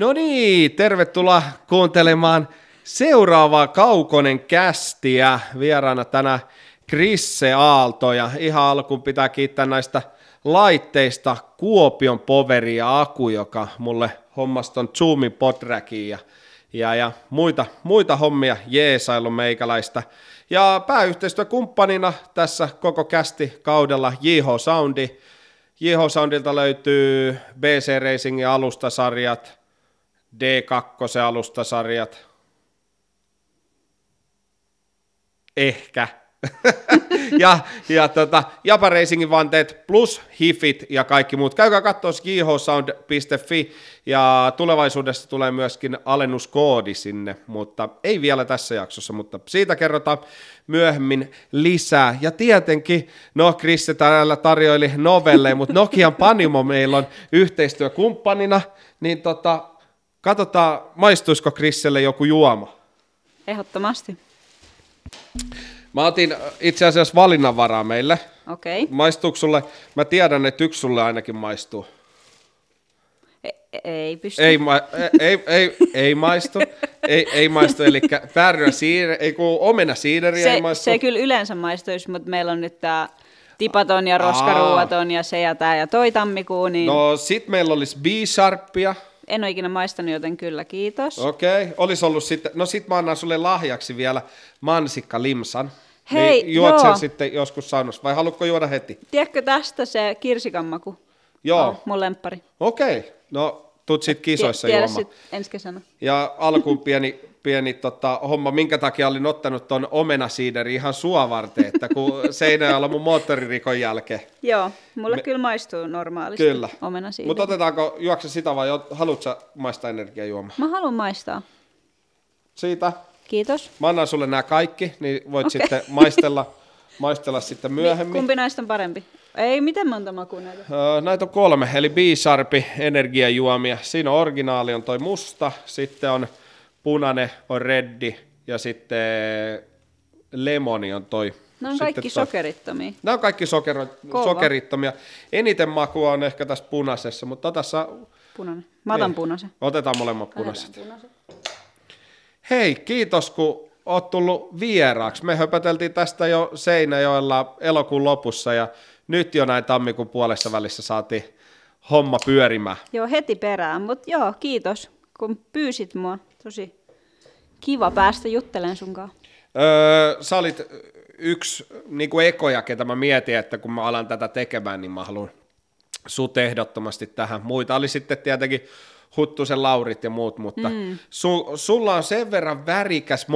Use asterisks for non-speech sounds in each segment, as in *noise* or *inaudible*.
No niin, tervetuloa kuuntelemaan seuraavaa Kaukonen kästiä. Vieraana tänä Krisse Aalto ja ihan alkuun pitää kiittää näistä laitteista Kuopion Poveri ja Aku, joka mulle hommaston Zoomin potrakiin ja, ja, ja muita, muita hommia jeesailu meikäläistä. Ja pääyhteistyökumppanina tässä koko kästi kaudella JH Soundi. JH Soundilta löytyy BC Racingin alustasarjat – D2-alustasarjat. Ehkä. *laughs* ja, ja tota, Japa Racingin vanteet plus hifit ja kaikki muut. Käykää katsoa jhsound.fi ja tulevaisuudessa tulee myöskin alennuskoodi sinne, mutta ei vielä tässä jaksossa, mutta siitä kerrotaan myöhemmin lisää. Ja tietenkin, no Krisse täällä tarjoili novelle, mutta Nokian Panimo meillä on yhteistyökumppanina, niin tota, Katsotaan, maistuisiko Krisselle joku juoma. Ehdottomasti. Mä otin äh, itse asiassa valinnanvaraa meille. Okei. Okay. Maistuuko sulle? Mä tiedän, että yksi sulle ainakin maistuu. E-, e-, ei, pysty. Ei, ma- e-, ei, ei, ei maistu. ei, ei maistu, eli päärynä siire, ei kun omena siideri se, ei maistu. Se kyllä yleensä maistuisi, mutta meillä on nyt tämä tipaton ja roskaruuaton ja se ja tämä ja toi tammikuu. Niin... No sit meillä olisi b sharppia en ole ikinä maistanut, joten kyllä, kiitos. Okei, okay. olisi ollut sitten, no sitten mä annan sulle lahjaksi vielä Limsan. Niin Hei, niin juot joo. sen sitten joskus saunassa, vai haluatko juoda heti? Tiedätkö tästä se kirsikammaku? Joo. On ah, mun lemppari. Okei, okay. no tut sit kisoissa Tiedä juomaan. ensi kesänä. Ja alkuun pieni pieni tota, homma, minkä takia olin ottanut tuon omenasiideri ihan sua varten, että kun *laughs* seinäjällä mun moottoririkon jälkeen. Joo, mulle Me... kyllä maistuu normaalisti kyllä. omenasiideri. Mutta otetaanko, juokse sitä vai haluatko maistaa energiajuomaa? Mä haluan maistaa. Siitä. Kiitos. Mä annan sulle nämä kaikki, niin voit okay. sitten maistella, *laughs* maistella sitten myöhemmin. Kumpi näistä on parempi? Ei, miten monta makuun näitä? Öö, näitä on kolme, eli B-sarpi energiajuomia. Siinä on originaali on toi musta, sitten on punainen on reddi ja sitten lemoni on toi. Nämä on kaikki toi. sokerittomia. Nämä on kaikki sokero, sokerittomia. Eniten makua on ehkä tässä punaisessa, mutta tässä... Punainen. Mä otan niin. punaisen. Otetaan molemmat punaiset. Hei, kiitos kun oot tullut vieraaksi. Me höpäteltiin tästä jo Seinäjoella elokuun lopussa ja nyt jo näin tammikuun puolessa välissä saatiin homma pyörimään. Joo, heti perään, mutta joo, kiitos kun pyysit mua. Tosi kiva päästä juttelemaan sunkaan. Öö, sä olit yksi niin kuin ekoja, ketä mä mietin, että kun mä alan tätä tekemään, niin mä haluan sut ehdottomasti tähän. Muita oli sitten tietenkin Huttusen Laurit ja muut, mutta mm. su, sulla on sen verran värikäs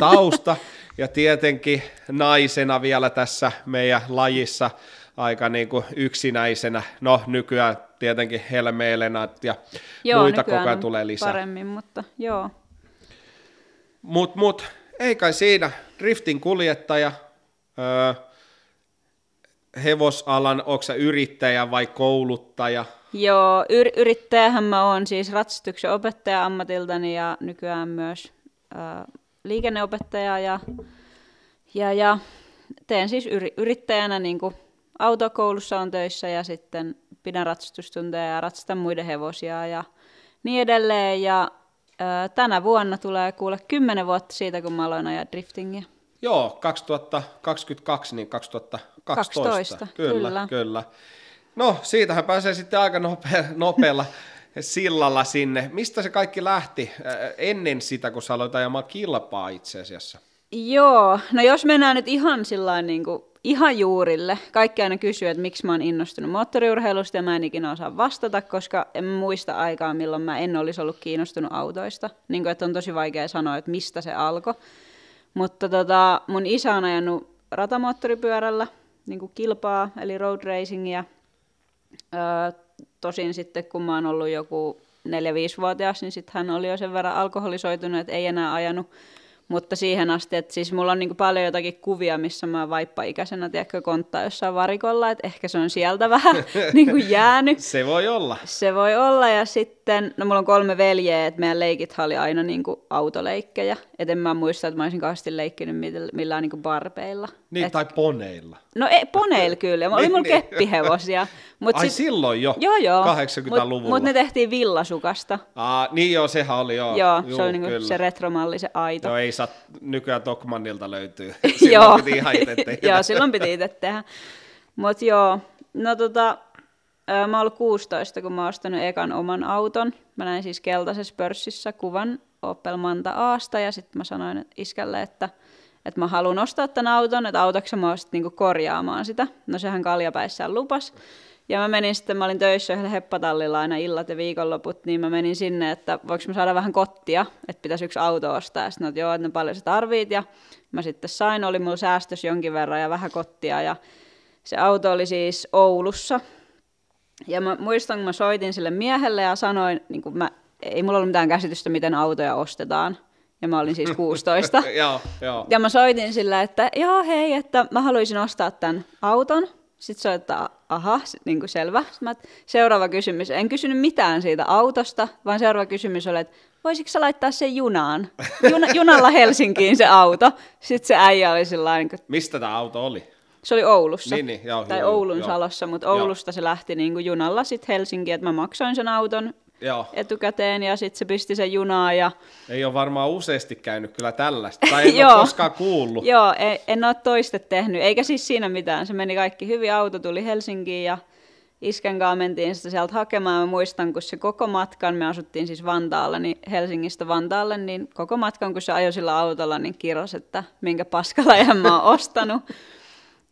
tausta *laughs* ja tietenkin naisena vielä tässä meidän lajissa – aika niin kuin yksinäisenä. No nykyään tietenkin helmeilenat ja joo, muita koko ajan tulee lisää. paremmin, mutta joo. Mut, mut, ei kai siinä. Driftin kuljettaja, öö, hevosalan, onko yrittäjä vai kouluttaja? Joo, yr- yrittäjähän mä oon siis ratsastuksen opettaja ammatiltani ja nykyään myös öö, liikenneopettaja ja, ja, ja teen siis yri- yrittäjänä niin kuin autokoulussa on töissä ja sitten pidän ratsastustunteja ja ratsastan muiden hevosia ja niin edelleen. Ja ö, tänä vuonna tulee kuule 10 vuotta siitä, kun mä aloin ajaa driftingiä. Joo, 2022, niin 2012. 12, kyllä, kyllä. kyllä. No, siitähän pääsee sitten aika nope- nopealla sillalla sinne. Mistä se kaikki lähti ennen sitä, kun sä aloit ajamaan kilpaa itse asiassa? Joo, no jos mennään nyt ihan sillain niin kuin, ihan juurille. Kaikki aina kysyy, että miksi mä oon innostunut moottoriurheilusta ja mä en ikinä osaa vastata, koska en muista aikaa, milloin mä en olisi ollut kiinnostunut autoista. Niin kuin, että on tosi vaikea sanoa, että mistä se alkoi. Mutta tota, mun isä on ajanut ratamoottoripyörällä niin kuin kilpaa, eli road racingia. Öö, tosin sitten, kun mä oon ollut joku 4-5-vuotias, niin sitten hän oli jo sen verran alkoholisoitunut, että ei enää ajanut mutta siihen asti, että siis mulla on niin paljon jotakin kuvia, missä mä vaippa-ikäisenä, tiedätkö, konttaa jossain varikolla, että ehkä se on sieltä vähän *laughs* niin jäänyt. Se voi olla. Se voi olla, ja sitten sitten, no mulla on kolme veljeä, että meidän leikit oli aina niin kuin autoleikkejä. Et en mä muista, että mä olisin kauheasti leikkinyt millään niin kuin barbeilla. Niin, Et... tai poneilla. No ei, poneilla kyllä. Oli niin, mulla niin. keppihevosia. Mut Ai sit... silloin jo? Joo, joo. 80-luvulla. Mutta mut ne tehtiin villasukasta. Aa, niin joo, sehän oli joo. Joo, Juu, se oli kuin niinku se retromalli, se aito. Joo, no ei saa, nykyään Tokmannilta löytyy. *laughs* silloin joo. piti ihan itse *laughs* tehdä. joo, silloin piti itse tehdä. Mutta joo, no tota, Öö, mä oon ollut 16, kun mä oon ostanut ekan oman auton. Mä näin siis keltaisessa pörssissä kuvan Opel Manta Aasta ja sitten mä sanoin iskälle, että, että mä haluan ostaa tämän auton, että autoksi mä oon niinku korjaamaan sitä. No sehän kaljapäissään lupas. Ja mä menin sitten, mä olin töissä yhdellä heppatallilla aina illat ja viikonloput, niin mä menin sinne, että voiko mä saada vähän kottia, että pitäisi yksi auto ostaa. Ja sitten että joo, että no paljon sä tarvit. Ja mä sitten sain, oli mulla säästös jonkin verran ja vähän kottia. Ja se auto oli siis Oulussa, ja mä muistan, kun mä soitin sille miehelle ja sanoin, niin kun mä, ei mulla ollut mitään käsitystä, miten autoja ostetaan. Ja mä olin siis 16. *laughs* joo, joo. Ja mä soitin sille, että joo hei, että mä haluaisin ostaa tämän auton. Sitten soittaa, aha, sit, niin kuin selvä. mä, seuraava kysymys, en kysynyt mitään siitä autosta, vaan seuraava kysymys oli, että voisitko sä laittaa sen junaan? Juna, junalla Helsinkiin se auto. Sitten se äijä oli sillä niin kuin... Mistä tämä auto oli? Se oli Oulussa. Niin, niin, joo, tai joo, Oulun joo, salossa, mutta Oulusta joo. se lähti niin kuin junalla sitten Helsinkiin, että mä maksoin sen auton Joo. etukäteen ja sitten se pisti sen junaa. Ja... Ei ole varmaan useasti käynyt kyllä tällaista, tai en *laughs* ole koskaan kuullut. Joo, e- en, en ole toista tehnyt, eikä siis siinä mitään. Se meni kaikki hyvin, auto tuli Helsinkiin ja isken kanssa mentiin sitä sieltä hakemaan. Mä muistan, kun se koko matkan, me asuttiin siis Vantaalla, niin Helsingistä Vantaalle, niin koko matkan, kun se ajoi sillä autolla, niin kirjoisi, että minkä paskalla en mä oon ostanut.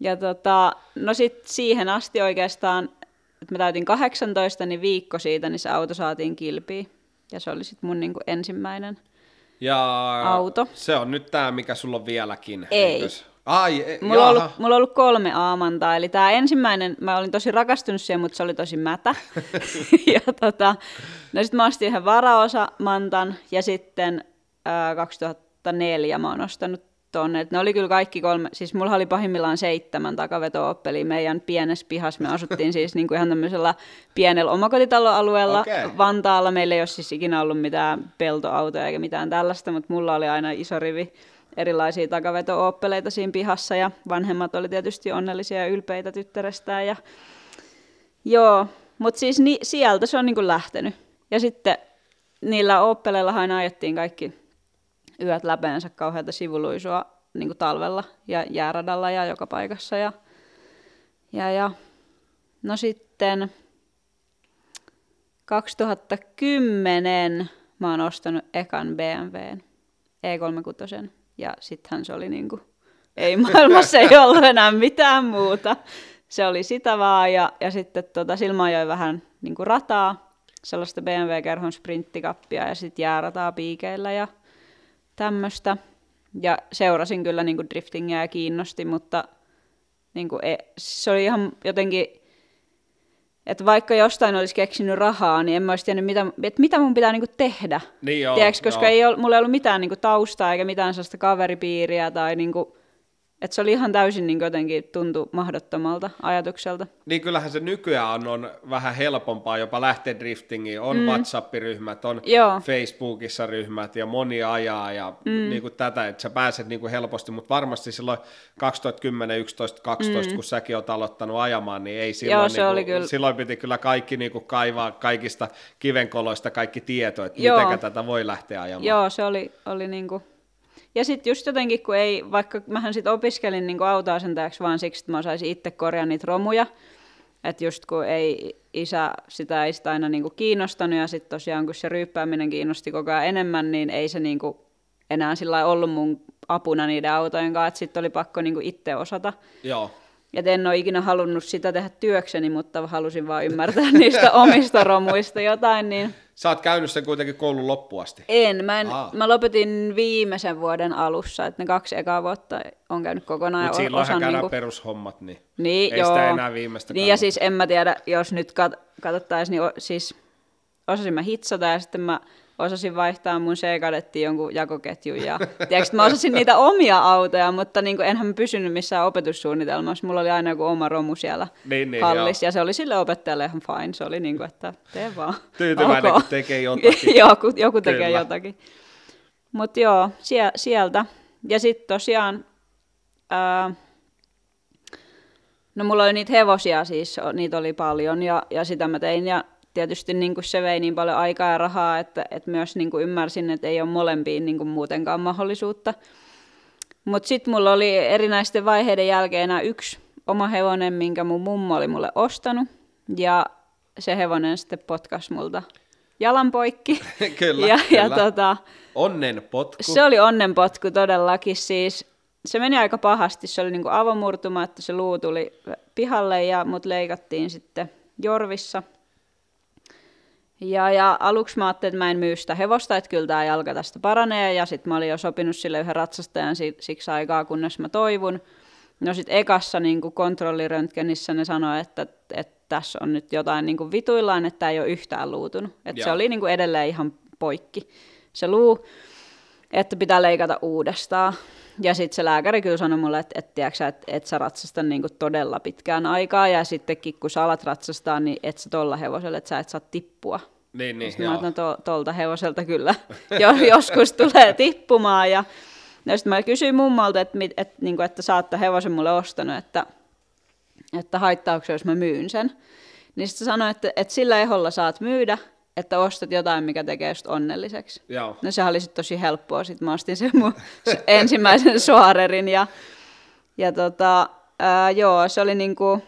Ja tota, no sitten siihen asti oikeastaan, että mä täytin 18, niin viikko siitä, niin se auto saatiin kilpiin. Ja se oli sitten mun niinku ensimmäinen ja auto. se on nyt tämä, mikä sulla on vieläkin. Ei. Eikös? Ai, e, mulla, on ollut, mulla on ollut kolme aamantaa, eli tämä ensimmäinen, mä olin tosi rakastunut siihen, mutta se oli tosi mätä. *laughs* ja tota, no sitten mä ostin ihan varaosa mantan, ja sitten ää, 2004 mä oon ostanut tuonne. ne oli kyllä kaikki kolme, siis mulla oli pahimmillaan seitsemän takaveto meidän pienessä pihassa. Me asuttiin siis niinku ihan tämmöisellä pienellä omakotitaloalueella okay. Vantaalla. Meillä ei ole siis ikinä ollut mitään peltoautoja eikä mitään tällaista, mutta mulla oli aina iso rivi erilaisia takaveto siinä pihassa ja vanhemmat oli tietysti onnellisia ja ylpeitä tyttärestään. Ja... Joo, mutta siis ni- sieltä se on niinku lähtenyt. Ja sitten niillä oppeleilla ajettiin kaikki yöt läpeensä kauheata sivuluisua niin kuin talvella ja jääradalla ja joka paikassa. Ja, ja, ja. No sitten 2010 mä oon ostanut ekan BMWn, E36, ja sittenhän se oli niin kuin, ei *laughs* maailmassa ei ollut enää mitään muuta. Se oli sitä vaan, ja, ja sitten tota, silmä ajoi vähän niin kuin rataa, sellaista BMW-kerhon sprinttikappia ja sitten jäärataa piikeillä ja tämmöistä. Ja seurasin kyllä niin kuin driftingiä ja kiinnosti, mutta niin kuin, e, se oli ihan jotenkin, että vaikka jostain olisi keksinyt rahaa, niin en mä olisi tiennyt, mitä, että mitä mun pitää niin kuin tehdä. Niin joo, Tiedätkö, koska joo. Ei ole, mulla ei ollut mitään niin kuin taustaa eikä mitään sellaista kaveripiiriä tai niin kuin, et se oli ihan täysin niin jotenkin tuntu mahdottomalta ajatukselta. Niin kyllähän se nykyään on vähän helpompaa jopa lähteä driftingiin. On mm. WhatsApp-ryhmät, on Joo. Facebookissa ryhmät ja moni ajaa ja mm. niin kuin tätä, että sä pääset niin kuin helposti. Mutta varmasti silloin 2010, 11, 12, mm. kun säkin oot aloittanut ajamaan, niin ei silloin, Joo, se niin kuin, oli niinku- kyllä. silloin piti kyllä kaikki niin kuin kaivaa kaikista kivenkoloista kaikki tieto, että Joo. miten tätä voi lähteä ajamaan. Joo, se oli, oli niin kuin ja sitten just jotenkin, kun ei, vaikka mähän sitten opiskelin niin autoasentajaksi vaan siksi, että mä saisin itse korjaa niitä romuja, että just kun ei isä, sitä ei sitä aina niinku kiinnostanut ja sitten tosiaan kun se ryyppääminen kiinnosti koko ajan enemmän, niin ei se niinku enää sillä ollut mun apuna niiden autojen kanssa, että sitten oli pakko niinku itse osata. Joo. Et en ole ikinä halunnut sitä tehdä työkseni, mutta halusin vain ymmärtää *laughs* niistä omista romuista jotain. Niin... Sä oot käynyt sen kuitenkin koulun loppuasti. En, mä, en, mä lopetin viimeisen vuoden alussa, että ne kaksi ekaa vuotta on käynyt kokonaan. Mutta silloin osan, niinku... perushommat, niin, niin ei joo. sitä enää viimeistä Niin ja siis en mä tiedä, jos nyt kat- katsottaisiin, niin o- siis osasin mä hitsata ja sitten mä osasin vaihtaa mun seikadettiin jonkun jakoketjun ja tiiäks, mä osasin niitä omia autoja, mutta niin kuin, enhän mä pysynyt missään opetussuunnitelmassa. Mulla oli aina joku oma romu siellä niin, niin, hallissa ja se oli sille opettajalle ihan fine. Se oli niin kuin, että tee vaan. *laughs* Tyytyväinen, okay. kun tekee jotakin. *laughs* joku, joku tekee Kyllä. jotakin. Mutta joo, sie, sieltä. Ja sitten tosiaan, ää, no mulla oli niitä hevosia siis, niitä oli paljon ja, ja sitä mä tein ja tietysti niin kuin se vei niin paljon aikaa ja rahaa, että, että myös niin kuin ymmärsin, että ei ole molempiin niin kuin muutenkaan mahdollisuutta. Mutta sitten mulla oli erinäisten vaiheiden jälkeen yksi oma hevonen, minkä mun mummo oli mulle ostanut. Ja se hevonen sitten potkas multa jalan poikki. *laughs* kyllä, ja, kyllä. Ja tota, potku. Se oli onnen potku todellakin siis. Se meni aika pahasti, se oli niinku avomurtuma, että se luu tuli pihalle ja mut leikattiin sitten Jorvissa – ja, ja aluksi mä ajattelin, että mä en myy sitä hevosta, että kyllä tämä jalka tästä paranee. Ja sitten mä olin jo sopinut sille yhden ratsastajan siksi aikaa, kunnes mä toivun. No sitten ekassa niin kuin kontrolliröntgenissä ne sanoi, että, että tässä on nyt jotain niin kuin vituillaan, että tämä ei ole yhtään luutunut. Että se oli niin kuin edelleen ihan poikki se luu, että pitää leikata uudestaan. Ja sitten se lääkäri kyllä sanoi mulle, että et, tiiäksä, et, et sä ratsasta niin todella pitkään aikaa, ja sittenkin kun sä alat ratsastaa, niin et sä tolla hevosella, että sä et saa tippua niin, niin, mä otan to, tolta hevoselta kyllä, *laughs* jo, joskus tulee tippumaan. Ja, ja sitten mä kysyin mummalta, että, niinku, että että, niin kuin, että sä oot hevosen mulle ostanut, että, että haittaako jos mä myyn sen. Niin sitten sanoin, että, että sillä eholla saat myydä, että ostat jotain, mikä tekee sut onnelliseksi. Joo. No sehän oli sitten tosi helppoa, sitten mä ostin sen mun *laughs* ensimmäisen soarerin ja, ja tota, ää, joo, se oli niinku,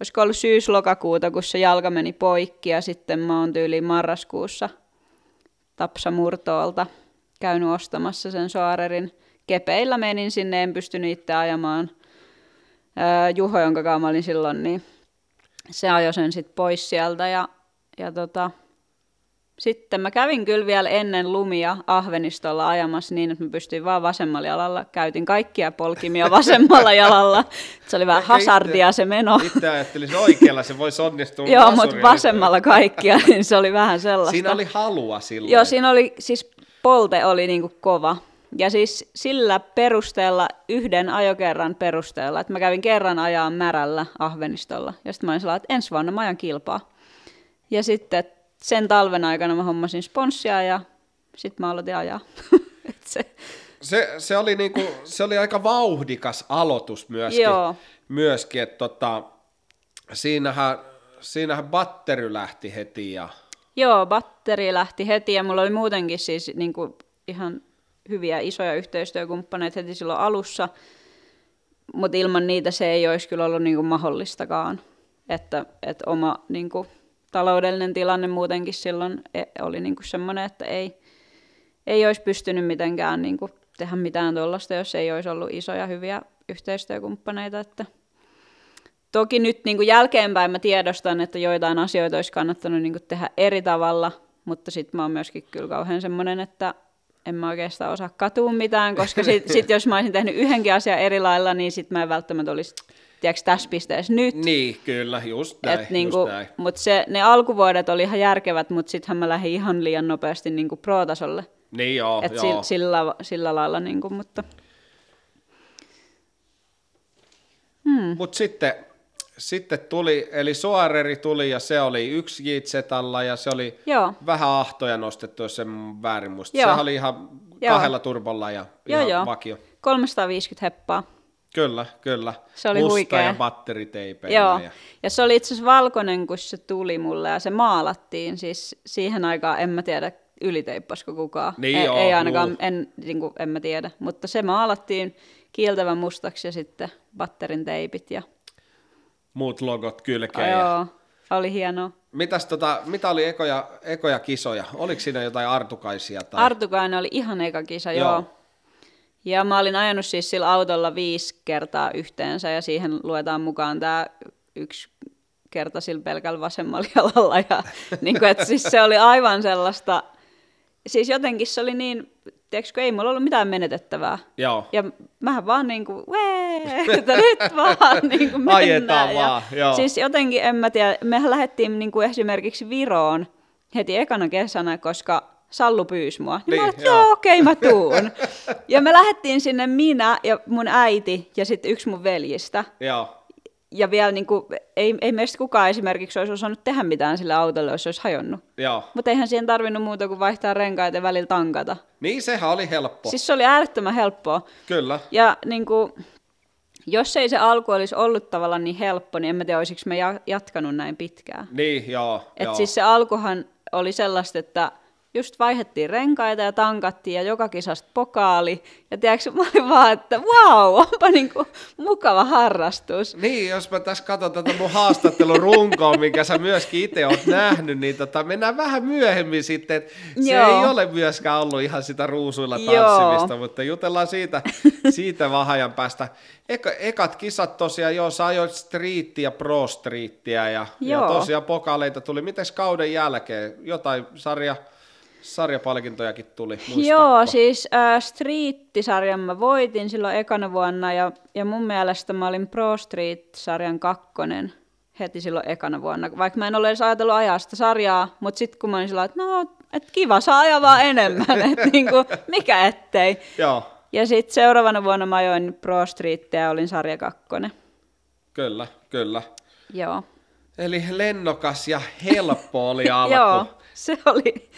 olisiko ollut syyslokakuuta, kun se jalka meni poikki ja sitten mä oon tyyliin marraskuussa Tapsamurtoolta käynyt ostamassa sen Soarerin. Kepeillä menin sinne, en pystynyt itse ajamaan. öö, Juho, jonka mä olin silloin, niin se ajoi sen sitten pois sieltä ja, ja tota, sitten mä kävin kyllä vielä ennen lumia ahvenistolla ajamassa niin, että mä pystyin vaan vasemmalla jalalla. Käytin kaikkia polkimia *laughs* vasemmalla jalalla. Se oli vähän hasardia se meno. Itse ajattelin, että oikealla se voisi onnistua. *laughs* Joo, mutta vasemmalla kaikkia, niin se oli vähän sellaista. Siinä oli halua silloin. Joo, siinä oli, siis polte oli niinku kova. Ja siis sillä perusteella, yhden ajokerran perusteella, että mä kävin kerran ajaa märällä ahvenistolla. Ja sitten mä olin sellainen, että ensi vuonna mä ajan kilpaa. Ja sitten sen talven aikana mä hommasin sponssia ja sitten mä aloitin ajaa. *laughs* se... Se, se, oli niinku, se oli aika vauhdikas aloitus myöskin, Joo. myöskin että tota, siinähän, siinähän batteri lähti heti. Ja... Joo, batteri lähti heti ja mulla oli muutenkin siis niinku ihan hyviä isoja yhteistyökumppaneita heti silloin alussa, mutta ilman niitä se ei olisi kyllä ollut niinku mahdollistakaan, että, että oma niinku, taloudellinen tilanne muutenkin silloin e, oli niin kuin semmoinen, että ei, ei olisi pystynyt mitenkään niin kuin tehdä mitään tuollaista, jos ei olisi ollut isoja hyviä yhteistyökumppaneita. Että toki nyt niin kuin jälkeenpäin mä tiedostan, että joitain asioita olisi kannattanut niin kuin tehdä eri tavalla, mutta sitten mä oon myöskin kyllä kauhean semmoinen, että en mä oikeastaan osaa katua mitään, koska sitten sit jos mä olisin tehnyt yhdenkin asian eri lailla, niin sitten mä en välttämättä olisi tiedätkö, tässä pisteessä nyt. Niin, kyllä, just näin. Et, niin kuin, mut se ne alkuvuodet oli ihan järkevät, mutta sittenhän mä lähdin ihan liian nopeasti niin kuin pro-tasolle. Niin joo, Et joo. Sillä, sillä, sillä lailla, niin kuin, mutta... Hmm. Mutta sitten, sitten tuli, eli Soareri tuli ja se oli yksi Jitsetalla ja se oli joo. vähän ahtoja nostettu, jos sen väärin muista. Sehän oli ihan joo. turbolla ja joo, ihan joo. vakio. 350 heppaa. Kyllä, kyllä. Se oli Musta huikea. ja batteriteipejä. Joo, ja... ja se oli itse asiassa valkoinen, kun se tuli mulle ja se maalattiin. Siis siihen aikaan en mä tiedä, yliteippasko kukaan. Niin ei, joo, ei ainakaan, en, niin kuin, en mä tiedä. Mutta se maalattiin kieltävän mustaksi ja sitten batterin teipit ja... Muut logot kylkeen. Joo, oli hienoa. Mitäs tota, mitä oli ekoja, ekoja kisoja? Oliko siinä jotain artukaisia? Tai... Artukainen oli ihan eka kisa, joo. joo. Ja mä olin ajanut siis sillä autolla viisi kertaa yhteensä ja siihen luetaan mukaan tämä yksi kerta sillä pelkällä vasemmalla jalalla. Ja, *laughs* niin kuin, että siis se oli aivan sellaista, siis jotenkin se oli niin, tiedätkö, ei mulla ollut mitään menetettävää. Joo. Ja mähän vaan niin kuin, että nyt vaan *laughs* niin kuin mennään. Ajetaan ja vaan, joo. Siis jotenkin, en mä tiedä, mehän lähdettiin niin kuin esimerkiksi Viroon heti ekana kesänä, koska Sallu pyysi mua. Niin, mä niin, joo, joo okei, okay, mä tuun. *laughs* ja me lähdettiin sinne minä ja mun äiti ja sitten yksi mun veljistä. Joo. Ja vielä niin kuin, ei, ei meistä kukaan esimerkiksi olisi osannut tehdä mitään sillä autolla, jos olisi hajonnut. Joo. Mutta eihän siihen tarvinnut muuta kuin vaihtaa renkaita ja välillä tankata. Niin, sehän oli helppo. Siis se oli äärettömän helppoa. Kyllä. Ja niin kuin, jos ei se alku olisi ollut tavallaan niin helppo, niin en mä tiedä, olisiko me jatkanut näin pitkään. Niin, joo. Et joo. siis se alkuhan oli sellaista, että – just vaihdettiin renkaita ja tankattiin ja joka kisasta pokaali. Ja tiedätkö, mä olin vaan, että wow, onpa kuin niinku mukava harrastus. Niin, jos mä tässä katson tätä mun haastattelurunkoa, minkä sä myöskin itse oot nähnyt, niin tota, mennään vähän myöhemmin sitten. Se Joo. ei ole myöskään ollut ihan sitä ruusuilla tanssimista, Joo. mutta jutellaan siitä, siitä vähän ajan päästä. Eka, ekat kisat tosiaan, jo sä ajoit striittiä, pro-striittiä ja, ja tosiaan pokaaleita tuli. Mites kauden jälkeen? Jotain sarja sarjapalkintojakin tuli, muistatko? Joo, siis äh, Street-sarjan mä voitin silloin ekana vuonna ja, ja mun mielestä mä olin Pro Street-sarjan kakkonen heti silloin ekana vuonna, vaikka mä en ole edes ajatellut ajaa sitä sarjaa, mutta sitten kun mä olin sillä että no, et kiva, saa ajaa vaan enemmän, että *laughs* niinku, mikä ettei. Joo. Ja sitten seuraavana vuonna mä ajoin Pro street ja olin sarja kakkonen. Kyllä, kyllä. Joo. Eli lennokas ja helppo oli alku. *laughs* Joo, se oli,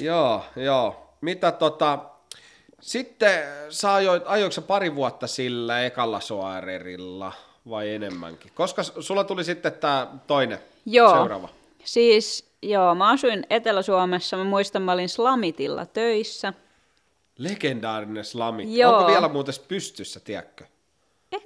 Joo, joo. Mitä tota, sitten sä ajoit, ajoitko pari vuotta sillä ekalla Soarerilla vai enemmänkin? Koska sulla tuli sitten tämä toinen, joo. seuraava. Siis joo, mä asuin Etelä-Suomessa, mä muistan mä olin Slamitilla töissä. Legendaarinen Slamit. Joo. Onko vielä muuten pystyssä, tiedätkö?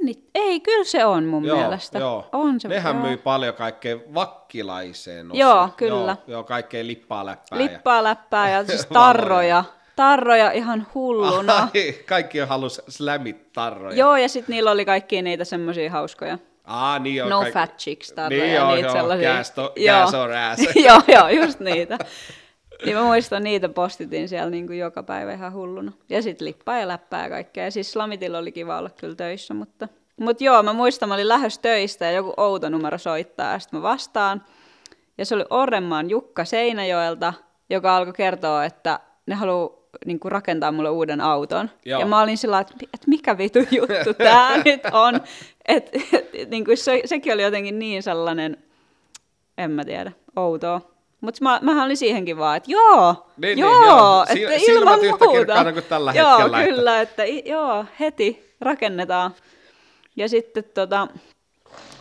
Ei, ei, kyllä se on mun joo, mielestä. Joo. On se, Nehän joo. myy paljon kaikkea vakkilaiseen osa. Joo, kyllä. Joo, joo kaikkea lippaa läppää. Lippaa ja... läppää ja siis *laughs* tarroja. tarroja ihan hulluna. *laughs* Ai, kaikki on halus slämit tarroja. Joo, ja sitten niillä oli kaikki niitä semmoisia hauskoja. Ah, niin joo, no kaik... fat chicks tarroja. Niin joo, niitä joo, sellaisia. Gas, to, gas joo. *laughs* joo, joo, just niitä niin mä muistan, niitä postitin siellä niin kuin joka päivä ihan hulluna. Ja sitten lippaa ja läppää ja kaikkea. Ja siis Slamitilla oli kiva olla kyllä töissä, mutta... mut joo, mä muistan, mä olin lähes töistä ja joku outo numero soittaa. Ja sit mä vastaan. Ja se oli Orrenmaan Jukka Seinäjoelta, joka alkoi kertoa, että ne haluu niin kuin rakentaa mulle uuden auton. Joo. Ja mä olin sillä että, että mikä vitu juttu tämä *laughs* nyt on. et, et, niin kuin se, sekin oli jotenkin niin sellainen, en mä tiedä, outoa. Mutta mä, mähän olin siihenkin vaan, että joo, niin, joo, niin, joo. että ilman muuta. kuin tällä joo, hetkellä. Joo, kyllä, että, että joo, heti rakennetaan. Ja sitten tota,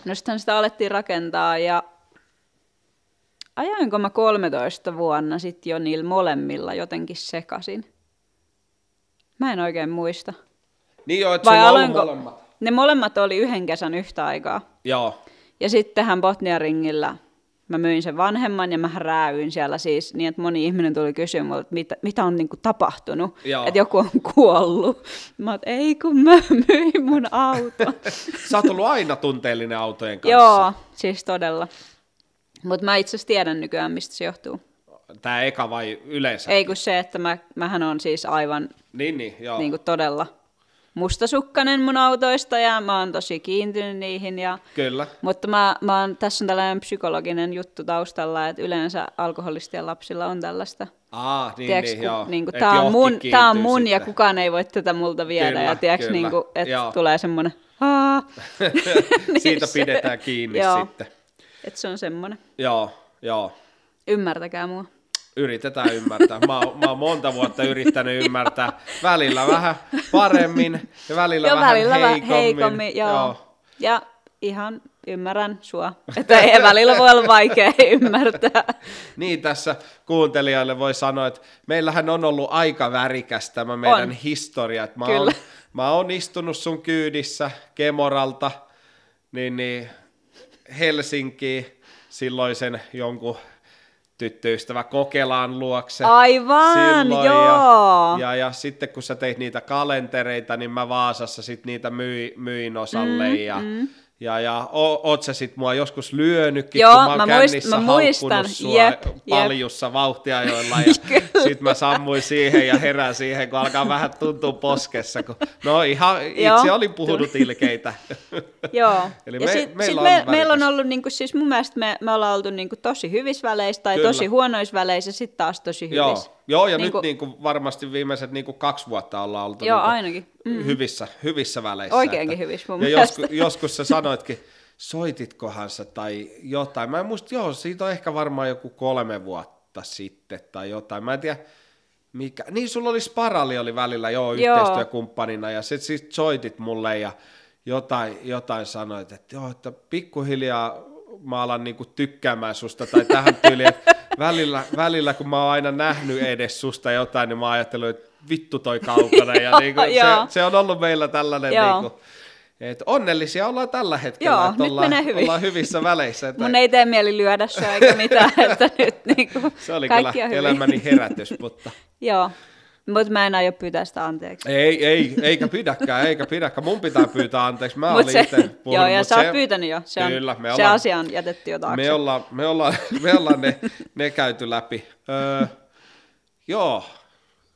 no sitten sitä alettiin rakentaa ja ajoinko mä 13 vuonna sitten jo niillä molemmilla jotenkin sekasin. Mä en oikein muista. Niin joo, että Vai aloinko... molemmat. Ne molemmat oli yhden kesän yhtä aikaa. Joo. Ja sittenhän Botnia ringillä mä myin sen vanhemman ja mä rääyin siellä siis niin, että moni ihminen tuli kysymään että mitä, mitä on niin kuin, tapahtunut, Joo. että joku on kuollut. Mä ei kun mä *laughs* myin mun auto. Sä oot ollut aina tunteellinen autojen kanssa. Joo, siis todella. Mutta mä itse asiassa tiedän nykyään, mistä se johtuu. Tämä eka vai yleensä? Ei kun se, että mä, mähän on siis aivan niin, niin, joo. Niin kuin todella mustasukkainen mun autoista ja mä oon tosi kiintynyt niihin. Ja, Kyllä. Mutta mä, mä oon, tässä on tällainen psykologinen juttu taustalla, että yleensä alkoholistien lapsilla on tällaista. Aa, niin, tiiäks, niin, kun, Niin, kun, tää, on mun, tää on mun sitten. ja kukaan ei voi tätä multa viedä. Kyllä, ja tiiäks, kyllä. Niin, että tulee semmoinen... *laughs* Siitä niin pidetään kiinni joo. sitten. Et se on semmoinen. Joo, joo. Ymmärtäkää mua yritetään ymmärtää. Mä oon, mä oon monta vuotta yrittänyt ymmärtää. Välillä vähän paremmin ja välillä joo, vähän välillä heikommin. heikommin joo. Joo. Ja ihan ymmärrän sua, että ei välillä voi olla vaikea ymmärtää. niin, tässä kuuntelijalle voi sanoa, että meillähän on ollut aika värikäs tämä meidän on. historia. Että mä, Kyllä. Oon, mä oon istunut sun kyydissä Kemoralta niin, niin Helsinkiin silloisen jonkun tyttöystävä Kokelaan luokse. Aivan, silloin, joo. Ja, ja, ja sitten kun sä teit niitä kalentereita, niin mä Vaasassa sit niitä myin, myin osalle mm, ja, mm. Ja, ja o, oot sä sit mua joskus lyönytkin, Joo, kun mä, oon mä kännissä muist, mä sua jep, paljussa jep. vauhtiajoilla ja *laughs* sit mä sammuin siihen ja herään siihen, kun alkaa vähän tuntua poskessa. Kun, no ihan itse olin puhunut ilkeitä. *laughs* Joo, Eli ja me, sit, meillä, sit on me, meillä on ollut, niin kuin, siis mun mielestä me, me ollaan oltu niin kuin, tosi hyvissä väleissä tai Kyllä. tosi huonoissa väleissä ja sit taas tosi hyvissä. Joo. Joo, ja niin nyt Niin kuin varmasti viimeiset niin kuin kaksi vuotta ollaan oltu Joo, niin ainakin. Mm. Hyvissä, hyvissä väleissä. Oikeinkin että, hyvissä mun ja joskus, joskus sä sanoitkin, soititkohan sä tai jotain. Mä en muista, joo, siitä on ehkä varmaan joku kolme vuotta sitten tai jotain. Mä en tiedä, mikä. Niin, sulla oli Sparali oli välillä, joo, joo. yhteistyökumppanina ja sit, sit soitit mulle ja jotain, jotain sanoit, että joo, että pikkuhiljaa mä alan niinku tykkäämään susta tai tähän tyyliin, että välillä, välillä kun mä oon aina nähnyt edes susta jotain, niin mä ajatellut, että vittu toi kaukana ja *laughs* kuin niinku se, se on ollut meillä tällainen kuin, niinku, et onnellisia ollaan tällä hetkellä, Joo, että ollaan, hyvin. ollaan hyvissä väleissä. Että... Mun ei tee mieli lyödä sua eikä mitään, että nyt niin kuin, Se oli kyllä elämäni herätys, mutta... Joo, mutta mä en aio pyytää sitä anteeksi. Ei, ei, eikä pidäkään, eikä pidäkään. Mun pitää pyytää anteeksi. Mä mut olin se, itse *laughs* puhunut. Joo, ja sä oot pyytänyt jo. Se, on, kyllä, me ollaan, asia on jätetty jo taakse. Me ollaan, me ollaan, me ollaan ne, ne käyty läpi. Öö, joo,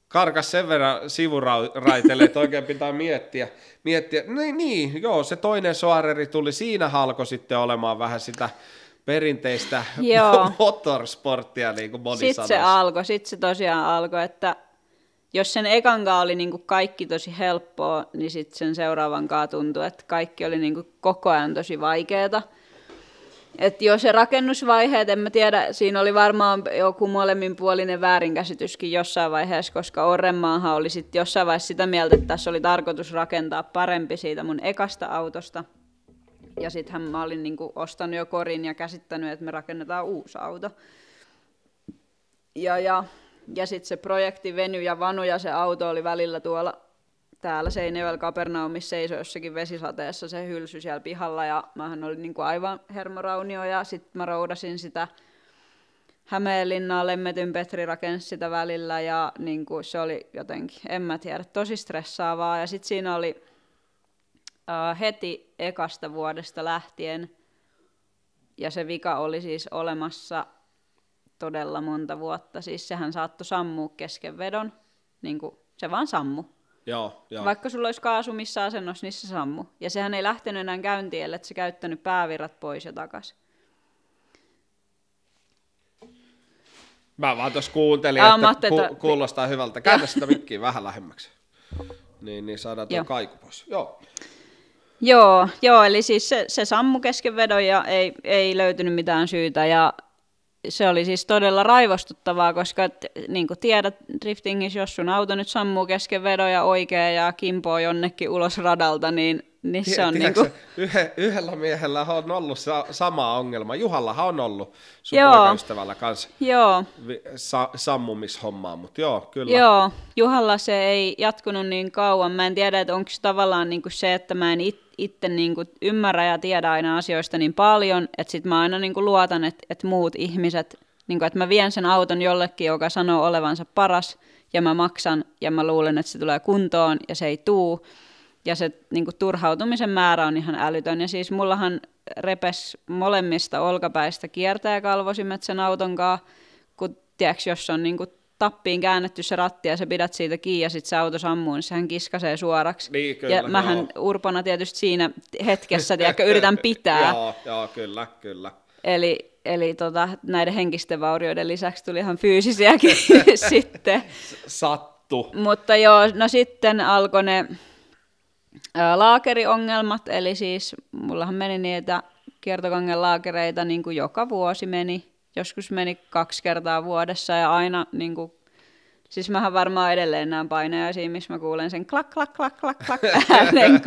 karkas sen verran sivuraitelle, että oikein pitää miettiä. miettiä. Niin, niin, joo, se toinen soareri tuli, siinä halko sitten olemaan vähän sitä perinteistä joo. *laughs* motorsporttia, niin kuin moni Sitten se alkoi, sitten se tosiaan alkoi, että jos sen ekankaan oli kuin niinku kaikki tosi helppoa, niin sitten sen seuraavankaan tuntui, että kaikki oli niin kuin koko ajan tosi vaikeeta. Et jo se rakennusvaiheet, en mä tiedä, siinä oli varmaan joku molemminpuolinen väärinkäsityskin jossain vaiheessa, koska Orrenmaahan oli sitten jossain vaiheessa sitä mieltä, että tässä oli tarkoitus rakentaa parempi siitä mun ekasta autosta. Ja sittenhän mä olin niinku ostanut jo korin ja käsittänyt, että me rakennetaan uusi auto. Ja, ja ja sitten se projekti veny ja vanu ja se auto oli välillä tuolla täällä Seinäjoella Kapernaumissa seisoi jossakin vesisateessa se hylsy siellä pihalla ja mähän olin niin kuin aivan hermoraunio ja sitten mä roudasin sitä Hämeenlinnaa Lemmetyn Petri rakensi sitä välillä ja niin kuin se oli jotenkin, en mä tiedä, tosi stressaavaa. Ja sitten siinä oli äh, heti ekasta vuodesta lähtien, ja se vika oli siis olemassa todella monta vuotta. Siis sehän saattoi sammua kesken vedon, niin kuin se vaan sammu. Joo, joo. Vaikka sulla olisi kaasu missä asennossa, niin se sammu. Ja sehän ei lähtenyt enää käyntiin, ellei se käyttänyt päävirrat pois ja takas. Mä vaan tuossa kuuntelin, ah, että ku- kuulostaa hyvältä. Käytä sitä mikkiä *laughs* vähän lähemmäksi. Niin, niin saadaan tuo kaiku pois. Joo. Joo, joo, eli siis se, se sammu kesken vedon ja ei, ei löytynyt mitään syytä ja se oli siis todella raivostuttavaa, koska et, niin kuin tiedät driftingissä, jos sun auto nyt sammuu kesken vedoja oikein ja kimpoo jonnekin ulos radalta, niin niin se on niinku... Yhe, yhdellä miehellä on ollut sa- sama ongelma. Juhallahan on ollut sun joo. poikaystävällä kanssa joo. Vi- sa- sammumishommaa, mutta joo, kyllä. Joo, Juhalla se ei jatkunut niin kauan. Mä en tiedä, että onko tavallaan niinku se, että mä en itse itse niin ymmärrä ja tiedä aina asioista niin paljon, että sitten mä aina niin kuin luotan, että, että muut ihmiset, niin kuin, että mä vien sen auton jollekin, joka sanoo olevansa paras, ja mä maksan, ja mä luulen, että se tulee kuntoon, ja se ei tuu. Ja se niin kuin, turhautumisen määrä on ihan älytön. Ja siis mullahan repes molemmista olkapäistä kiertäjäkalvosimet sen auton kanssa, kun tiiäks, jos on niin kuin, tappiin käännetty se ratti ja sä pidät siitä kiinni ja sit se auto sammuu, niin sehän kiskasee suoraksi. Niin, kyllä, ja mähän joo. urpona tietysti siinä hetkessä, tiedätkö, yritän pitää. *laughs* joo, joo, kyllä, kyllä. Eli eli tota, näiden henkisten vaurioiden lisäksi tuli ihan fyysisiäkin *laughs* sitten. Sattu. Mutta joo, no sitten alkoi ne laakeriongelmat, eli siis mullahan meni niitä kiertokangen laakereita niin kuin joka vuosi meni joskus meni kaksi kertaa vuodessa ja aina niin kuin, Siis mähän varmaan edelleen näen siinä, missä mä kuulen sen klak, klak, klak, klak, klak äänen. *laughs* Niin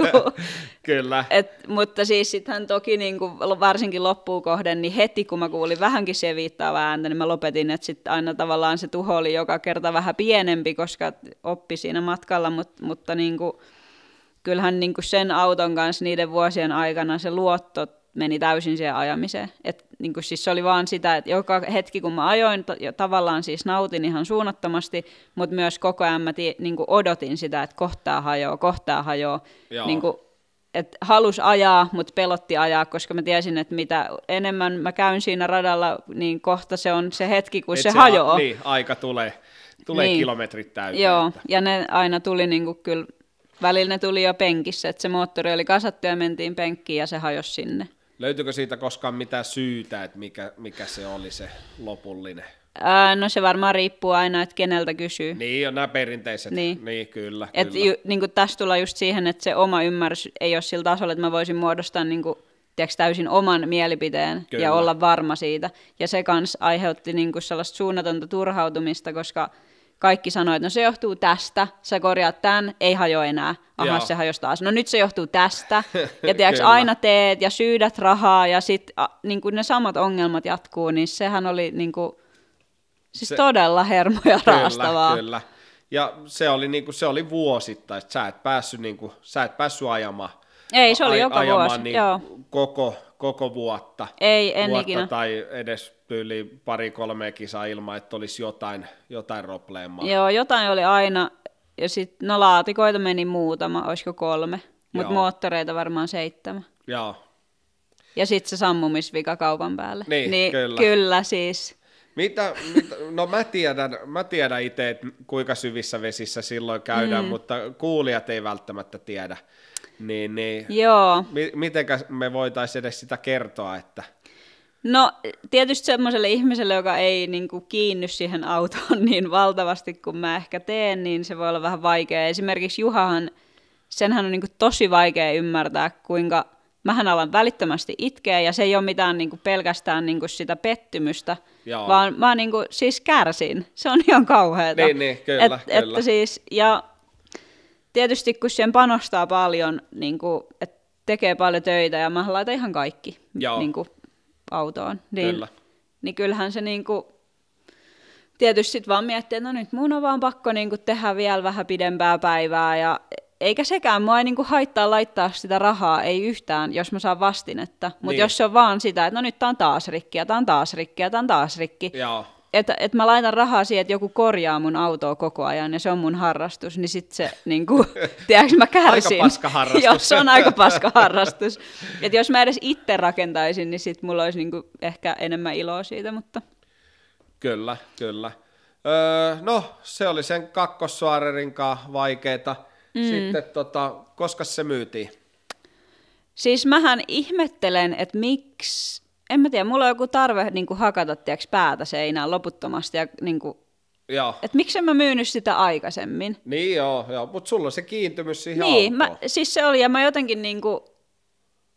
Kyllä. Et, mutta siis sittenhän toki niin kuin, varsinkin loppuun kohden, niin heti kun mä kuulin vähänkin se viittaavaa ääntä, niin mä lopetin, että sitten aina tavallaan se tuho oli joka kerta vähän pienempi, koska oppi siinä matkalla, mutta, mutta niin kuin, kyllähän niin kuin sen auton kanssa niiden vuosien aikana se luotto meni täysin siihen ajamiseen. Et, niin kuin, siis se oli vaan sitä, että joka hetki kun mä ajoin, t- ja tavallaan siis nautin ihan suunnattomasti, mutta myös koko ajan mä t- niin kuin odotin sitä, että kohtaa hajoaa, kohtaa hajoaa. Niin kuin, et halus ajaa, mutta pelotti ajaa, koska mä tiesin, että mitä enemmän mä käyn siinä radalla, niin kohta se on se hetki, kun Et se, se hajoaa. niin, aika tulee, tulee niin. kilometrit täyteen. Joo, että. ja ne aina tuli kuin, niinku kyllä, välillä ne tuli jo penkissä, että se moottori oli kasattu ja mentiin penkkiin ja se hajosi sinne. Löytyykö siitä koskaan mitään syytä, että mikä, mikä se oli se lopullinen? Ää, no se varmaan riippuu aina, että keneltä kysyy. Niin, on nämä perinteiset. Niin, niin kyllä. Et kyllä. Ju, niin kuin tässä tulee just siihen, että se oma ymmärrys ei ole sillä tasolla, että mä voisin muodostaa niin kuin, tiiäks, täysin oman mielipiteen kyllä. ja olla varma siitä. Ja se kans aiheutti niin kuin sellaista suunnatonta turhautumista, koska – kaikki sanoivat, että no se johtuu tästä, sä korjaat tämän, ei hajo enää. Aha, se hajosi taas. No nyt se johtuu tästä. Ja *laughs* tiedätkö, aina teet ja syydät rahaa ja sitten niin ne samat ongelmat jatkuu, niin sehän oli niin kuin, siis se, todella hermoja kyllä, raastavaa. Kyllä. Ja se oli, niin kuin, se oli vuosittain, sä et päässyt, niin kuin, sä et päässyt ajamaan. Ei, se oli a, joka ajamaan, vuosi. Niin Joo. Koko koko vuotta, Ei, en vuotta ikinä. tai edes yli pari-kolme kisaa ilman, että olisi jotain, jotain probleemaa. Joo, jotain oli aina. Ja sitten, no laatikoita meni muutama, olisiko kolme, mutta moottoreita varmaan seitsemän. Joo. Ja sitten se sammumisvika kaupan päälle. Niin, niin kyllä. kyllä siis. Mitä, mit, no mä tiedän, mä tiedän itse, kuinka syvissä vesissä silloin käydään, mm. mutta kuulijat ei välttämättä tiedä. Niin, niin. Joo. M- mitenkä me voitaisiin edes sitä kertoa, että... No tietysti semmoiselle ihmiselle, joka ei niin kuin, kiinny siihen autoon *laughs* niin valtavasti kuin mä ehkä teen, niin se voi olla vähän vaikea. Esimerkiksi Juhahan, senhän on niin kuin, tosi vaikea ymmärtää, kuinka mähän alan välittömästi itkeä ja se ei ole mitään niin kuin, pelkästään niin kuin, sitä pettymystä, Joo. vaan mä niin kuin, siis kärsin. Se on ihan kauheata. Niin, niin kyllä, et, kyllä. Että siis, ja tietysti kun siihen panostaa paljon, niin kuin, että tekee paljon töitä ja mä laitan ihan kaikki Niin kuin, autoon, niin, Kyllä. niin kyllähän se niin kuin, tietysti sit vaan miettii, että no nyt mun on vaan pakko niin kuin, tehdä vielä vähän pidempää päivää ja eikä sekään mua ei niin kuin, haittaa laittaa sitä rahaa, ei yhtään, jos mä saan vastinetta. Mutta niin. jos se on vaan sitä, että no nyt tää on taas rikki ja tää on taas rikki ja tää on taas rikki, Joo että et mä laitan rahaa siihen, että joku korjaa mun autoa koko ajan ja se on mun harrastus, niin sit se, niin kuin, *laughs* tiedätkö, mä kärsin. Aika paska harrastus. *laughs* Joo, se on aika paska harrastus. Et jos mä edes itse rakentaisin, niin sit mulla olisi niin kuin, ehkä enemmän iloa siitä, mutta... Kyllä, kyllä. Öö, no, se oli sen kakkossuarerin kanssa vaikeeta. Mm. Sitten, tota, koska se myytiin? Siis mähän ihmettelen, että miksi en mä tiedä, mulla on joku tarve niin kuin hakata tiiäks, päätä seinään loputtomasti. Ja, niin kuin, joo. Et miksen mä myynyt sitä aikaisemmin? Niin joo, joo. mutta sulla on se kiintymys siihen Niin, mä, siis se oli ja mä jotenkin niin kuin,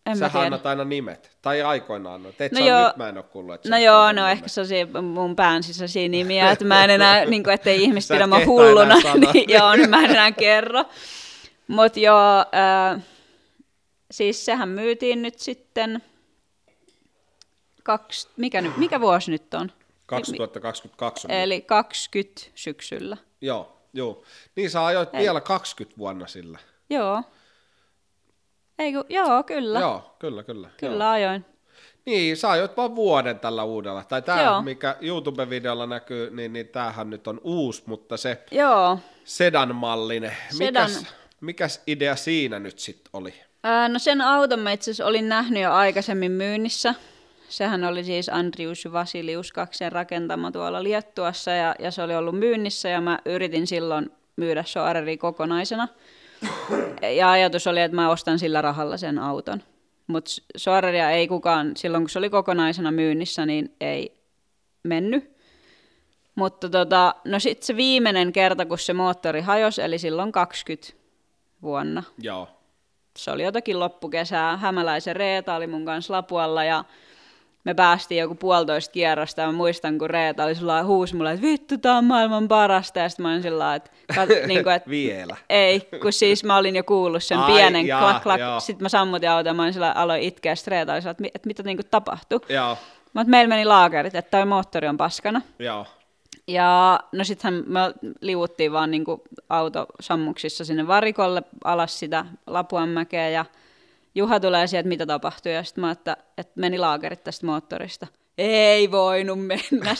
en Sä annat aina nimet, tai aikoinaan annat. Et no, no joo, nyt mä en ole kuullut, että No joo, no nimet. ehkä se on mun pään sisäisiä nimiä, että mä en enää, *laughs* niin kuin, ettei ihmiset pidä mä hulluna. *laughs* niin, joo, niin mä en enää kerro. Mutta joo, äh, siis sehän myytiin nyt sitten – kaksi, mikä, nyt, mikä vuosi nyt on? 2022. On Eli 20 syksyllä. Joo, joo. Niin sä ajoit Ei. vielä 20 vuonna sillä. Joo. Ei ku, joo, kyllä. Joo, kyllä, kyllä. Kyllä joo. ajoin. Niin, sä ajoit vaan vuoden tällä uudella. Tai tämä, joo. mikä YouTube-videolla näkyy, niin, niin tämähän nyt on uusi, mutta se joo. sedan-mallinen. Sedan. Mikäs, mikäs idea siinä nyt sitten oli? Ää, no sen auton mä itse asiassa olin nähnyt jo aikaisemmin myynnissä. Sehän oli siis Andrius Vasilius kaksen rakentama tuolla Liettuassa ja, ja se oli ollut myynnissä ja mä yritin silloin myydä Soareri kokonaisena. Ja ajatus oli, että mä ostan sillä rahalla sen auton. Mutta Soareria ei kukaan, silloin kun se oli kokonaisena myynnissä, niin ei mennyt. Mutta tota, no sitten se viimeinen kerta, kun se moottori hajosi, eli silloin 20 vuonna. Joo. Se oli jotakin loppukesää. Hämäläisen Reeta oli mun kanssa Lapualla ja me päästiin joku puolitoista kierrosta, ja mä muistan, kun Reeta oli sillä huus mulle, että vittu, tää on maailman parasta, ja sitten mä olin sillä että, *laughs* niin kuin, että Vielä. ei, kun siis mä olin jo kuullut sen Ai, pienen jaa, klak klak, sitten mä sammutin auton, mä olin sillä aloin itkeä, sitten Reeta oli sillä, että, että mitä niin kuin tapahtui. mä Mutta meillä meni laakerit, että toi moottori on paskana. Joo. Ja no sittenhän me liuuttiin vaan niinku autosammuksissa sinne varikolle alas sitä Lapuanmäkeä ja – Juha tulee sieltä, että mitä tapahtuu, ja sitten mä että, että meni laakerit tästä moottorista. Ei voinut mennä. *laughs*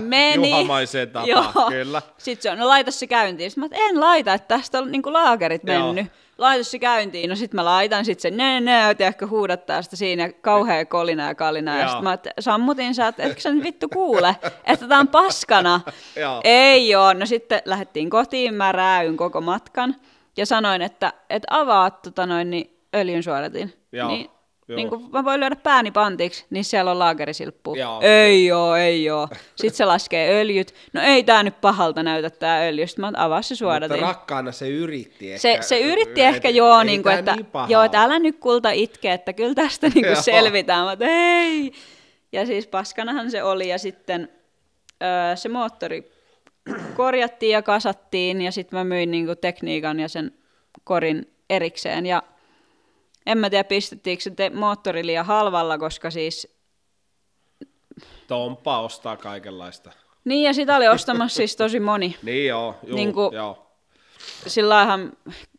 meni. Juhamaiseen tapaan, Joo. kyllä. Sitten se on, no laita se käyntiin. Sitten mä en laita, että tästä on niinku laakerit Joo. mennyt. Laita se käyntiin. No sitten mä laitan, sitten se nää, ja ehkä huudattaa sitä siinä kauhea kolina ja kalina. Ja sitten mä et, sammutin sä, että etkö sä nyt vittu kuule, että tää on paskana. *laughs* Joo. Ei joo. No sitten lähdettiin kotiin, mä rääyn koko matkan. Ja sanoin, että, että avaa tota noin, niin öljynsuodatin. Joo. Niin, Joo. niin kun mä voin lyödä pääni pantiksi, niin siellä on laakerisilppu. Joo. Ei joo, ei joo. Sitten se laskee öljyt. No ei tämä nyt pahalta näytä tämä öljy. Sitten mä avaa se suodatin. Mutta rakkaana se yritti ehkä. Se, se yritti y- ehkä joo, niin kuin, niin että, niin joo, että älä nyt kulta itke, että kyllä tästä niin kuin selvitään. Mutta ei. Ja siis paskanahan se oli ja sitten öö, se moottori korjattiin ja kasattiin ja sitten mä myin niin kuin tekniikan ja sen korin erikseen ja en mä tiedä pistettiinkö se te moottori liian halvalla, koska siis... Tompa ostaa kaikenlaista. Niin, ja sitä oli ostamassa siis tosi moni. *laughs* niin joo, juu, niin kuin, joo. Sillähän,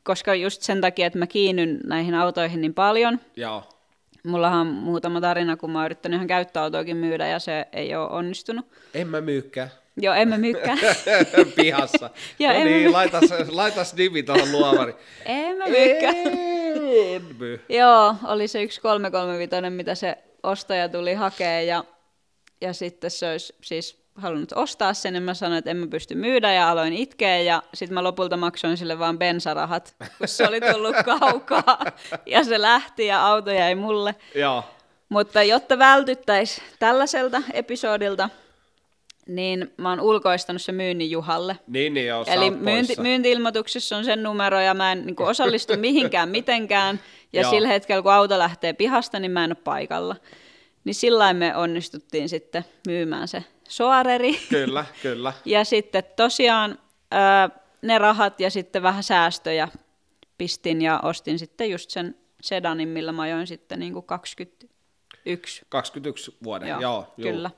koska just sen takia, että mä kiinnyn näihin autoihin niin paljon. Joo. Mullahan on muutama tarina, kun mä oon yrittänyt ihan käyttöautoakin myydä ja se ei ole onnistunut. En mä myykään. Joo, emme mykkää. *laughs* Pihassa. *laughs* Joo, no niin, laitas, laitas nimi tuohon luovari. *laughs* en mä mykkää. Joo, oli se yksi 335, mitä se ostaja tuli hakee ja, ja sitten se olisi siis halunnut ostaa sen, niin mä sanoin, että en mä pysty myydä ja aloin itkeä ja sitten mä lopulta maksoin sille vaan bensarahat, kun se oli tullut kaukaa ja se lähti ja auto jäi mulle. Joo. Mutta jotta vältyttäisiin tällaiselta episodilta, niin mä oon ulkoistanut se myynnin Juhalle. Niin, niin joo, Eli myynti, myynti-ilmoituksessa on sen numero, ja mä en niin kuin, osallistu *laughs* mihinkään mitenkään, ja joo. sillä hetkellä, kun auto lähtee pihasta, niin mä en ole paikalla. Niin sillä me onnistuttiin sitten myymään se soareri. *laughs* Kyllä, kyllä. ja sitten tosiaan ne rahat ja sitten vähän säästöjä pistin ja ostin sitten just sen sedanin, millä mä ajoin sitten niin kuin 21. 21 vuoden, joo, joo kyllä.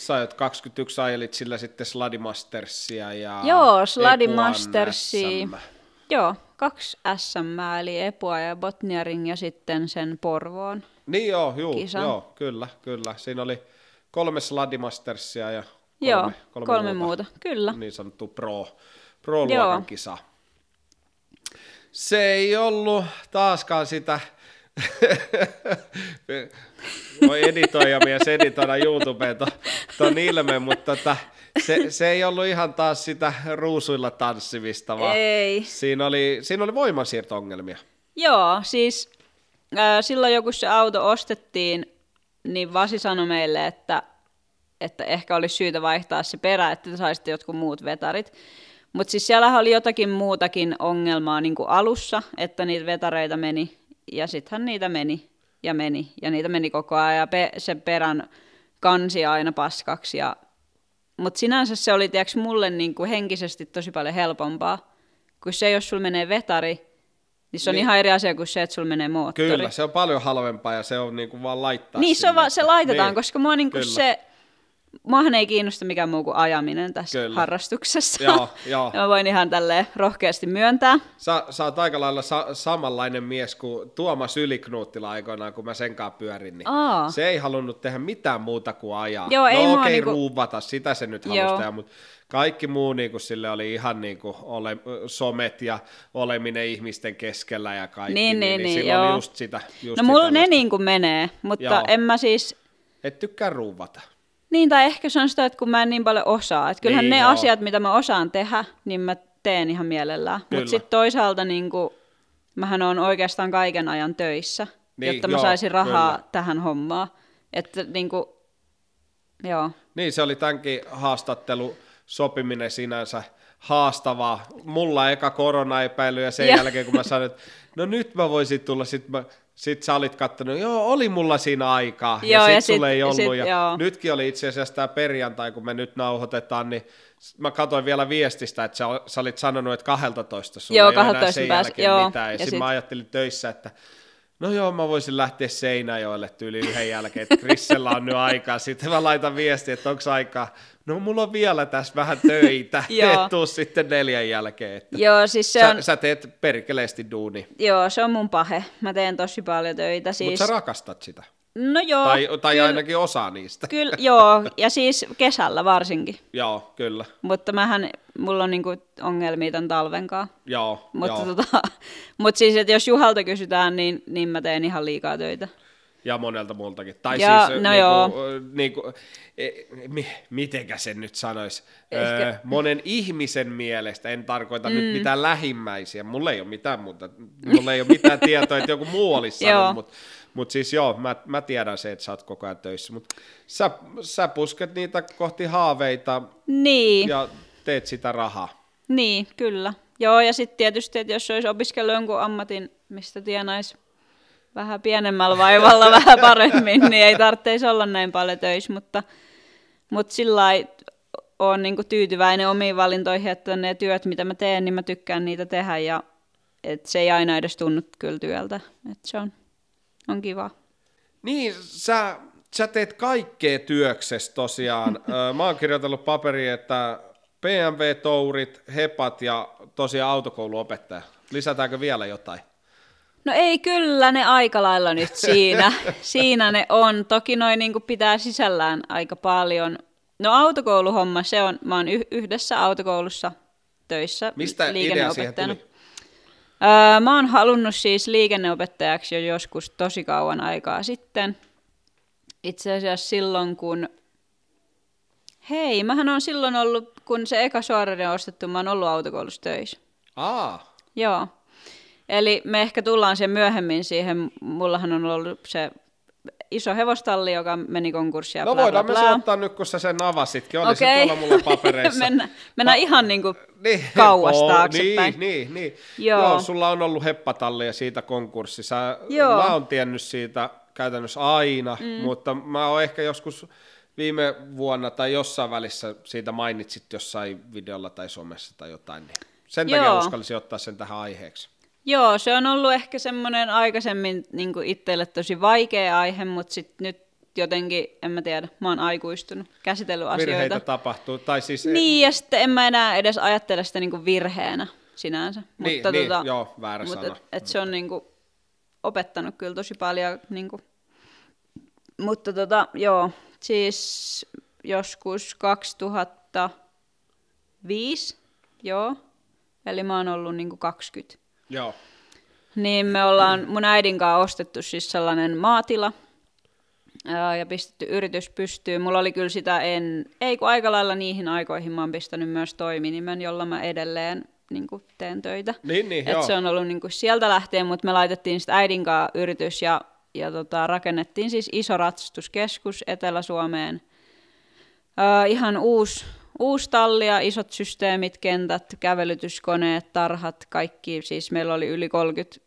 Sä 21 ajelit sillä sitten Sladimastersia ja Joo, Sladimastersia. Joo, kaksi SM, eli Epua ja Botniaring ja sitten sen Porvoon Niin joo, juu, joo, kyllä, kyllä. Siinä oli kolme Sladimastersia ja kolme, joo, kolme, kolme muuta, muuta, kyllä. Niin sanottu pro, pro-luokan kisa. Se ei ollut taaskaan sitä *laughs* Voi editoija mies editoida YouTubeen se on ilme, mutta tota, se, se ei ollut ihan taas sitä ruusuilla tanssivista, vaan ei. Siinä, oli, siinä oli voimansiirto-ongelmia. Joo, siis äh, silloin joku se auto ostettiin, niin Vasi sanoi meille, että, että ehkä olisi syytä vaihtaa se perä, että te saisitte jotkut muut vetarit. Mutta siis siellä oli jotakin muutakin ongelmaa niin kuin alussa, että niitä vetareita meni, ja sittenhän niitä meni, ja meni, ja niitä meni koko ajan, ja pe- sen perän kansia aina paskaksi. Ja... Mutta sinänsä se oli tiiäks, mulle niinku henkisesti tosi paljon helpompaa, kun se, jos sulla menee vetari, niin se on niin. ihan eri asia kuin se, että sulla menee moottori. Kyllä, se on paljon halvempaa ja se on niinku vaan laittaa. Niin, se, on va- se laitetaan, niin. koska mua niinku se Maahan ei kiinnosta mikään muu kuin ajaminen tässä Kyllä. harrastuksessa. Joo, joo. Ja mä voin ihan tälleen rohkeasti myöntää. Sä, sä oot aika lailla sa- samanlainen mies kuin Tuomas Yliknuuttila aikoinaan, kun mä sen kanssa pyörin. Niin Aa. se ei halunnut tehdä mitään muuta kuin ajaa. Joo, no ei okei, niinku... ruuvata, sitä se nyt halusi tehdä, mutta kaikki muu niinku sille oli ihan niinku ole, somet ja oleminen ihmisten keskellä ja kaikki, niin, niin, niin, niin silloin joo. just sitä. Just no mulla ne niin kuin menee, mutta joo. en mä siis... Et tykkää ruuvata. Niin, tai ehkä se on sitä, että kun mä en niin paljon osaa. Että kyllähän niin, ne joo. asiat, mitä mä osaan tehdä, niin mä teen ihan mielellään. Mutta sitten toisaalta niin kuin, mähän on oikeastaan kaiken ajan töissä, niin, jotta mä joo, saisin rahaa kyllä. tähän hommaan. Että niin kuin, joo. Niin, se oli tämänkin haastattelu sopiminen sinänsä haastavaa. Mulla eka koronaepäily ja sen ja. jälkeen, kun mä sanoin, että no nyt mä voisin tulla, sitten. mä sitten sä olit kattonut, joo, oli mulla siinä aikaa, joo, ja sit, sit sulle ei ollut. Sit, ja joo. nytkin oli itse asiassa tämä perjantai, kun me nyt nauhoitetaan, niin mä katsoin vielä viestistä, että sä, sä olit sanonut, että 12 sulla joo, ei 12 enää sen pääs, jälkeen joo, mitään. Ja, ja sitten sit... mä ajattelin töissä, että no joo, mä voisin lähteä Seinäjoelle tyyli yhden jälkeen, että Krissellä on nyt aikaa. Sitten mä laitan viestiä, että onko aikaa no mulla on vielä tässä vähän *laughs* töitä, et tuu sitten neljän jälkeen. Että Joo, siis se sä, on... sä teet perkeleesti duuni. Joo, se on mun pahe. Mä teen tosi paljon töitä. Siis... Mutta sä rakastat sitä. No joo. Tai, tai kyllä, ainakin osa niistä. Kyllä, joo, *laughs* ja siis kesällä varsinkin. joo, kyllä. Mutta mähän, mulla on niinku ongelmia tämän talvenkaan. Joo, Mutta joo. Tota, *laughs* mut siis, että jos Juhalta kysytään, niin, niin mä teen ihan liikaa töitä. Ja monelta muultakin. Tai ja, siis, no niinku, joo. Niinku, e, mi, mitenkä sen nyt sanoisi? monen ihmisen mielestä, en tarkoita mm. nyt mitään lähimmäisiä, mulla ei ole mitään muuta, mulla ei ole mitään *laughs* tietoa, että joku muu olisi sanonut, mutta mut siis joo, mä, mä tiedän se, että sä oot koko ajan töissä, mutta sä, sä pusket niitä kohti haaveita niin. ja teet sitä rahaa. Niin, kyllä. Joo, ja sitten tietysti, että jos olisi opiskellut jonkun ammatin, mistä tienaisi vähän pienemmällä vaivalla *laughs* vähän paremmin, niin ei tarvitsisi olla näin paljon töissä, mutta, mutta sillä on niin tyytyväinen omiin valintoihin, että ne työt, mitä mä teen, niin mä tykkään niitä tehdä ja et se ei aina edes tunnu kyllä työltä, että se on, on kiva. Niin, sä, sä teet kaikkea työksessä tosiaan. *laughs* mä oon kirjoitellut paperi, että PMV-tourit, hepat ja tosiaan autokouluopettaja. Lisätäänkö vielä jotain? No ei kyllä, ne aika lailla nyt siinä. *laughs* siinä ne on. Toki noin niin pitää sisällään aika paljon. No autokouluhomma, se on, mä oon yhdessä autokoulussa töissä Mistä liikenneopettajana. Idea öö, mä oon halunnut siis liikenneopettajaksi jo joskus tosi kauan aikaa sitten. Itse asiassa silloin, kun... Hei, mähän on silloin ollut, kun se eka suorainen ostettu, mä oon ollut autokoulussa töissä. Aa. Joo. Eli me ehkä tullaan siihen myöhemmin siihen. Mullahan on ollut se iso hevostalli, joka meni konkurssia. No voidaan bla, bla. me se ottaa nyt, kun sä sen avasitkin. Oli okay. se tuolla mulla *laughs* papereissa. Mennä, pa- no, ihan niinku niin kuin *laughs* niin, kauas oh, taaksepäin. Niin, niin, niin. Joo. Joo, sulla on ollut heppatalli ja siitä konkurssi. Sä, Joo. Mä oon tiennyt siitä käytännössä aina, mm. mutta mä oon ehkä joskus viime vuonna tai jossain välissä siitä mainitsit jossain videolla tai somessa tai jotain. Niin sen Joo. takia uskallisin ottaa sen tähän aiheeksi. Joo, se on ollut ehkä semmoinen aikaisemmin niin itselle tosi vaikea aihe, mutta sit nyt jotenkin, en mä tiedä, mä oon aikuistunut, käsitellyt asioita. Virheitä tapahtuu, tai siis... Eh, niin, ja sitten en mä enää edes ajattele sitä niin virheenä sinänsä. Niin, mutta, niin tota, joo, väärä mutta sana. Et, et se on niin kuin opettanut kyllä tosi paljon. Niin kuin. Mutta tota, joo, siis joskus 2005, joo, eli mä oon ollut niin kuin 20 Joo. Niin me ollaan mun äidin kanssa ostettu siis sellainen maatila ja pistetty yritys pystyyn. Mulla oli kyllä sitä en, ei kun aika lailla niihin aikoihin mä oon pistänyt myös toiminimen, jolla mä edelleen niin kuin teen töitä. Niin, niin, Et joo. se on ollut niin kuin sieltä lähtien, mutta me laitettiin sitä äidin kanssa yritys ja, ja tota, rakennettiin siis iso ratsastuskeskus Etelä-Suomeen. Uh, ihan uusi uusi tallia, isot systeemit, kentät, kävelytyskoneet, tarhat, kaikki. Siis meillä oli yli 30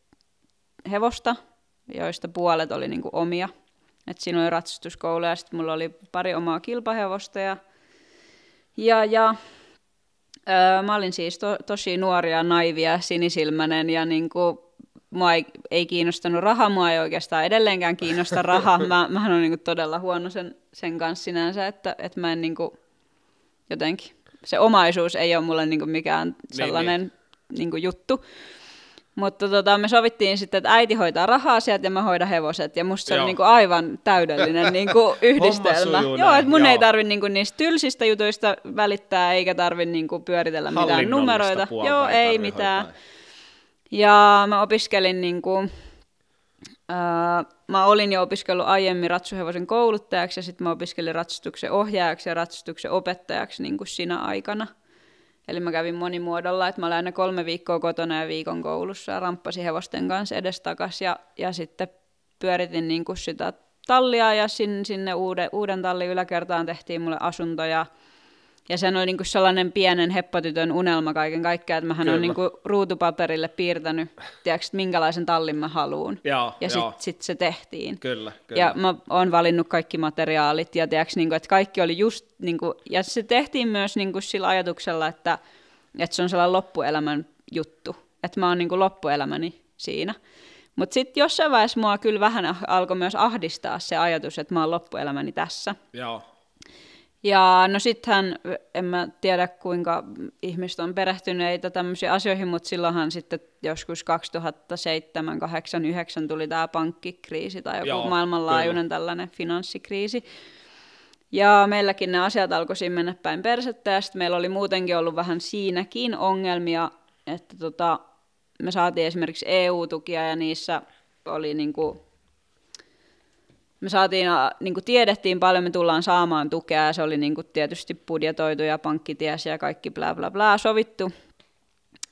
hevosta, joista puolet oli niinku omia. Et siinä oli ratsastuskoulu ja sitten mulla oli pari omaa kilpahevosta ja, ja, ja öö, mä olin siis to, tosi nuoria, naivia, sinisilmäinen ja niinku, mua ei, ei kiinnostanut raha, mua ei oikeastaan edelleenkään kiinnosta raha. *laughs* Mä, mähän on niinku todella huono sen, sen kanssa sinänsä, että, että mä en niinku, jotenkin. Se omaisuus ei ole mulle niinku mikään sellainen niin, niin. Niinku juttu. Mutta tota, me sovittiin sitten, että äiti hoitaa rahaa sieltä ja mä hoidan hevoset. Ja musta se on niinku aivan täydellinen *laughs* niinku yhdistelmä. Joo, että mun joo. ei tarvi niinku niistä tylsistä jutuista välittää, eikä tarvi niinku pyöritellä mitään numeroita. Joo, ei, ei mitään. Hoitaa. Ja mä opiskelin niinku Öö, mä olin jo opiskellut aiemmin ratsuhevosen kouluttajaksi ja sitten mä opiskelin ratsastuksen ohjaajaksi ja ratsastuksen opettajaksi niin kuin sinä aikana. Eli mä kävin monimuodolla, että mä olin aina kolme viikkoa kotona ja viikon koulussa ja ramppasin hevosten kanssa edestakas ja, ja sitten pyöritin niin kuin sitä tallia ja sinne, sinne uuden, uuden tallin yläkertaan tehtiin mulle asuntoja. Ja se oli niinku sellainen pienen heppatytön unelma kaiken kaikkiaan, että mähän Kyllä. on niinku ruutupaperille piirtänyt, tiedätkö, minkälaisen tallin mä haluun. Ja, ja sitten sit se tehtiin. Kyllä, kyllä. Ja mä oon valinnut kaikki materiaalit ja tiedätkö, niinku, että kaikki oli just, niinku, ja se tehtiin myös niinku sillä ajatuksella, että, että se on sellainen loppuelämän juttu. Että mä oon niinku loppuelämäni siinä. Mutta sitten jossain vaiheessa mua kyllä vähän alkoi myös ahdistaa se ajatus, että mä oon loppuelämäni tässä. Joo. Ja no sittenhän, en mä tiedä kuinka ihmiset on perehtyneitä tämmöisiin asioihin, mutta silloinhan sitten joskus 2007, 8, 9 tuli tämä pankkikriisi tai joku Joo, maailmanlaajuinen kyllä. tällainen finanssikriisi. Ja meilläkin ne asiat alkoi mennä päin persettä ja sitten meillä oli muutenkin ollut vähän siinäkin ongelmia, että tota, me saatiin esimerkiksi EU-tukia ja niissä oli niinku me saatiin, äh, niin kuin tiedettiin paljon, me tullaan saamaan tukea, ja se oli niin kuin tietysti budjetoitu ja pankkitiesi ja kaikki bla bla bla sovittu.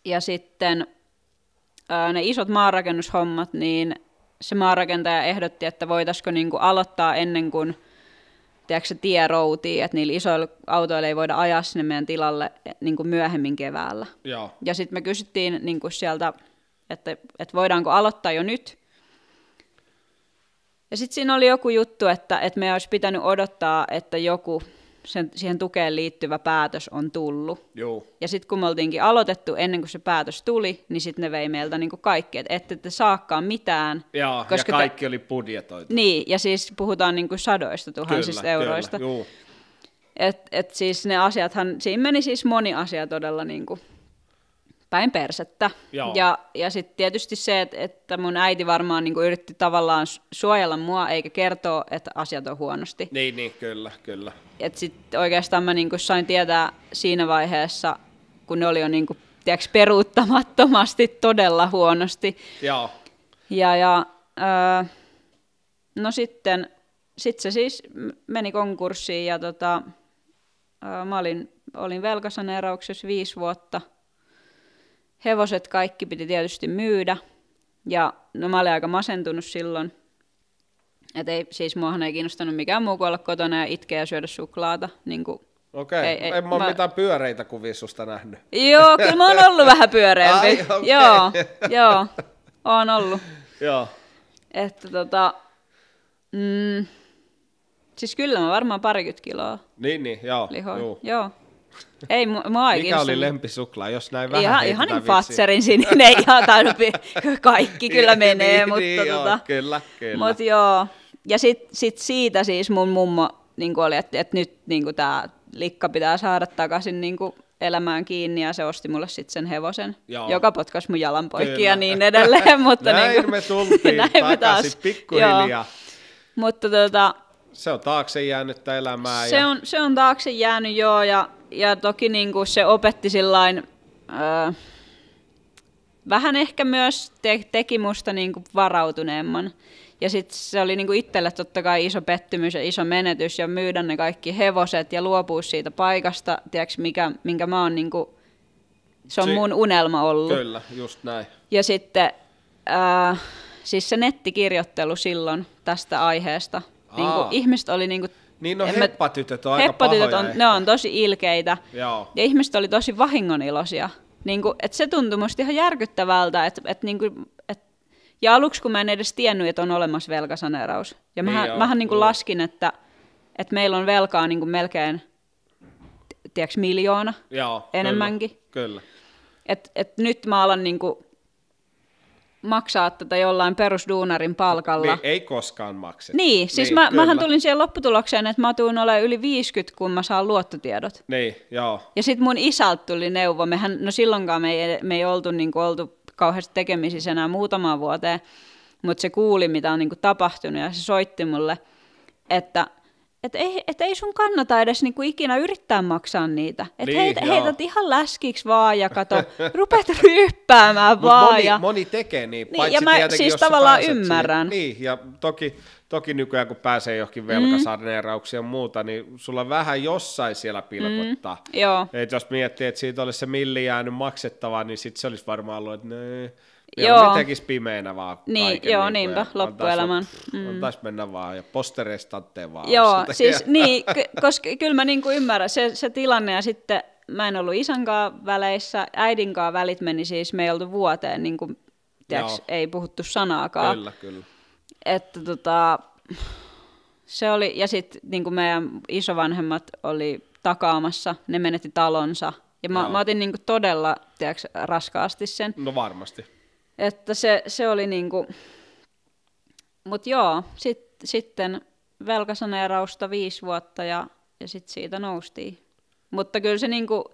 Ja sitten äh, ne isot maanrakennushommat, niin se maanrakentaja ehdotti, että voitaisiko niin kuin aloittaa ennen kuin tiedätkö, se tie routii, että niillä isoilla autoilla ei voida ajaa sinne meidän tilalle eh, niin kuin myöhemmin keväällä. Joo. Ja sitten me kysyttiin niin kuin sieltä, että, että voidaanko aloittaa jo nyt, ja sitten siinä oli joku juttu, että, että me olisi pitänyt odottaa, että joku sen, siihen tukeen liittyvä päätös on tullut. Joo. Ja sitten kun me oltiinkin aloitettu ennen kuin se päätös tuli, niin sitten ne vei meiltä niinku kaikki, että ette te saakaan mitään. Joo, koska ja kaikki te... oli budjetoitu. Niin, ja siis puhutaan niinku sadoista tuhansista kyllä, euroista. Kyllä, juu. et, et siis ne asiathan, siinä meni siis moni asia todella niinku päin persettä. Joo. Ja, ja sitten tietysti se, että, että mun äiti varmaan niin yritti tavallaan suojella mua eikä kertoa, että asiat on huonosti. Niin, niin kyllä, kyllä. Et sitten oikeastaan mä niin sain tietää siinä vaiheessa, kun ne oli jo niin kuin, tiiäks, peruuttamattomasti todella huonosti. Joo. Ja, ja öö, no sitten sit se siis meni konkurssiin ja tota, öö, mä olin, olin velkasaneerauksessa viisi vuotta – Hevoset kaikki piti tietysti myydä. Ja no mä olin aika masentunut silloin. Et ei, siis muahan ei kiinnostanut mikään muu kuin olla kotona ja itkeä ja syödä suklaata. Niin kuin Okei, ei, ei, en mä mä... mitään pyöreitä kuvia susta nähnyt. Joo, kyllä mä oon ollut vähän *laughs* pyöreämpi. Ai, okay. Joo, joo, oon ollut. joo. Että tota, mm, siis kyllä mä varmaan parikymmentä kiloa. Niin, niin, joo. Joo. Ei, mua ei Mikä oli lempisuklaa, jos näin vähän Ihan, ihan niin Fatserin sininen, ihan tainnut *laughs* kaikki *laughs* niin, kyllä menee, niin, mutta niin, tota, joo, kyllä, kyllä. Mut joo. Ja sitten sit siitä siis mun mummo niin oli, että, että nyt niin tämä likka pitää saada takaisin niin elämään kiinni ja se osti mulle sitten sen hevosen, Joo. joka potkas mun jalan poikki ja niin edelleen. *laughs* Mutta näin niin kuin, me tultiin näin me taas. pikkuhiljaa. Mutta tota, se on taakse jäänyt elämää. Se, ja... on, se on taakse jäänyt joo ja ja toki niin kuin se opetti sillain, öö, vähän ehkä myös te- teki musta niin kuin varautuneemman. Ja sitten se oli kuin niinku itselle totta kai iso pettymys ja iso menetys ja myydä ne kaikki hevoset ja luopua siitä paikasta, tiedätkö, mikä, minkä mä oon kuin niinku, se on si- mun unelma ollut. Kyllä, just näin. Ja sitten äh, siis se nettikirjoittelu silloin tästä aiheesta. niin kuin ihmiset oli kuin niinku niin no heppatytöt on heppatytöt aika pahoja on, Ne on tosi ilkeitä. Joo. Ja ihmiset oli tosi vahingoniloisia. Niin kuin, et se tuntui musta ihan järkyttävältä, että että niin kuin, että, ja aluksi kun mä en edes tiennyt, että on olemassa velkasaneeraus. Ja mähän, niin mähän niin kuin laskin, että, että meillä on velkaa niin kuin melkein tiedätkö, miljoona joo, enemmänkin. Kyllä, kyllä. Et, et nyt mä alan niin kuin, maksaa tätä jollain perusduunarin palkalla. Niin, ei koskaan makseta. Niin, siis niin, mä, kyllä. mähän tulin siihen lopputulokseen, että mä tuun ole yli 50, kun mä saan luottotiedot. Niin, joo. Ja sitten mun isältä tuli neuvo. Mehän, no silloinkaan me ei, me ei oltu, niin kuin, oltu kauheasti tekemisissä enää muutamaan vuoteen, mutta se kuuli, mitä on niin kuin, tapahtunut, ja se soitti mulle, että – että ei, et ei sun kannata edes niinku ikinä yrittää maksaa niitä. että niin, heitä, heität ihan läskiksi vaan ja kato, *laughs* rupeat ryppäämään vaan. Moni, ja... moni tekee niin, niin paitsi ja mä siis tavallaan ymmärrän. Siihen. Niin, ja toki, toki nykyään kun pääsee johonkin mm-hmm. velkasaneerauksiin mm. ja muuta, niin sulla vähän jossain siellä pilkottaa. Mm, joo. Et jos miettii, että siitä olisi se milli jäänyt maksettavaa, niin sit se olisi varmaan ollut, että nee, joo. Ja tekisi pimeinä vaan niin, Joo, niin niinpä, loppuelämän. Mm. mennä vaan ja postereistatteen vaan. Joo, siis niin, *laughs* k- koska kyllä mä niinku ymmärrän se, se tilanne ja sitten mä en ollut isänkaan väleissä, äidinkaan välit meni siis, me ei oltu vuoteen, niin kuin, tiiäks, ei puhuttu sanaakaan. Kyllä, kyllä. Että tota, se oli, ja sitten niin meidän isovanhemmat oli takaamassa, ne menetti talonsa. Ja mä, mä otin niin kuin, todella tiiäks, raskaasti sen. No varmasti että se, se oli niinku, mutta joo, sit, sitten velkasaneerausta viisi vuotta ja, ja sitten siitä noustiin. Mutta kyllä se niinku,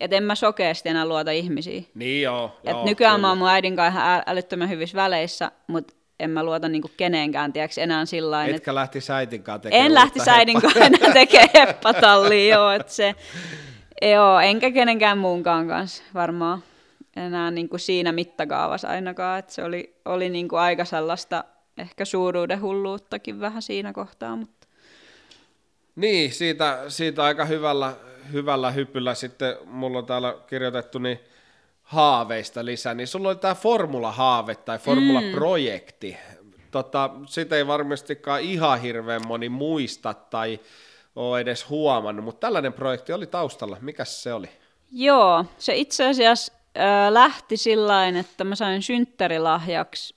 että en mä sokeasti enää luota ihmisiin. Niin joo. Et joo nykyään kyllä. mä oon mun äidin kanssa ihan älyttömän hyvissä väleissä, mutta en mä luota niinku keneenkään, tiedäks, enää sillä Etkä lähti lähti kanssa tekemään En lähti kanssa enää tekemään heppatallia, joo, et se, *laughs* joo, enkä kenenkään muunkaan kanssa varmaan enää niin kuin siinä mittakaavassa ainakaan, että se oli, oli niin kuin aika sellaista ehkä suuruuden hulluuttakin vähän siinä kohtaa, mutta... Niin, siitä, siitä aika hyvällä, hyvällä hypyllä sitten mulla on täällä kirjoitettu niin haaveista lisää, niin sulla oli tämä formula-haave tai projekti Mm. Tota, sitä ei varmastikaan ihan hirveän moni muista tai ole edes huomannut, mutta tällainen projekti oli taustalla. Mikäs se oli? Joo, se itse asiassa lähti sillä että mä sain synttärilahjaksi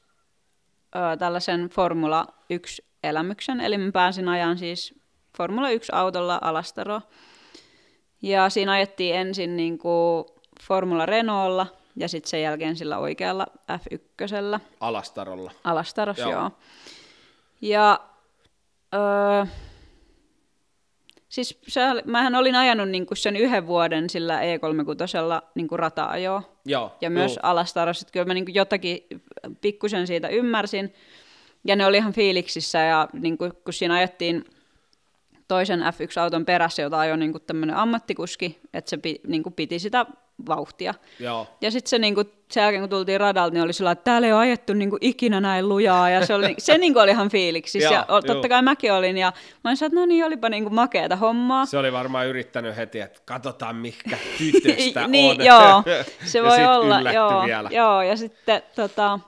ö, tällaisen Formula 1-elämyksen, eli mä pääsin ajan siis Formula 1-autolla Alastaro. Ja siinä ajettiin ensin niin kuin Formula Renaultilla ja sitten sen jälkeen sillä oikealla F1. Alastarolla. Alastaros, joo. joo. Ja öö, Siis sä, mähän olin ajanut niinku sen yhden vuoden sillä E36 niinku rata-ajoa. Joo, ja myös juu. että kyllä mä niinku jotakin pikkusen siitä ymmärsin. Ja ne oli ihan fiiliksissä ja niinku, kun siinä ajettiin toisen F1-auton perässä, jota ajoi niinku tämmöinen ammattikuski, että se pi, niinku piti sitä vauhtia. Joo. Ja sitten se, niinku, sen jälkeen, kun tultiin radalta, niin oli sillä, että täällä ei ole ajettu niinku, ikinä näin lujaa, ja se, oli, niinku, se *laughs* niinku, oli ihan fiiliksi ja, ja totta kai mäkin olin, ja mä olin että no niin, olipa niinku, makeata hommaa. Se oli varmaan yrittänyt heti, että katsotaan, mikä tytöstä *laughs* niin, on. Joo, *laughs* se voi olla, joo, vielä. joo, ja sitten tota,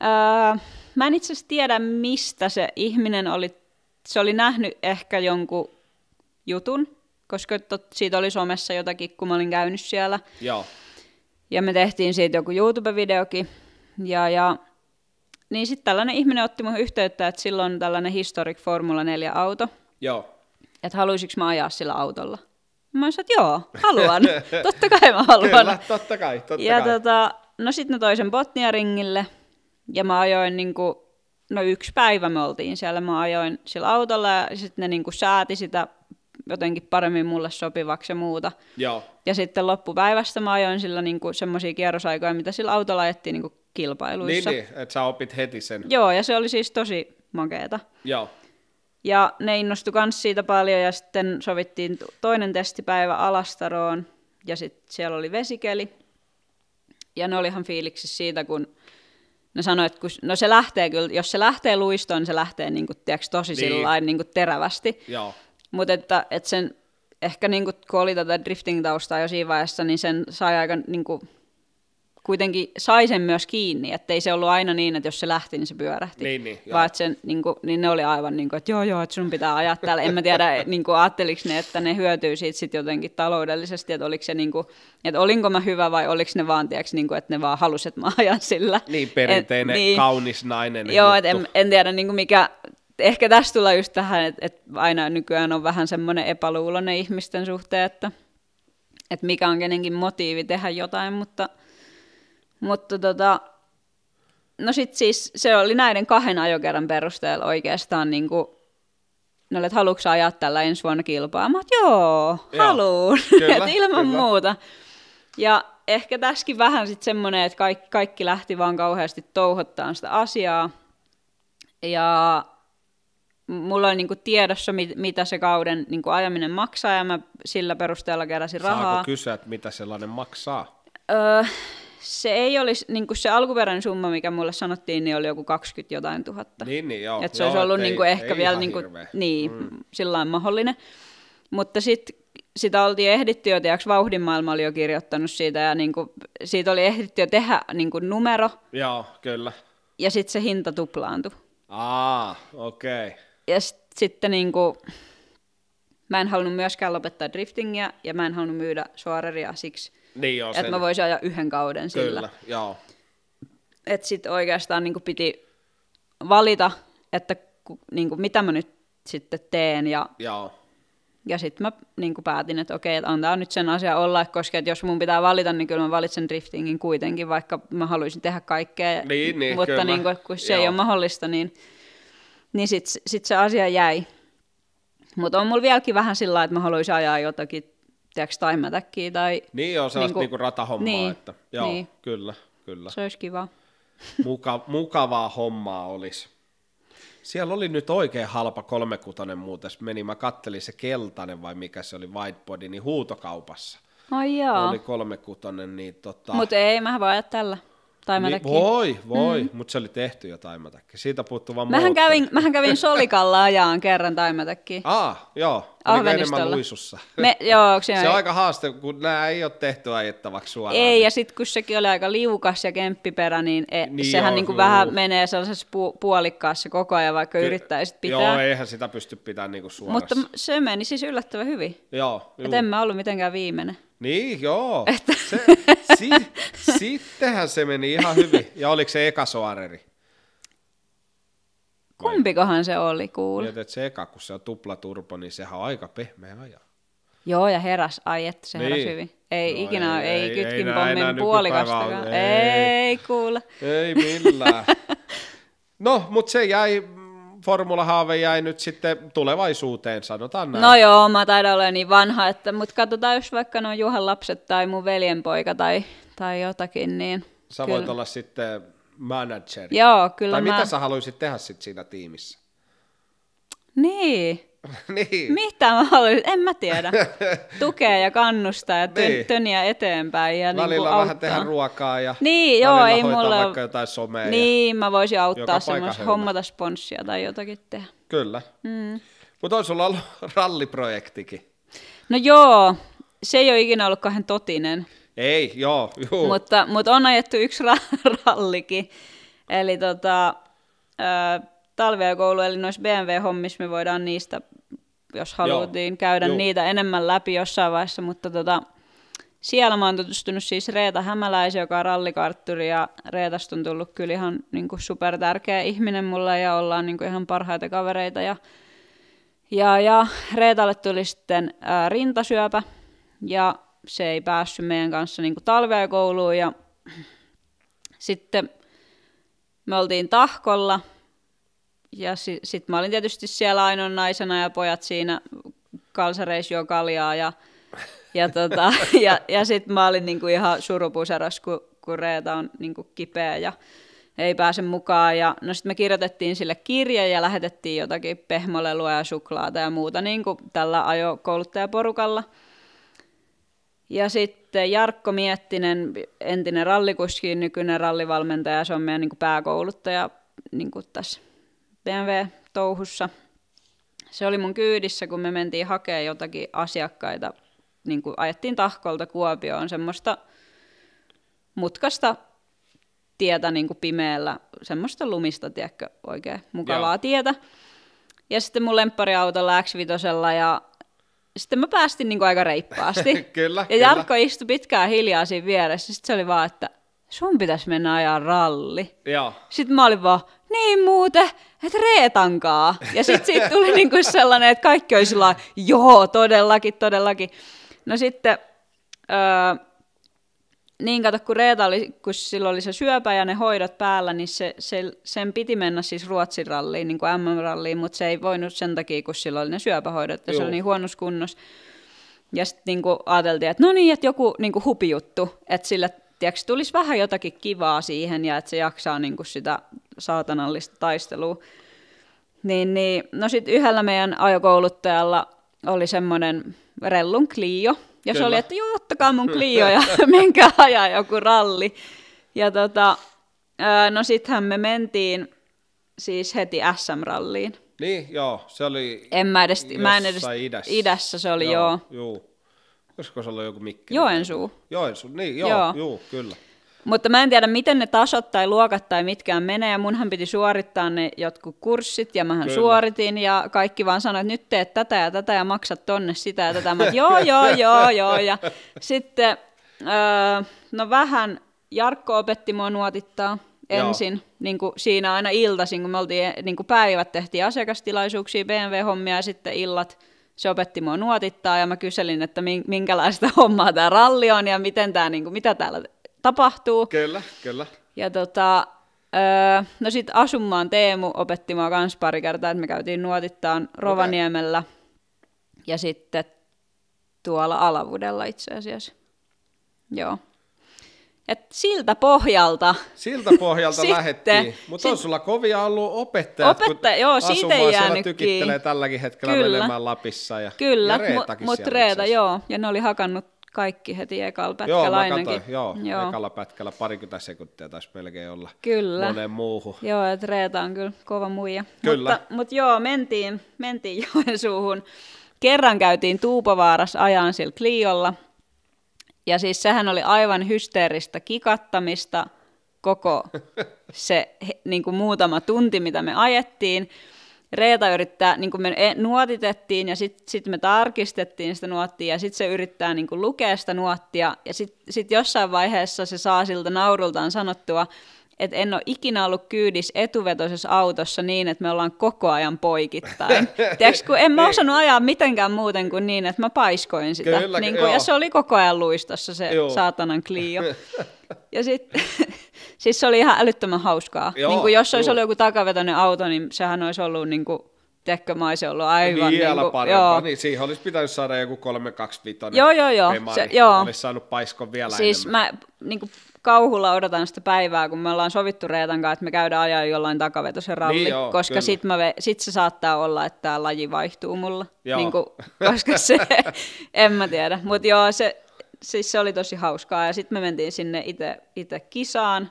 ää, mä en itse asiassa tiedä, mistä se ihminen oli, se oli nähnyt ehkä jonkun jutun, koska tot, siitä oli somessa jotakin, kun mä olin käynyt siellä. Joo. Ja me tehtiin siitä joku YouTube-videokin. Ja, ja niin sitten tällainen ihminen otti mun yhteyttä, että silloin on tällainen Historic Formula 4-auto. Joo. Että haluaisinko mä ajaa sillä autolla. Mä sanoin, että joo, haluan. *laughs* totta kai mä haluan. Kyllä, totta kai, totta ja kai. Tota, no sitten ne toisen Botnia-ringille. Ja mä ajoin niinku, no yksi päivä me oltiin siellä. Mä ajoin sillä autolla ja sitten ne niinku sääti sitä jotenkin paremmin mulle sopivaksi ja muuta. Joo. Ja sitten loppupäivästä mä ajoin sillä niinku semmoisia kierrosaikoja, mitä sillä autolla ajettiin niinku kilpailuissa. Niin, niin että sä opit heti sen. Joo, ja se oli siis tosi makeeta. Joo. Ja ne innostui myös siitä paljon, ja sitten sovittiin toinen testipäivä Alastaroon, ja sitten siellä oli vesikeli. Ja ne oli fiiliksi siitä, kun ne sanoi, että kun, no se lähtee kyllä, jos se lähtee luistoon, niin se lähtee niinku, niin kuin, tiiäks, tosi niin. sillain, niin kuin terävästi. Joo. Mutta että, että sen ehkä niin kuin, kun oli tätä drifting-taustaa jo siinä vaiheessa, niin sen sai aika niin kuin, kuitenkin sai sen myös kiinni, että ei se ollut aina niin, että jos se lähti, niin se pyörähti. Niin, niin, vaan että sen, niin, kuin, niin ne oli aivan niin kuin, että joo, joo, että sun pitää ajaa täällä. En mä tiedä, *laughs* niin kuin, ajatteliko ne, että ne hyötyy siitä sit jotenkin taloudellisesti, että, oliko se, niin kuin, että olinko mä hyvä vai oliko ne vaan, tiiäks, niin kuin, että ne vaan halusivat, että mä ajan sillä. Niin perinteinen, et, niin, kaunis nainen. Joo, et en, en tiedä niin kuin mikä ehkä tässä tulee just tähän, että, että aina nykyään on vähän semmoinen epäluulonen ihmisten suhteen, että, että mikä on kenenkin motiivi tehdä jotain, mutta, mutta tota, no sit siis se oli näiden kahden ajokerran perusteella oikeastaan niin kuin, no, että haluatko ajaa tällä ensi vuonna kilpaa? Mä joo, joo haluun, *laughs* kyllä, ilman kyllä. muuta. Ja ehkä tässäkin vähän sitten semmoinen, että kaikki, kaikki lähti vaan kauheasti touhottaan sitä asiaa. Ja mulla oli niinku tiedossa, mit, mitä se kauden niinku ajaminen maksaa, ja mä sillä perusteella keräsin rahaa. Saako kysyä, että mitä sellainen maksaa? Öö, se ei olisi, niin kuin se alkuperäinen summa, mikä mulle sanottiin, niin oli joku 20 jotain tuhatta. Niin, niin joo. Et se joo, olisi ollut niinku ei, niin kuin ehkä ei vielä niin, kuin, niin mm. sillä mahdollinen. Mutta sitten sitä oltiin ehditty jo, tiiäks, Vauhdin maailma oli jo kirjoittanut siitä, ja niin kuin, siitä oli ehditty jo tehdä niin kuin numero. Joo, kyllä. Ja sitten se hinta tuplaantui. Ah, okei. Okay ja sit, sitten niin kuin, mä en halunnut myöskään lopettaa driftingiä ja mä en halunnut myydä suoraria siksi, niin joo, että sen. mä voisin ajaa yhden kauden sillä. Kyllä, Joo. Et sit oikeastaan niin kuin piti valita, että niin kuin, mitä mä nyt sitten teen ja, joo. ja sitten mä niin kuin päätin, että okei, että antaa nyt sen asia olla, koska että jos mun pitää valita, niin kyllä mä valitsen driftingin kuitenkin, vaikka mä haluaisin tehdä kaikkea, niin, niin, mutta kyllä. niin kuin, kun se joo. ei ole mahdollista, niin niin sitten sit se asia jäi. Mutta on mulla vieläkin vähän sillä että mä haluaisin ajaa jotakin, tiedätkö, taimetäkkiä tai... Niin on sellaista niinku, niinku ratahommaa, niin, että joo, niin. kyllä, kyllä. Se olisi kiva. *laughs* Muka, mukavaa hommaa olisi. Siellä oli nyt oikein halpa kolmekutonen muuten meni, mä kattelin se keltainen vai mikä se oli, body, niin huutokaupassa. Ai joo. Oli kolmekutonen, niin tota... Mutta ei, mä vaan tällä taimatakki. Niin, voi, voi, mm. mutta se oli tehty jo taimatakki. Siitä puuttuu vaan mähän kävin, mähän kävin solikalla ajaan kerran taimatakki. Ah, joo ahvenistolla. Niin enemmän luisussa? Me, joo, se, on aika haaste, kun nämä ei ole tehty ajettavaksi suoraan. Ei, ja sitten kun sekin oli aika liukas ja kemppiperä, niin, e, niin sehän joo, niin kuin joo. vähän menee sellaisessa pu, puolikkaassa koko ajan, vaikka Ky- yrittäisit pitää. Joo, eihän sitä pysty pitämään niin kuin suorassa. Mutta se meni siis yllättävän hyvin. Joo. Että en mä ollut mitenkään viimeinen. Niin, joo. Että... Se, si, sittenhän se meni ihan hyvin. Ja oliko se eka soareri? Kumpikohan se oli kuul? Cool. Mietit, se eka, kun se on tuplaturbo, niin sehän on aika pehmeä aja. Joo, ja heräs, ai että se niin. heräs hyvin. Ei no ikinä, ei, ei, ei kytkinpommin puolikastakaan. Ei, ei kuule. Ei millään. *laughs* no, mutta se jäi, formulahaave jäi nyt sitten tulevaisuuteen, sanotaan näin. No joo, mä taidan olla niin vanha, että, mutta katsotaan, jos vaikka on Juhan lapset tai mun veljenpoika tai, tai jotakin, niin Sä voit kyllä. olla sitten manageri. Joo, kyllä Tai mä... mitä sä haluaisit tehdä sit siinä tiimissä? *laughs* Niin. *laughs* niin. Mitä mä haluaisin? En mä tiedä. *laughs* Tukea ja kannustaa ja niin. töniä eteenpäin. Ja niinku välillä niin vähän tehdä ruokaa ja niin, joo, ei mulla... vaikka jotain somea. Niin, mä voisin auttaa semmoista hommata sponssia tai jotakin tehdä. Kyllä. Mm. Mutta on sulla ollut ralliprojektikin. No joo, se ei ole ikinä ollut kahden totinen. Ei, joo. Juu. Mutta, mutta on ajettu yksi ra- *laughs* rallikin. Eli tota, ö, talviakoulu, eli noissa BMW-hommissa me voidaan niistä, jos haluttiin, käydä Juu. niitä enemmän läpi jossain vaiheessa. Mutta tota, siellä mä oon tutustunut siis Reeta Hämäläisi, joka on rallikartturi, ja Reetasta on tullut kyllä ihan niin kuin supertärkeä ihminen mulle, ja ollaan niin kuin ihan parhaita kavereita. Ja, ja, ja Reetalle tuli sitten ää, rintasyöpä, ja se ei päässyt meidän kanssa niin talvea kouluun ja sitten me oltiin tahkolla ja si- sitten mä olin tietysti siellä ainoa naisena ja pojat siinä kalsareissa jo kaljaa ja, ja, *laughs* tota, ja, ja sitten mä olin niinku ihan surupuseras, kun, kun Reeta on niinku kipeä ja ei pääse mukaan. Ja, no sitten me kirjoitettiin sille kirje ja lähetettiin jotakin pehmolelua ja suklaata ja muuta niinku tällä ajokouluttajaporukalla. porukalla. Ja sitten Jarkko Miettinen, entinen rallikuski, nykyinen rallivalmentaja, se on meidän niin kuin pääkouluttaja niin kuin tässä BMW-touhussa. Se oli mun kyydissä, kun me mentiin hakemaan jotakin asiakkaita. Niin kuin ajettiin tahkolta Kuopioon semmoista mutkasta tietä niin kuin pimeällä, semmoista lumista, tiedätkö, oikein mukavaa Joo. tietä. Ja sitten mun lemppariautolla X5 ja sitten mä päästin niin kuin aika reippaasti. *laughs* kyllä, ja kyllä. istui pitkään hiljaa siinä vieressä. Sitten se oli vaan, että sun pitäisi mennä ajaa ralli. Joo. Sitten mä olin vaan, niin muuten, että reetankaa. Ja sitten siitä tuli *laughs* niin kuin sellainen, että kaikki oli sillä joo, todellakin, todellakin. No sitten... Öö, niin, kato, kun Reeta oli, kun sillä oli se syöpä ja ne hoidot päällä, niin se, se, sen piti mennä siis Ruotsin ralliin, niin kuin MM-ralliin, mutta se ei voinut sen takia, kun sillä oli ne syöpähoidot ja se oli niin huonossa kunnossa. Ja sitten niin ajateltiin, että no niin, että joku niin kuin hupijuttu, että sillä tiiäks, tulisi vähän jotakin kivaa siihen ja että se jaksaa niin kuin sitä saatanallista taistelua. Niin, niin. No sitten yhdellä meidän ajokouluttajalla oli semmoinen rellun klio, ja Kyllä. se oli, että joo, ottakaa mun hmm. Clio ja *laughs* menkää ajaa joku ralli. Ja tota, no sittenhän me mentiin siis heti SM-ralliin. Niin, joo, se oli en mä edes, mä en edes idässä. idässä. se oli, joo. joo. joo. Joskus se oli joku mikki. Joensuu. Joensuu, niin, joo, joo. joo kyllä. Mutta mä en tiedä, miten ne tasot tai luokat tai mitkään menee, ja munhan piti suorittaa ne jotkut kurssit, ja mähän Kyllä. suoritin, ja kaikki vaan sanoi, että nyt teet tätä ja tätä, ja maksat tonne sitä ja tätä. Mä oot, joo, joo, joo, joo, ja sitten, öö, no vähän, Jarkko opetti mua nuotittaa ensin, niin kuin siinä aina iltaisin, kun me oltiin, e, niin kuin päivät tehtiin asiakastilaisuuksia, BMW-hommia, ja sitten illat, se opetti mua nuotittaa ja mä kyselin, että minkälaista *laughs* hommaa tämä ralli on ja miten tää, niin kuin, mitä täällä tapahtuu. Kyllä, kyllä. Ja tota, öö, no sitten asumaan Teemu opetti mua kans pari kertaa, että me käytiin nuotittaan Rovaniemellä okay. ja sitten tuolla Alavudella itse asiassa. Joo. Et siltä pohjalta. Siltä pohjalta *laughs* lähettiin. Mutta on sulla kovia ollut opettajat, Opettaja, kun joo, siitä ei jäänyt tykittelee tälläkin hetkellä Kyllä. menemään Lapissa. Ja, Kyllä, mutta mut Reeta, joo. Ja ne oli hakannut kaikki heti ekalla pätkällä joo, ainakin. Katsoin, joo, joo, ekalla pätkällä parikymmentä sekuntia taisi melkein olla kyllä. moneen muuhun. Joo, että Reeta on kyllä kova muija. Kyllä. Mutta, mutta joo, mentiin, mentiin *laughs* Joensuuhun. Kerran käytiin Tuupovaaras ajan sillä Kliolla. Ja siis sehän oli aivan hysteeristä kikattamista koko se niin kuin muutama tunti, mitä me ajettiin. Reeta yrittää, niin kuin me e-, nuotitettiin ja sitten sit me tarkistettiin sitä nuottia ja sitten se yrittää niin kuin lukea sitä nuottia ja sitten sit jossain vaiheessa se saa siltä naurultaan sanottua, että en ole ikinä ollut kyydis etuvetoisessa autossa niin, että me ollaan koko ajan poikittain. *laughs* Tiedätkö, kun en mä niin. osannut ajaa mitenkään muuten kuin niin, että mä paiskoin sitä. Kyllä, niin kuin, ja se oli koko ajan luistossa se joo. saatanan Clio. *laughs* Ja sitten *laughs* Siis se oli ihan älyttömän hauskaa. Joo, niin kuin jos olisi juu. ollut joku takavetoinen auto, niin sehän olisi ollut niin kuin Tehkö mä olisin ollut aivan... Niin, niin vielä niin kuin, parempaa, joo. niin siihen olisi pitänyt saada joku 325 Joo, joo, joo. Pemari. Se, joo. Olisi saanut paiskon vielä Siis enemmän. mä niin kuin, kauhulla odotan sitä päivää, kun me ollaan sovittu Reetan kanssa, että me käydään ajaa jollain takavetosen ralli, niin joo, koska sit, mä, sit se saattaa olla, että tämä laji vaihtuu mulla, joo. niin kuin, koska se, *laughs* en mä tiedä, mutta joo, se, siis se oli tosi hauskaa, ja sitten me mentiin sinne itse kisaan,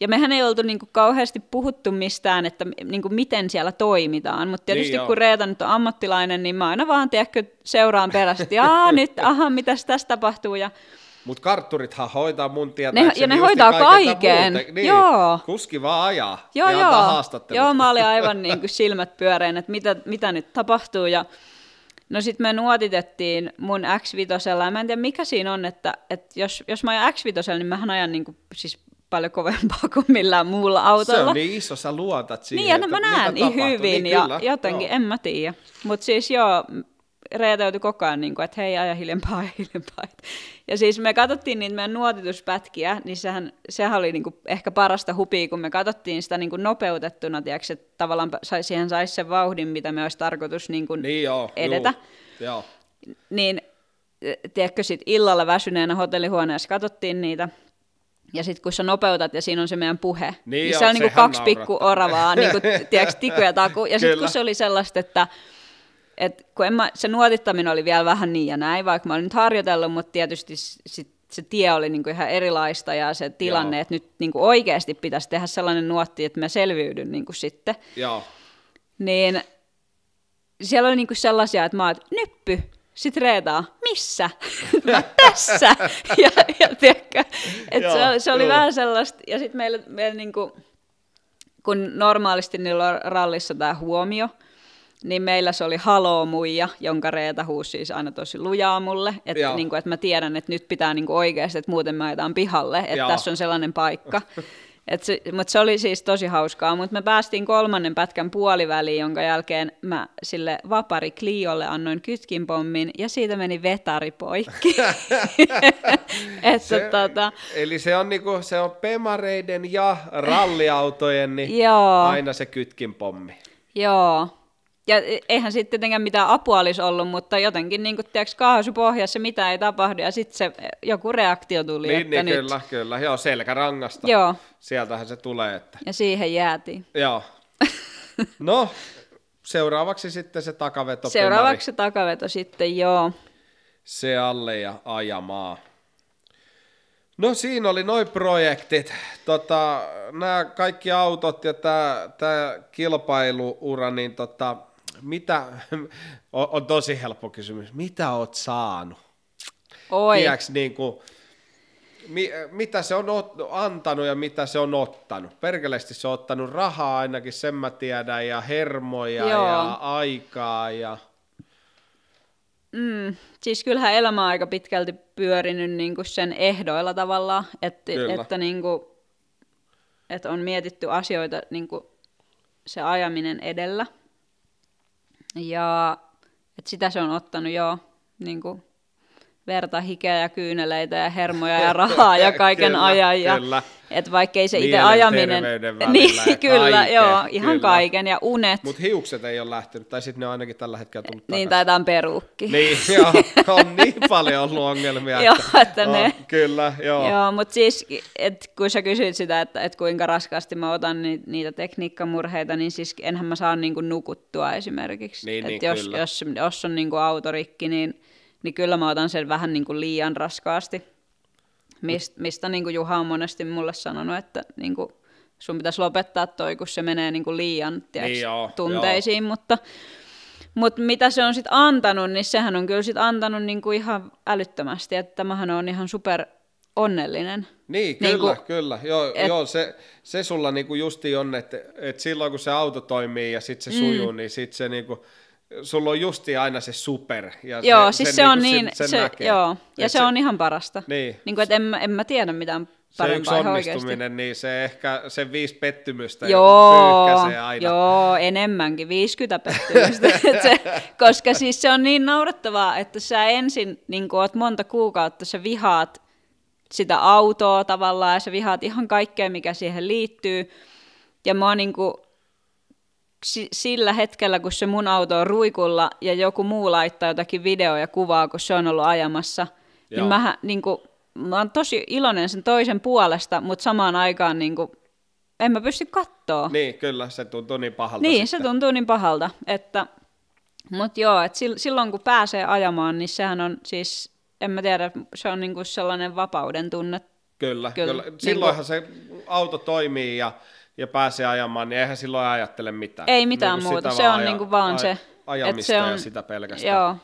ja mehän ei oltu niin kuin kauheasti puhuttu mistään, että niin kuin miten siellä toimitaan, mutta niin tietysti niin joo. kun Reeta nyt on ammattilainen, niin mä aina vaan tiedätkö, seuraan perästi, aa *laughs* nyt, aha, mitäs tässä tapahtuu ja mutta kartturithan hoitaa mun tietää. ne, Ja ne niinku hoitaa kaiken. Niin, joo. Kuski vaan ajaa joo, ja joo. Joo, mä olin *laughs* aivan niin kuin silmät pyöreän, että mitä, mitä nyt tapahtuu. Ja... No sit me nuotitettiin mun X5, ja mä en tiedä mikä siinä on, että, että jos, jos mä ajan X5, niin mähän ajan niin kuin, siis paljon kovempaa *laughs* kuin millään muulla autolla. Se on niin iso, sä luotat siihen, Niin, ja että mä näen niin hyvin niin, ja kyllä. jotenkin, joo. en mä tiedä. Mutta siis joo, räjätäytyi koko ajan, niin kuin, että hei, aja hiljempaa, *laughs* aja hiljempaa. Ja siis me katsottiin niitä meidän nuotituspätkiä, niin sehän, sehän oli niin kuin ehkä parasta hupia, kun me katsottiin sitä niin kuin nopeutettuna, tiedätkö, että tavallaan sai, siihen saisi sen vauhdin, mitä me olisi tarkoitus niin kuin niin joo, edetä. Juu, joo. Niin, tiedätkö, sit illalla väsyneenä hotellihuoneessa katsottiin niitä, ja sitten kun sä nopeutat ja siinä on se meidän puhe, niin, niin joo, se on niinku kaksi pikku oravaa, niinku, *laughs* tiedätkö, tiku ja taku. Ja sitten kun se oli sellaista, että et kun en mä, se nuotittaminen oli vielä vähän niin ja näin, vaikka mä olin nyt harjoitellut, mutta tietysti sit se tie oli niinku ihan erilaista ja se tilanne, joo. että nyt niinku oikeasti pitäisi tehdä sellainen nuotti, että mä selviydyn niinku sitten. Joo. Niin siellä oli niinku sellaisia, että mä oon, nyppy, sitten Reeta, missä? *laughs* Mä tässä! *laughs* ja, ja tiedätkö, että se, se, oli juu. vähän sellaista, ja sitten meillä, meillä kuin, niinku, kun normaalisti niillä on rallissa tämä huomio, niin meillä se oli haloo muija, jonka Reeta huusi siis aina tosi lujaa mulle, että niin kuin että mä tiedän, että nyt pitää kuin niinku oikeasti, että muuten mä ajetaan pihalle, että tässä on sellainen paikka. *laughs* Mutta se oli siis tosi hauskaa, mutta me päästiin kolmannen pätkän puoliväliin, jonka jälkeen mä sille vapari Kliolle annoin kytkinpommin ja siitä meni vetari poikki. *laughs* *laughs* Et se, tota... Eli se on, niinku, se on pemareiden ja ralliautojen niin aina se kytkinpommi. Joo, ja e, eihän sitten tietenkään mitään apua olisi ollut, mutta jotenkin niin kuin, tiedätkö, kaasupohjassa mitä ei tapahdu ja sitten se e, joku reaktio tuli. Niin, että niin nyt... kyllä, kyllä. Joo, selkärangasta. Joo. Sieltähän se tulee. Että... Ja siihen jäätiin. Joo. *laughs* No, seuraavaksi sitten se takaveto. Seuraavaksi se takaveto sitten, joo. Se alle ja ajamaa. No siinä oli noi projektit. Tota, nämä kaikki autot ja tämä kilpailuura, niin tota, mitä, *laughs* on, on tosi helppo kysymys, mitä oot saanut? Oi. Tiedäks, niin kuin, mi, mitä se on ot, antanut ja mitä se on ottanut. Perkeleesti se on ottanut rahaa ainakin, sen mä tiedän, ja hermoja Joo. ja aikaa. Ja... Mm, siis kyllähän elämä on aika pitkälti pyörinyt niin kuin sen ehdoilla tavallaan, että, että, niin kuin, että on mietitty asioita niin kuin se ajaminen edellä. Ja et sitä se on ottanut joo niin kuin verta, hikeä ja kyyneleitä ja hermoja ja *laughs* rahaa ja kaiken kyllä, ajan. Ja, kyllä. Et ei se itse ajaminen... *laughs* niin, kyllä, kaiken, joo, ihan kyllä. kaiken ja unet. Mutta hiukset ei ole lähtenyt, tai sitten ne on ainakin tällä hetkellä tullut Niin, tai tämä peruukki. niin, *laughs* joo, on niin paljon ollut ongelmia. joo, että, ne... On, kyllä, joo. Joo, mutta siis, et, kun sä kysyit sitä, että et kuinka raskaasti mä otan ni, niitä tekniikkamurheita, niin siis enhän mä saa niinku nukuttua esimerkiksi. Niin, et niin, jos, kyllä. jos, jos on niinku autorikki, niin niin kyllä mä otan sen vähän niin kuin liian raskaasti. Mist, mistä niin kuin Juha on monesti mulle sanonut, että niin kuin sun pitäisi lopettaa toi, kun se menee niin kuin liian tiiäks, niin joo, tunteisiin, joo. mutta mutta mitä se on sitten antanut, niin sehän on kyllä sitten antanut niinku ihan älyttömästi, että tämähän on ihan super onnellinen. Niin, niinku kyllä, niin kuin, kyllä. Joo, et, joo se, se sulla niinku justi on, että että silloin kun se auto toimii ja sitten se sujuu, mm. niin sitten se niinku, sulla on justi aina se super. Ja joo, se, siis niinku niin- sen, se on niin, sen, sen se, joo, ja se, se, on ihan parasta. Niin. niin kuin, että en, en mä tiedä mitään se yksi onnistuminen, oikeasti. niin se ehkä se viisi pettymystä joo, aina. Joo, enemmänkin, 50 pettymystä. *laughs* se, koska siis se on niin naurettavaa, että sä ensin niin kuin oot monta kuukautta, sä vihaat sitä autoa tavallaan, ja sä vihaat ihan kaikkea, mikä siihen liittyy. Ja mä oon niin kuin, sillä hetkellä, kun se mun auto on ruikulla ja joku muu laittaa jotakin videoa ja kuvaa, kun se on ollut ajamassa, niin Joo. niin, mähän, niin kuin, mä oon tosi iloinen sen toisen puolesta, mutta samaan aikaan niin kuin, en mä pysty kattoo. Niin, kyllä, se tuntuu niin pahalta. Niin, sitten. se tuntuu niin pahalta, että... Mutta joo, et silloin kun pääsee ajamaan, niin sehän on siis, en mä tiedä, se on niinku sellainen vapauden tunne. Kyllä, kyllä. kyllä. Niin Silloinhan niin kuin... se auto toimii ja ja pääsee ajamaan, niin eihän silloin ajattele mitään. Ei mitään niin muuta, se on aja, niinku vaan se. Ajamista se on, ja sitä pelkästään. Joo,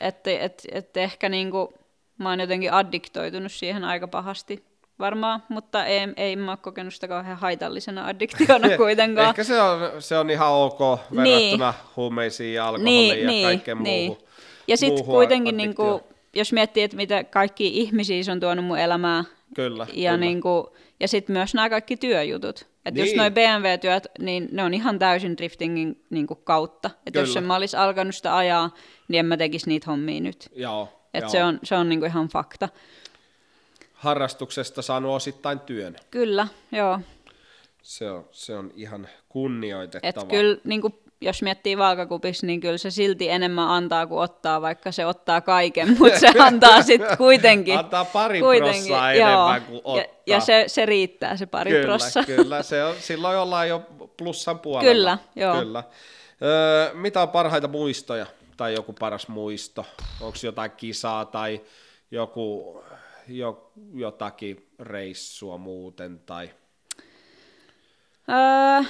että et, et ehkä niinku, mä oon jotenkin addiktoitunut siihen aika pahasti varmaan, mutta ei, ei mä oon kokenut sitä kauhean haitallisena addiktiona *laughs* kuitenkaan. Ehkä se on, se on ihan ok niin. verrattuna niin. huumeisiin ja alkoholiin niin, ja niin, kaikkeen niin. muuhun. Ja sitten kuitenkin, niin kuin, jos miettii, että mitä kaikki ihmisiä on tuonut mun elämää. Kyllä. Ja, kyllä. Niin kuin, ja sitten myös nämä kaikki työjutut. Et niin. Jos noin BMW-työt, niin ne on ihan täysin driftingin niin kuin kautta. Et jos en mä olisi alkanut sitä ajaa, niin en mä tekisi niitä hommia nyt. Joo, Et joo. Se on, se on niin kuin ihan fakta. Harrastuksesta saanut osittain työn. Kyllä, joo. Se on, se on ihan kunnioitettava. Et kyllä niin kuin jos miettii vaakakupissa, niin kyllä se silti enemmän antaa kuin ottaa, vaikka se ottaa kaiken, *laughs* mutta se antaa sitten *laughs* kuitenkin. Antaa pari kuitenkin, prossaa enemmän joo, kuin ottaa. Ja, ja se, se riittää se pari kyllä, prossa. Kyllä, se on, silloin ollaan jo plussan puolella. Kyllä, joo. Kyllä. Öö, mitä on parhaita muistoja tai joku paras muisto? Onko jotain kisaa tai joku, jo, jotakin reissua muuten tai... Öö,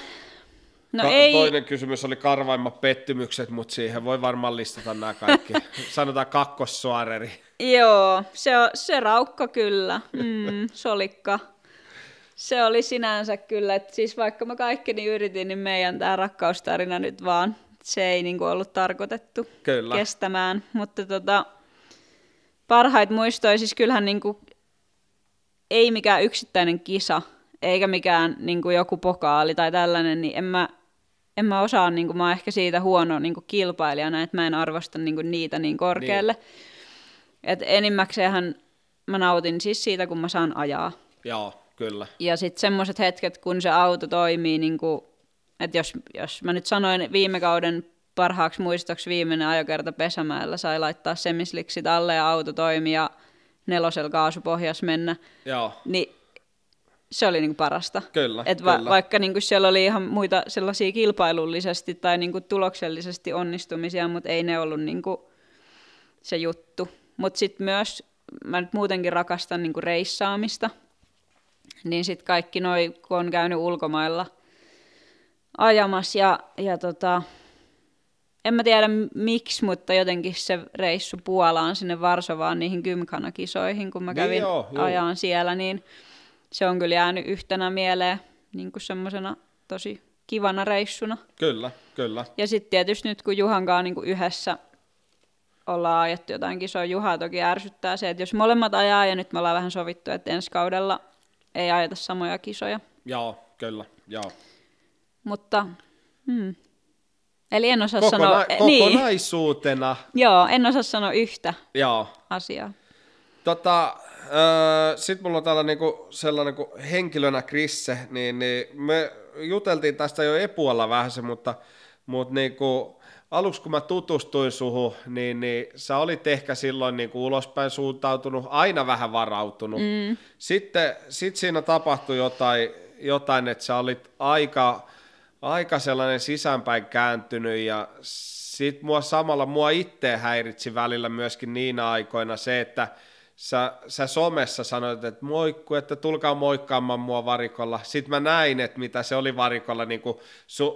No Ka- ei... Toinen kysymys oli karvaimmat pettymykset, mutta siihen voi varmaan listata nämä kaikki. *laughs* Sanotaan kakkossuareri. Joo, se, on, se raukka kyllä, mm, *laughs* solikka. Se oli sinänsä kyllä, että siis vaikka mä kaikkeni niin yritin, niin meidän tämä rakkaustarina nyt vaan, se ei niinku ollut tarkoitettu kyllä. kestämään. Mutta tota, parhaita muistoja, siis kyllähän niinku, ei mikään yksittäinen kisa – eikä mikään niin kuin joku pokaali tai tällainen, niin en mä, en mä osaa, niin kuin, mä oon ehkä siitä huono niin kuin kilpailijana, että mä en arvosta niin kuin, niitä niin korkealle. Niin. Et enimmäkseenhän mä nautin siis siitä, kun mä saan ajaa. Joo, kyllä. Ja sitten semmoiset hetket, kun se auto toimii, niin kuin, että jos, jos mä nyt sanoin viime kauden parhaaksi muistoksi viimeinen ajokerta Pesämäellä sai laittaa semisliksit alle ja auto toimii ja nelosel kaasupohjas mennä. Joo. Niin se oli niin kuin parasta. Kyllä, Et va- kyllä. Vaikka niin kuin siellä oli ihan muita sellaisia kilpailullisesti tai niin kuin tuloksellisesti onnistumisia, mutta ei ne ollut niin kuin se juttu. Mutta sitten myös, mä nyt muutenkin rakastan niin kuin reissaamista, niin sitten kaikki noi, kun on käynyt ulkomailla ajamassa ja, ja tota, en mä tiedä miksi, mutta jotenkin se reissu Puolaan sinne Varsovaan niihin gymkhana kun mä niin kävin niin joo, joo. ajaan siellä, niin – se on kyllä jäänyt yhtenä mieleen niin kuin semmoisena tosi kivana reissuna. Kyllä, kyllä. Ja sitten tietysti nyt kun kanssa niin kuin yhdessä ollaan ajettu jotain kisoa, Juha toki ärsyttää se, että jos molemmat ajaa ja nyt me ollaan vähän sovittu, että ensi kaudella ei ajeta samoja kisoja. Joo, kyllä, joo. Mutta, hmm. Eli en osaa Kokona- sanoa... Eh, niin. Kokonaisuutena. Niin. Joo, en osaa sanoa yhtä joo. asiaa. Tota, Öö, Sitten mulla on täällä niinku sellainen kuin henkilönä Krisse, niin, niin me juteltiin tästä jo epualla vähän se, mutta, mutta niinku, aluksi kun mä tutustuin suhu, niin, niin sä olit ehkä silloin niin kuin ulospäin suuntautunut, aina vähän varautunut. Mm. Sitten sit siinä tapahtui jotain, jotain, että sä olit aika, aika sellainen sisäänpäin kääntynyt ja sit mua samalla mua itse häiritsi välillä myöskin niinä aikoina se, että – sä, sä somessa sanoit, että moikku, että tulkaa moikkaamaan mua varikolla. Sitten mä näin, että mitä se oli varikolla niin kuin su,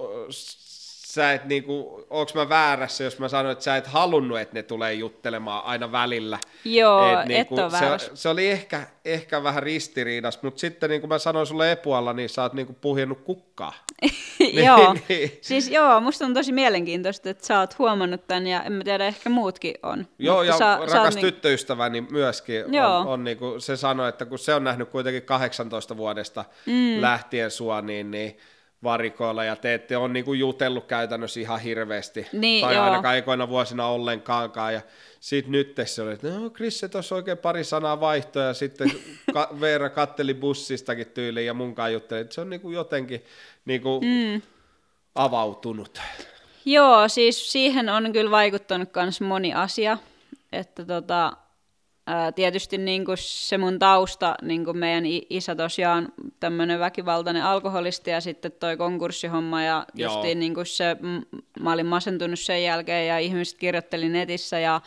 sä et niinku, onks mä väärässä, jos mä sanon, että sä et halunnut, että ne tulee juttelemaan aina välillä. Joo, et, niinku, et se, se, oli ehkä, ehkä vähän ristiriidas, mutta sitten niin kuin mä sanoin sulle Epualla, niin sä oot niinku puhjennut kukkaa. *laughs* niin, joo, niin. siis joo, musta on tosi mielenkiintoista, että sä oot huomannut tämän ja en mä tiedä, ehkä muutkin on. Joo, mutta ja sä, rakas sä niinku- tyttöystäväni niin... myöskin joo. on, on niinku, se sanoi, että kun se on nähnyt kuitenkin 18 vuodesta mm. lähtien sua, niin, niin varikoilla ja te ette ole niinku jutellut käytännössä ihan hirveästi. Niin, tai joo. ainakaan ekoina vuosina ollenkaankaan. Ja sit nyt se oli, että no Krisse tuossa oikein pari sanaa vaihtoa ja sitten *laughs* ka- Veera katteli bussistakin tyyliin ja munkaan jutteli. Se on niinku jotenkin niinku mm. avautunut. Joo, siis siihen on kyllä vaikuttanut myös moni asia. Että tota, tietysti niin kuin se mun tausta, niin kuin meidän isä tosiaan tämmöinen väkivaltainen alkoholisti ja sitten toi konkurssihomma ja justiin niin kuin se, mä olin masentunut sen jälkeen ja ihmiset kirjoitteli netissä ja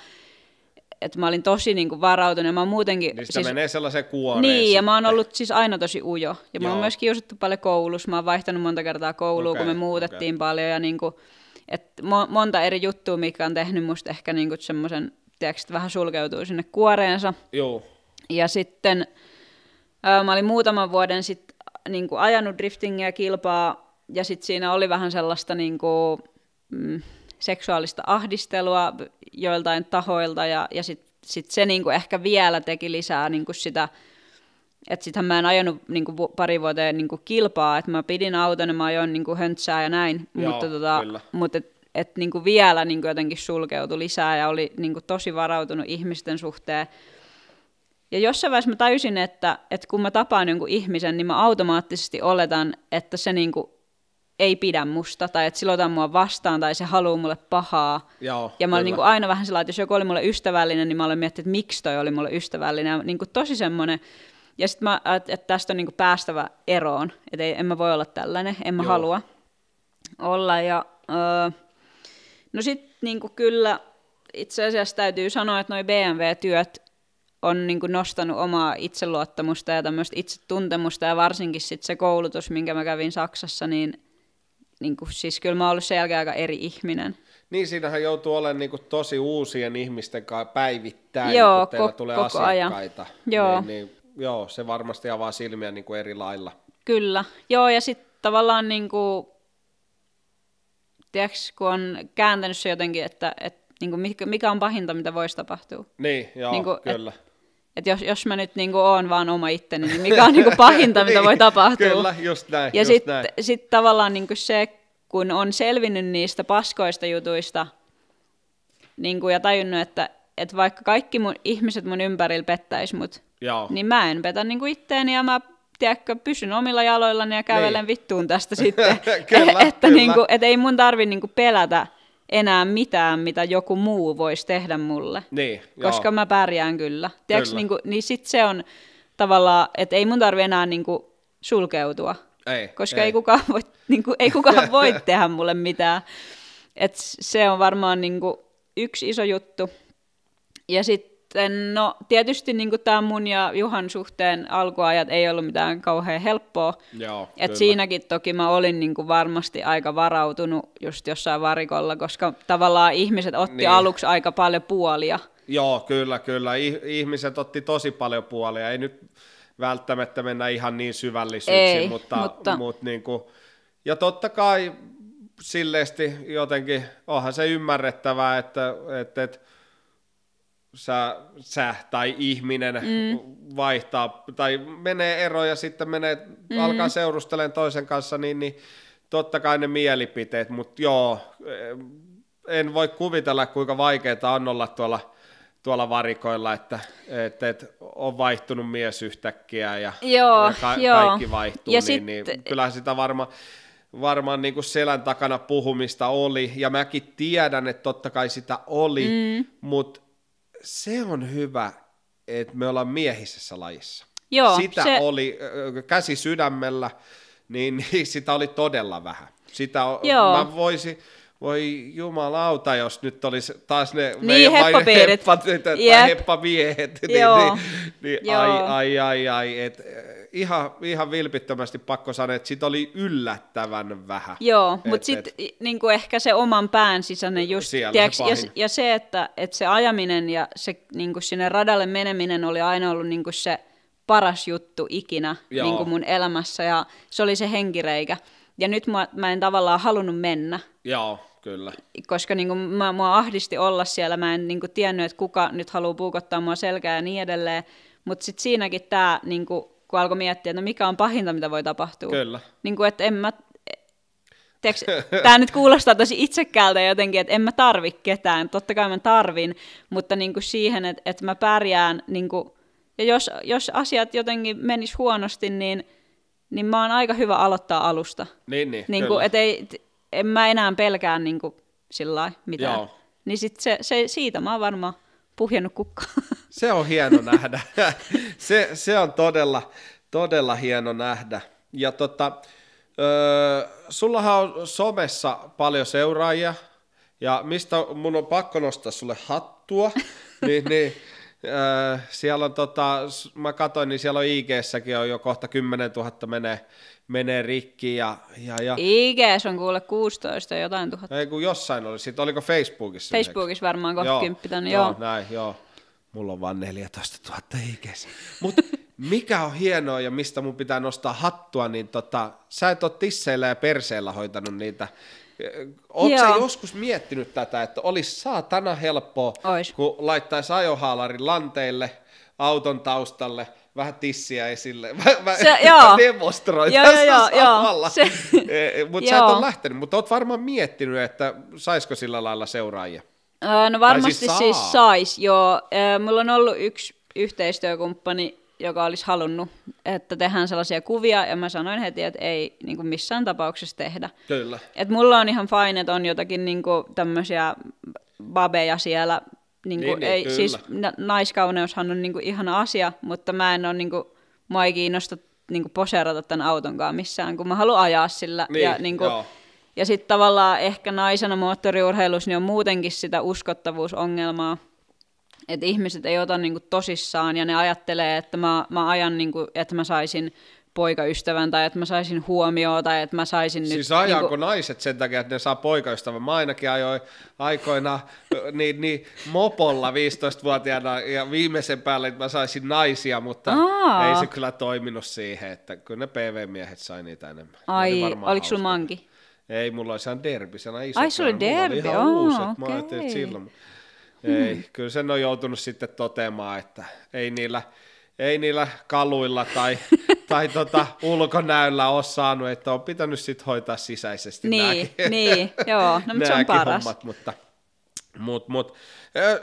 että mä olin tosi niin kuin varautunut ja mä muutenkin... Niin siis, menee sellaiseen kuoreen. Niin, sitten. ja mä oon ollut siis aina tosi ujo. Ja mä oon myös kiusattu paljon koulussa. Mä oon vaihtanut monta kertaa koulua, okay, kun me muutettiin okay. paljon. Ja niin kuin, että monta eri juttua, mikä on tehnyt musta ehkä niin kuin semmoisen tiedätkö, vähän sulkeutuu sinne kuoreensa. Joo. Ja sitten ää, mä olin muutaman vuoden sitten äh, niin kuin ajanut driftingiä kilpaa, ja sitten siinä oli vähän sellaista niin kuin, mm, seksuaalista ahdistelua joiltain tahoilta, ja, ja sitten sit se niin kuin ehkä vielä teki lisää niin kuin sitä, että sittenhän mä en ajanut niin kuin, pari vuoteen niin kuin, kilpaa, että mä pidin auton ja mä ajoin niin kuin, höntsää ja näin, Joo, mutta, tota, mutta et, et niinku vielä niinku jotenkin sulkeutui lisää ja oli niinku tosi varautunut ihmisten suhteen. Ja jossain vaiheessa mä tajusin, että, että kun mä tapaan jonkun ihmisen, niin mä automaattisesti oletan, että se niinku ei pidä musta, tai että silotaan mua vastaan, tai se haluaa mulle pahaa. Joo, ja mä olin niin aina vähän sellainen, että jos joku oli mulle ystävällinen, niin mä olen miettinyt, että miksi toi oli mulle ystävällinen. Ja niin kuin tosi semmoinen, ja sitten mä, että et tästä on niin kuin päästävä eroon, että en mä voi olla tällainen, en mä Joo. halua olla. Ja No sitten niinku kyllä itse asiassa täytyy sanoa, että noi BMW-työt on niinku nostanut omaa itseluottamusta ja tämmöistä itsetuntemusta ja varsinkin sitten se koulutus, minkä mä kävin Saksassa, niin, niinku, siis kyllä mä oon ollut sen jälkeen aika eri ihminen. Niin, siinähän joutuu olemaan niinku tosi uusien ihmisten kanssa päivittäin, joo, kun teillä ko- tulee koko asiakkaita. Ajan. Joo. Niin, niin, joo, se varmasti avaa silmiä niinku eri lailla. Kyllä, joo ja sitten tavallaan niinku, tiedätkö, kun on kääntänyt se jotenkin, että, että niin kuin mikä, mikä on pahinta, mitä voisi tapahtua. Niin, joo, niin kuin, kyllä. Et, jos, jos mä nyt niinku oon vaan oma itteni, niin mikä on niinku *laughs* pahinta, niin, mitä voi niin, tapahtua. Kyllä, just näin. Ja sitten sit tavallaan niinku se, kun on selvinnyt niistä paskoista jutuista niinku ja tajunnut, että et vaikka kaikki mun, ihmiset mun ympärillä pettäis mut, Joo. niin mä en petä niinku itteeni ja mä tiedätkö, pysyn omilla jaloillani ja kävelen niin. vittuun tästä sitten. *laughs* kyllä, *laughs* että niinku, kyllä. Niin kuin, et ei mun tarvi niin kuin pelätä enää mitään, mitä joku muu voisi tehdä mulle. Niin, joo. koska mä pärjään kyllä. Tiedätkö, kyllä. Niin, kuin, niin sit se on tavallaan, että ei mun tarvi enää niin kuin sulkeutua. Ei, koska ei, ei kukaan voi, niin kuin, ei kukaan *laughs* voi tehdä mulle mitään. Et se on varmaan niin kuin, yksi iso juttu. Ja sitten sitten, no tietysti niin tämä mun ja Juhan suhteen alkuajat ei ollut mitään kauhean helppoa. Joo, Et siinäkin toki mä olin niin kuin varmasti aika varautunut just jossain varikolla, koska tavallaan ihmiset otti niin. aluksi aika paljon puolia. Joo, kyllä, kyllä. ihmiset otti tosi paljon puolia. Ei nyt välttämättä mennä ihan niin syvällisyyksiin, ei, mutta, mutta... Mut niin kuin, ja totta kai silleesti jotenkin onhan se ymmärrettävää, että, että, että sä, sä tai ihminen mm. vaihtaa tai menee ero ja sitten menee, mm. alkaa seurustelemaan toisen kanssa, niin, niin totta kai ne mielipiteet, mutta joo, eh, en voi kuvitella kuinka vaikeaa on olla tuolla, tuolla varikoilla, että et, et, on vaihtunut mies yhtäkkiä ja, joo, ja ka- joo. kaikki vaihtuu, ja niin, sit... niin kyllä sitä varmaan varmaan niin kuin selän takana puhumista oli, ja mäkin tiedän, että totta kai sitä oli, mm. mutta se on hyvä, että me ollaan miehisessä lajissa. Joo, sitä se... oli käsi sydämellä, niin, niin *laughs* sitä oli todella vähän. Sitä Joo. mä voisin, voi jumalauta, jos nyt olisi taas ne niin, heppapiirit. Heppat, tai heppamiehet. Niin, niin, niin, ai, ai, ai, ai. Et, ihan, ihan vilpittömästi pakko sanoa, että siitä oli yllättävän vähän. Joo, mutta sitten niin ehkä se oman pään sisäinen just, tiiäks, se ja, ja se, että, että se ajaminen ja se niin sinne radalle meneminen oli aina ollut niin se paras juttu ikinä niin mun elämässä, ja se oli se henkireikä. Ja nyt mä, mä en tavallaan halunnut mennä. Joo, kyllä. Koska niin kuin, mä, mua ahdisti olla siellä, mä en niin kuin, tiennyt, että kuka nyt haluaa puukottaa mua selkää ja niin edelleen. Mutta sitten siinäkin tämä niin kun alkoi miettiä, että no mikä on pahinta, mitä voi tapahtua. Kyllä. Niin kuin, että en mä tämä nyt kuulostaa tosi itsekkäältä jotenkin, että en mä tarvi ketään, totta kai mä tarvin, mutta niin kuin siihen, että, että mä pärjään, niin kuin, ja jos, jos asiat jotenkin menis huonosti, niin, niin mä oon aika hyvä aloittaa alusta. Niin, niin, niin kuin, et ei, en mä enää pelkään kuin, sillä mitään. Joo. Niin sit se, se, siitä mä oon varmaan puhjennut kukka. *laughs* Se on hieno nähdä. *laughs* se, se on todella, todella hieno nähdä. Ja tota, öö, sullahan on somessa paljon seuraajia, ja mistä mun on pakko nostaa sulle hattua, *laughs* niin, niin öö, siellä on tota, mä katsoin, niin siellä on ig on jo kohta 10 000 menee menee rikki ja... ja, ja... IGS on kuule 16 jotain tuhatta. Ei kun jossain oli, sitten oliko Facebookissa? Facebookissa varmaan kohta joo, 10 joo. joo. näin, joo. Mulla on vaan 14 000 IGS. Mut mikä on hienoa ja mistä mun pitää nostaa hattua, niin tota, sä et ole tisseillä ja perseillä hoitanut niitä. Oletko sä joskus miettinyt tätä, että olisi saatana helppoa, Ois. kun laittaisi ajohaalarin lanteille, auton taustalle – vähän tissiä esille, vähän *laughs* se, *laughs* joo. demonstroit joo, tässä joo, samalla. se, *laughs* eh, eh, mutta sä et ole lähtenyt, mutta oot varmaan miettinyt, että saisiko sillä lailla seuraajia. No varmasti siis, siis sais, joo. Mulla on ollut yksi yhteistyökumppani, joka olisi halunnut, että tehdään sellaisia kuvia, ja mä sanoin heti, että ei niin kuin missään tapauksessa tehdä. Kyllä. Et mulla on ihan fine, että on jotakin niin kuin, tämmöisiä babeja siellä niin, niin kuin, niin, ei, niin, siis na- naiskauneushan on niin kuin ihan asia, mutta mä en ole, niin kuin, mua ei kiinnosta niin kuin poseerata tämän autonkaan missään, kun mä haluan ajaa sillä. Niin, ja niin niinku, ja sitten tavallaan ehkä naisena moottoriurheilussa niin on muutenkin sitä uskottavuusongelmaa, että ihmiset ei ota niin kuin, tosissaan ja ne ajattelee, että mä, mä ajan, niin kuin, että mä saisin poikaystävän tai että mä saisin huomioon tai että mä saisin siis nyt... Siis ajaako niinku... naiset sen takia, että ne saa poikaystävän? Mä ainakin ajoin aikoina niin, niin, mopolla 15-vuotiaana ja viimeisen päälle että mä saisin naisia, mutta Aa. ei se kyllä toiminut siihen, että kyllä ne PV-miehet sai niitä enemmän. Ai, oliko sulla manki? Ei, mulla olisi ihan derbi, sana iso. Ai, sulla oli derbi, ihan oh, okay. mä ajattelin, silloin. Hmm. Ei, hmm. kyllä sen on joutunut sitten toteamaan, että ei niillä, ei niillä kaluilla tai tai tota, ulkonäöllä ole saanut, että on pitänyt sit hoitaa sisäisesti niin, nääkin, niin, joo, no, mutta se on paras. Hommat, mutta, mut, mut.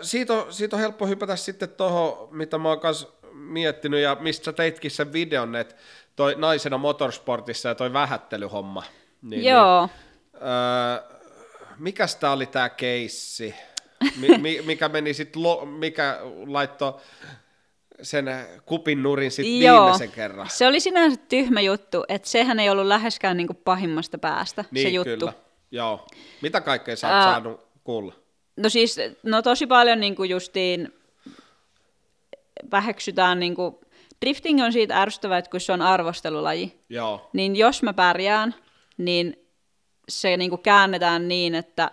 Siitä, on, siitä on helppo hypätä sitten tuohon, mitä mä oon miettinyt ja mistä teitkin sen videon, että toi naisena motorsportissa ja toi vähättelyhomma. Niin, niin. joo. Niin, öö, mikäs tää oli tää keissi? Mi, mi, mikä meni sit, lo, mikä laitto sen kupin nurin sitten viimeisen kerran. Se oli sinänsä tyhmä juttu, että sehän ei ollut läheskään niinku pahimmasta päästä niin, se juttu. Kyllä. Joo. Mitä kaikkea sä oot äh, saanut kuulla? No siis, no tosi paljon niinku justiin väheksytään niinku, drifting on siitä ärsyttävä, että kun se on arvostelulaji, Joo. niin jos mä pärjään, niin se niinku käännetään niin, että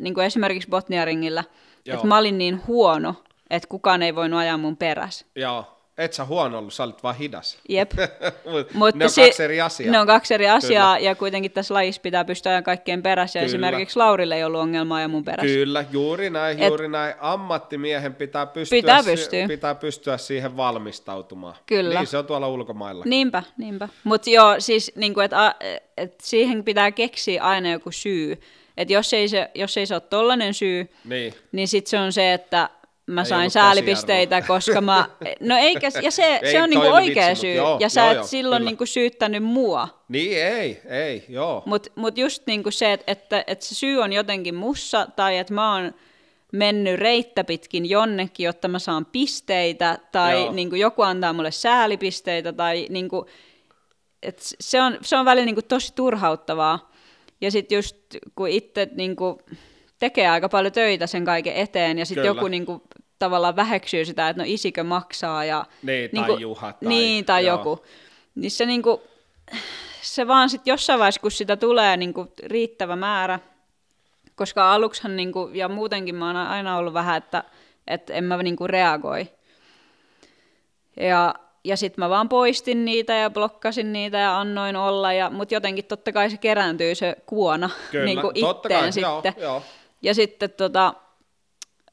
niinku esimerkiksi Botnia-ringillä, että mä olin niin huono, että kukaan ei voinut ajaa mun peräs. Joo. Et sä huono ollut, sä olit vaan hidas. Jep. *laughs* Mutta ne on se, kaksi eri asiaa. Ne on kaksi eri asiaa, Kyllä. ja kuitenkin tässä lajissa pitää pystyä ajan kaikkien perässä, ja Kyllä. esimerkiksi Laurille ei ollut ongelmaa ja mun perässä. Kyllä, juuri näin, Et, juuri näin. Ammattimiehen pitää pystyä, pitää, pystyä. Si- pitää pystyä siihen valmistautumaan. Kyllä. Niin se on tuolla ulkomailla. Niinpä, niinpä. Mutta joo, siis niinku, että et siihen pitää keksiä aina joku syy. Että jos, ei se, jos ei se ole tollainen syy, niin, niin sitten se on se, että mä sain säälipisteitä, koska mä... *laughs* No eikä, ja se, ei, se on niinku oikea vitsi, syy, joo, ja sä joo, et joo, silloin niinku syyttänyt mua. Niin ei, ei, joo. Mutta mut just niinku se, että, että, että se syy on jotenkin mussa, tai että mä oon mennyt reittä pitkin jonnekin, jotta mä saan pisteitä, tai niinku joku antaa mulle säälipisteitä, tai niinku, et se, on, se on välillä niinku tosi turhauttavaa. Ja sitten just kun itse... Niinku, tekee aika paljon töitä sen kaiken eteen ja sitten joku niin kuin, tavallaan väheksyy sitä, että no isikö maksaa. Ja, niin, niin tai kuin, niinku- Juha. Tai, niin, tai joo. joku. Niin se, niin kuin, se vaan sitten jossain vaiheessa, kun sitä tulee niin kuin, riittävä määrä, koska aluksihan, niin kuin, ja muutenkin mä oon aina ollut vähän, että, että en mä niin kuin, reagoi. Ja, ja sitten mä vaan poistin niitä ja blokkasin niitä ja annoin olla, ja, mutta jotenkin totta kai se kerääntyy se kuona Kyllä, *laughs* niin kuin itteen totta kai, sitten. Joo, joo. Ja sitten tota,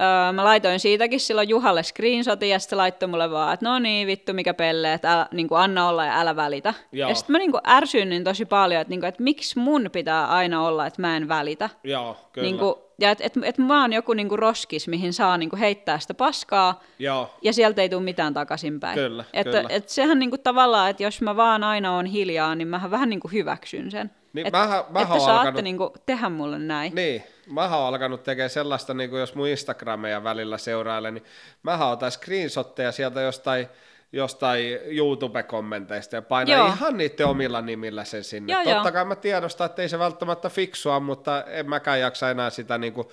öö, mä laitoin siitäkin silloin Juhalle screenshotin ja sitten se laittoi mulle vaan, että no niin vittu mikä pelle, että älä, niin kuin, anna olla ja älä välitä. Joo. Ja sitten mä niinku niin kuin, ärsyynnyin tosi paljon, että, niin kuin, että miksi mun pitää aina olla, että mä en välitä. Joo, kyllä. Niin kuin, ja että et, et mä oon joku niinku roskis, mihin saa niinku heittää sitä paskaa, Joo. ja sieltä ei tule mitään takaisinpäin. Kyllä, et, kyllä. Et sehän niinku tavallaan, että jos mä vaan aina oon hiljaa, niin mähän vähän niinku hyväksyn sen. Niin et, mähän, mähän että saatte alkanut... niinku tehdä mulle näin. Niin, mä oon alkanut tekemään sellaista, niin jos mun Instagrameja välillä seurailee, niin mä otan screenshotteja sieltä jostain jostain YouTube-kommenteista ja painaa joo. ihan niiden omilla nimillä sen sinne. Joo, Totta jo. kai mä tiedostan, että ei se välttämättä fiksua, mutta en mäkään jaksa enää sitä niin kuin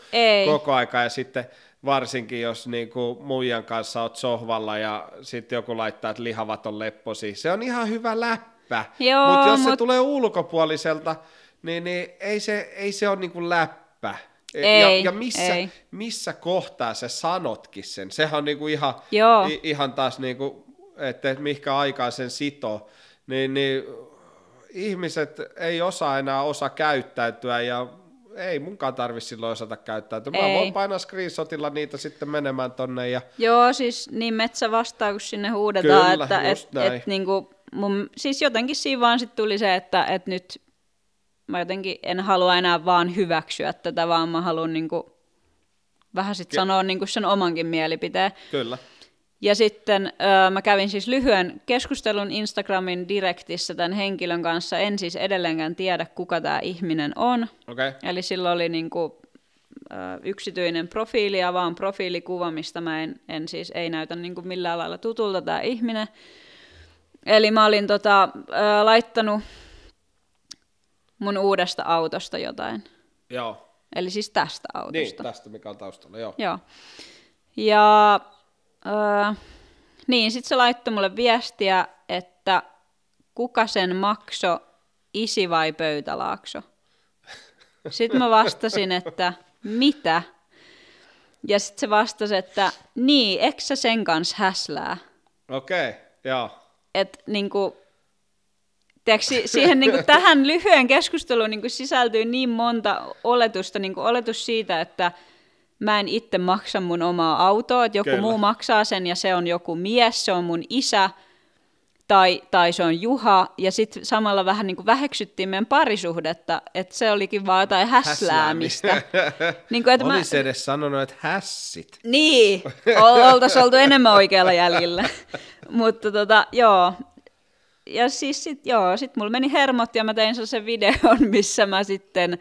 koko aikaa. Ja sitten varsinkin, jos niin kuin muijan kanssa oot sohvalla ja sitten joku laittaa, että lihavat on lepposi. Se on ihan hyvä läppä, mutta jos mut... se tulee ulkopuoliselta, niin, niin ei, se, ei se ole niin kuin läppä. E, ei, ja, ja missä, ei. missä kohtaa sä sanotkin sen? Sehän on niinku ihan, i, ihan taas niinku että mihinkä aikaan sen sito, niin, niin ihmiset ei osaa enää osa käyttäytyä ja ei munkaan tarvi silloin osata käyttäytyä. Mä ei. voin painaa screenshotilla niitä sitten menemään tonne. Ja... Joo, siis niin metsä vastaa, kun sinne huudetaan. Kyllä, että et, näin. et, kuin niinku mun, siis jotenkin siinä vaan sitten tuli se, että et nyt mä jotenkin en halua enää vaan hyväksyä tätä, vaan mä haluan niinku, vähän sitten sanoa niinku sen omankin mielipiteen. Kyllä. Ja sitten öö, mä kävin siis lyhyen keskustelun Instagramin direktissä tämän henkilön kanssa. En siis edelleenkään tiedä, kuka tämä ihminen on. Okay. Eli sillä oli niinku, öö, yksityinen profiili ja vaan profiilikuva, mistä mä en, en siis ei näytä niinku millään lailla tutulta tämä ihminen. Eli mä olin tota, öö, laittanut mun uudesta autosta jotain. Joo. Eli siis tästä autosta. Niin, tästä mikä on taustalla, joo. Joo. Ja Öö, niin, sitten se laittoi mulle viestiä, että kuka sen makso, isi vai pöytälaakso? Sitten mä vastasin, että mitä? Ja sitten se vastasi, että niin, eksä sen kanssa häslää? Okei, okay, joo. Et niinku, tiedätkö, siihen niinku, tähän lyhyen keskusteluun niinku, sisältyy niin monta oletusta, niinku, oletus siitä, että – mä en itse maksa mun omaa autoa, että joku Kyllä. muu maksaa sen ja se on joku mies, se on mun isä tai, tai se on Juha. Ja sitten samalla vähän niin kuin väheksyttiin meidän parisuhdetta, että se olikin vaan jotain häsläämistä. niin kuin, että Olisi mä... edes sanonut, että hässit. Niin, oltaisiin oltu enemmän oikealla jäljellä. *laughs* Mutta tota, joo, ja siis sit, joo, sit mulla meni hermot ja mä tein sen videon, missä mä sitten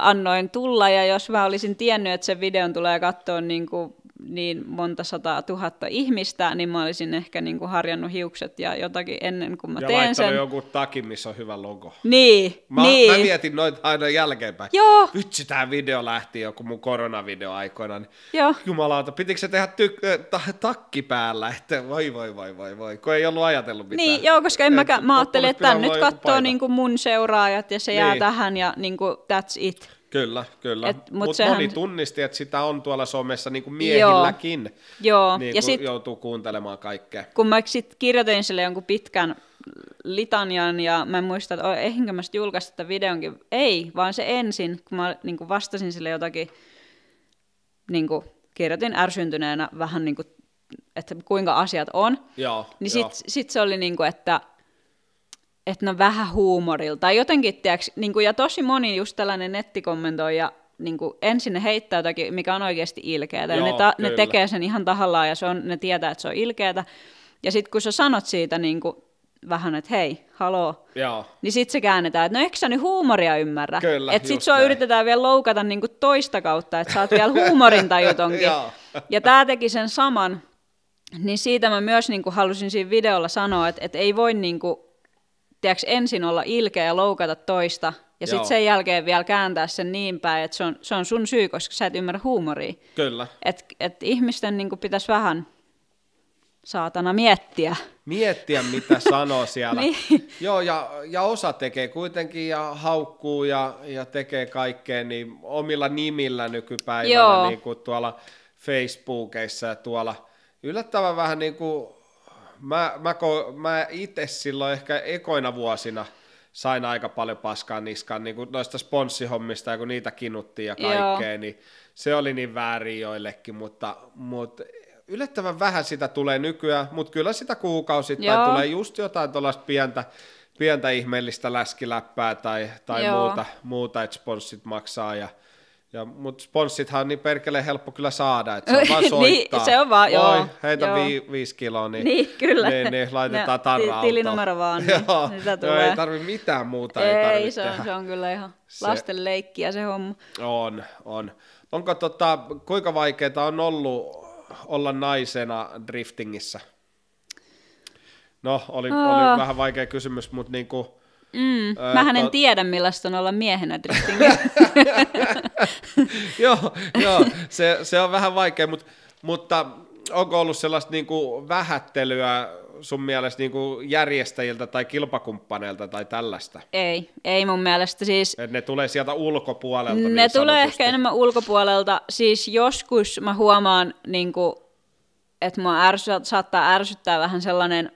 annoin tulla. Ja jos mä olisin tiennyt, että sen videon tulee katsoa niin kuin niin monta sataa tuhatta ihmistä, niin mä olisin ehkä niin kuin harjannut hiukset ja jotakin ennen kuin mä ja teen sen. Ja joku takin, missä on hyvä logo. Niin, mä, niin. Mä mietin noita aina jälkeenpäin. Joo. Vitsi, tämä video lähti joku mun koronavideo aikoina. Niin Joo. Jumalauta, pitikö se tehdä tyk- ta- takki päällä, että voi voi voi voi voi, kun ei ollut ajatellut mitään. Niin, joo, koska en mäkään, mä ajattelin, että nyt katsoo niin kuin mun seuraajat ja se niin. jää tähän ja niin kuin that's it. Kyllä, kyllä. Mutta Mut sehän... moni tunnisti, että sitä on tuolla somessa niin kuin miehilläkin, Joo. Joo. Niin ja sit, joutuu kuuntelemaan kaikkea. Kun mä sit kirjoitin sille jonkun pitkän litanian ja mä en muista, että eihinkö mä julkaista tätä videonkin. Ei, vaan se ensin, kun mä niin kuin vastasin sille jotakin, niin kuin kirjoitin ärsyntyneenä vähän niin kuin, että kuinka asiat on. Joo, niin sitten sit se oli niin kuin, että että no vähän huumorilta, Tai jotenkin, tiiäks, niin kuin, ja tosi moni just tällainen nettikommentoija niin kuin, ensin ne heittää jotakin, mikä on oikeasti ilkeätä. Joo, ne, ta- ne tekee sen ihan tahallaan ja se on, ne tietää, että se on ilkeätä. Ja sitten kun sä sanot siitä niin kuin, vähän, että hei, haloo, Joo. niin sitten se käännetään, että no eikö sä nyt huumoria ymmärrä? Kyllä, Että sitten sua yritetään vielä loukata niin kuin toista kautta, että sä oot vielä huumorintajutonkin. *laughs* ja tämä teki sen saman, niin siitä mä myös niin kuin halusin siinä videolla sanoa, että, että ei voi niin kuin, tiedätkö, ensin olla ilkeä ja loukata toista, ja sitten sen jälkeen vielä kääntää sen niin päin, että se on, se on sun syy, koska sä et ymmärrä huumoria. Kyllä. Että et ihmisten niin pitäisi vähän saatana miettiä. Miettiä, mitä sanoo siellä. *laughs* niin. Joo, ja, ja osa tekee kuitenkin ja haukkuu ja, ja tekee kaikkea niin omilla nimillä nykypäivänä Joo. niin kuin tuolla Facebookissa ja tuolla. Yllättävän vähän niin kuin mä, mä, mä itse silloin ehkä ekoina vuosina sain aika paljon paskaa niskaan niin kuin noista sponssihommista, ja kun niitä kinuttiin ja kaikkea, Joo. niin se oli niin väärin joillekin, mutta, mutta yllättävän vähän sitä tulee nykyään, mutta kyllä sitä kuukausittain Joo. tulee just jotain tuollaista pientä, pientä ihmeellistä läskiläppää tai, tai muuta, muuta, että sponssit maksaa ja – ja, mutta sponssithan on niin perkele helppo kyllä saada, että se on *laughs* vaan soittaa. niin, se on vaan, joo. Oi, heitä joo. Vi, viisi kiloa, niin, niin, kyllä. niin, niin laitetaan tarra Tilinumero vaan, niin, *laughs* sitä tulee. Joo, ei tarvi mitään muuta. Ei, ei se, on, tehdä. se on kyllä ihan se, lasten leikkiä se homma. On, on. Onko tota, kuinka vaikeaa on ollut olla naisena driftingissä? No, oli, oh. oli ah. vähän vaikea kysymys, mutta niin kuin, Mm, Ää, mähän ta- en tiedä, millaista on olla miehenä *laughs* joo, joo se, se on vähän vaikea, mutta, mutta onko ollut sellaista niin kuin vähättelyä sun mielestä niin kuin järjestäjiltä tai kilpakumppaneilta tai tällaista? Ei, ei mun mielestä siis. Et ne tulee sieltä ulkopuolelta niin Ne niin sanotusti. tulee ehkä enemmän ulkopuolelta. Siis joskus mä huomaan, niin kuin, että mua ärsy, saattaa ärsyttää vähän sellainen...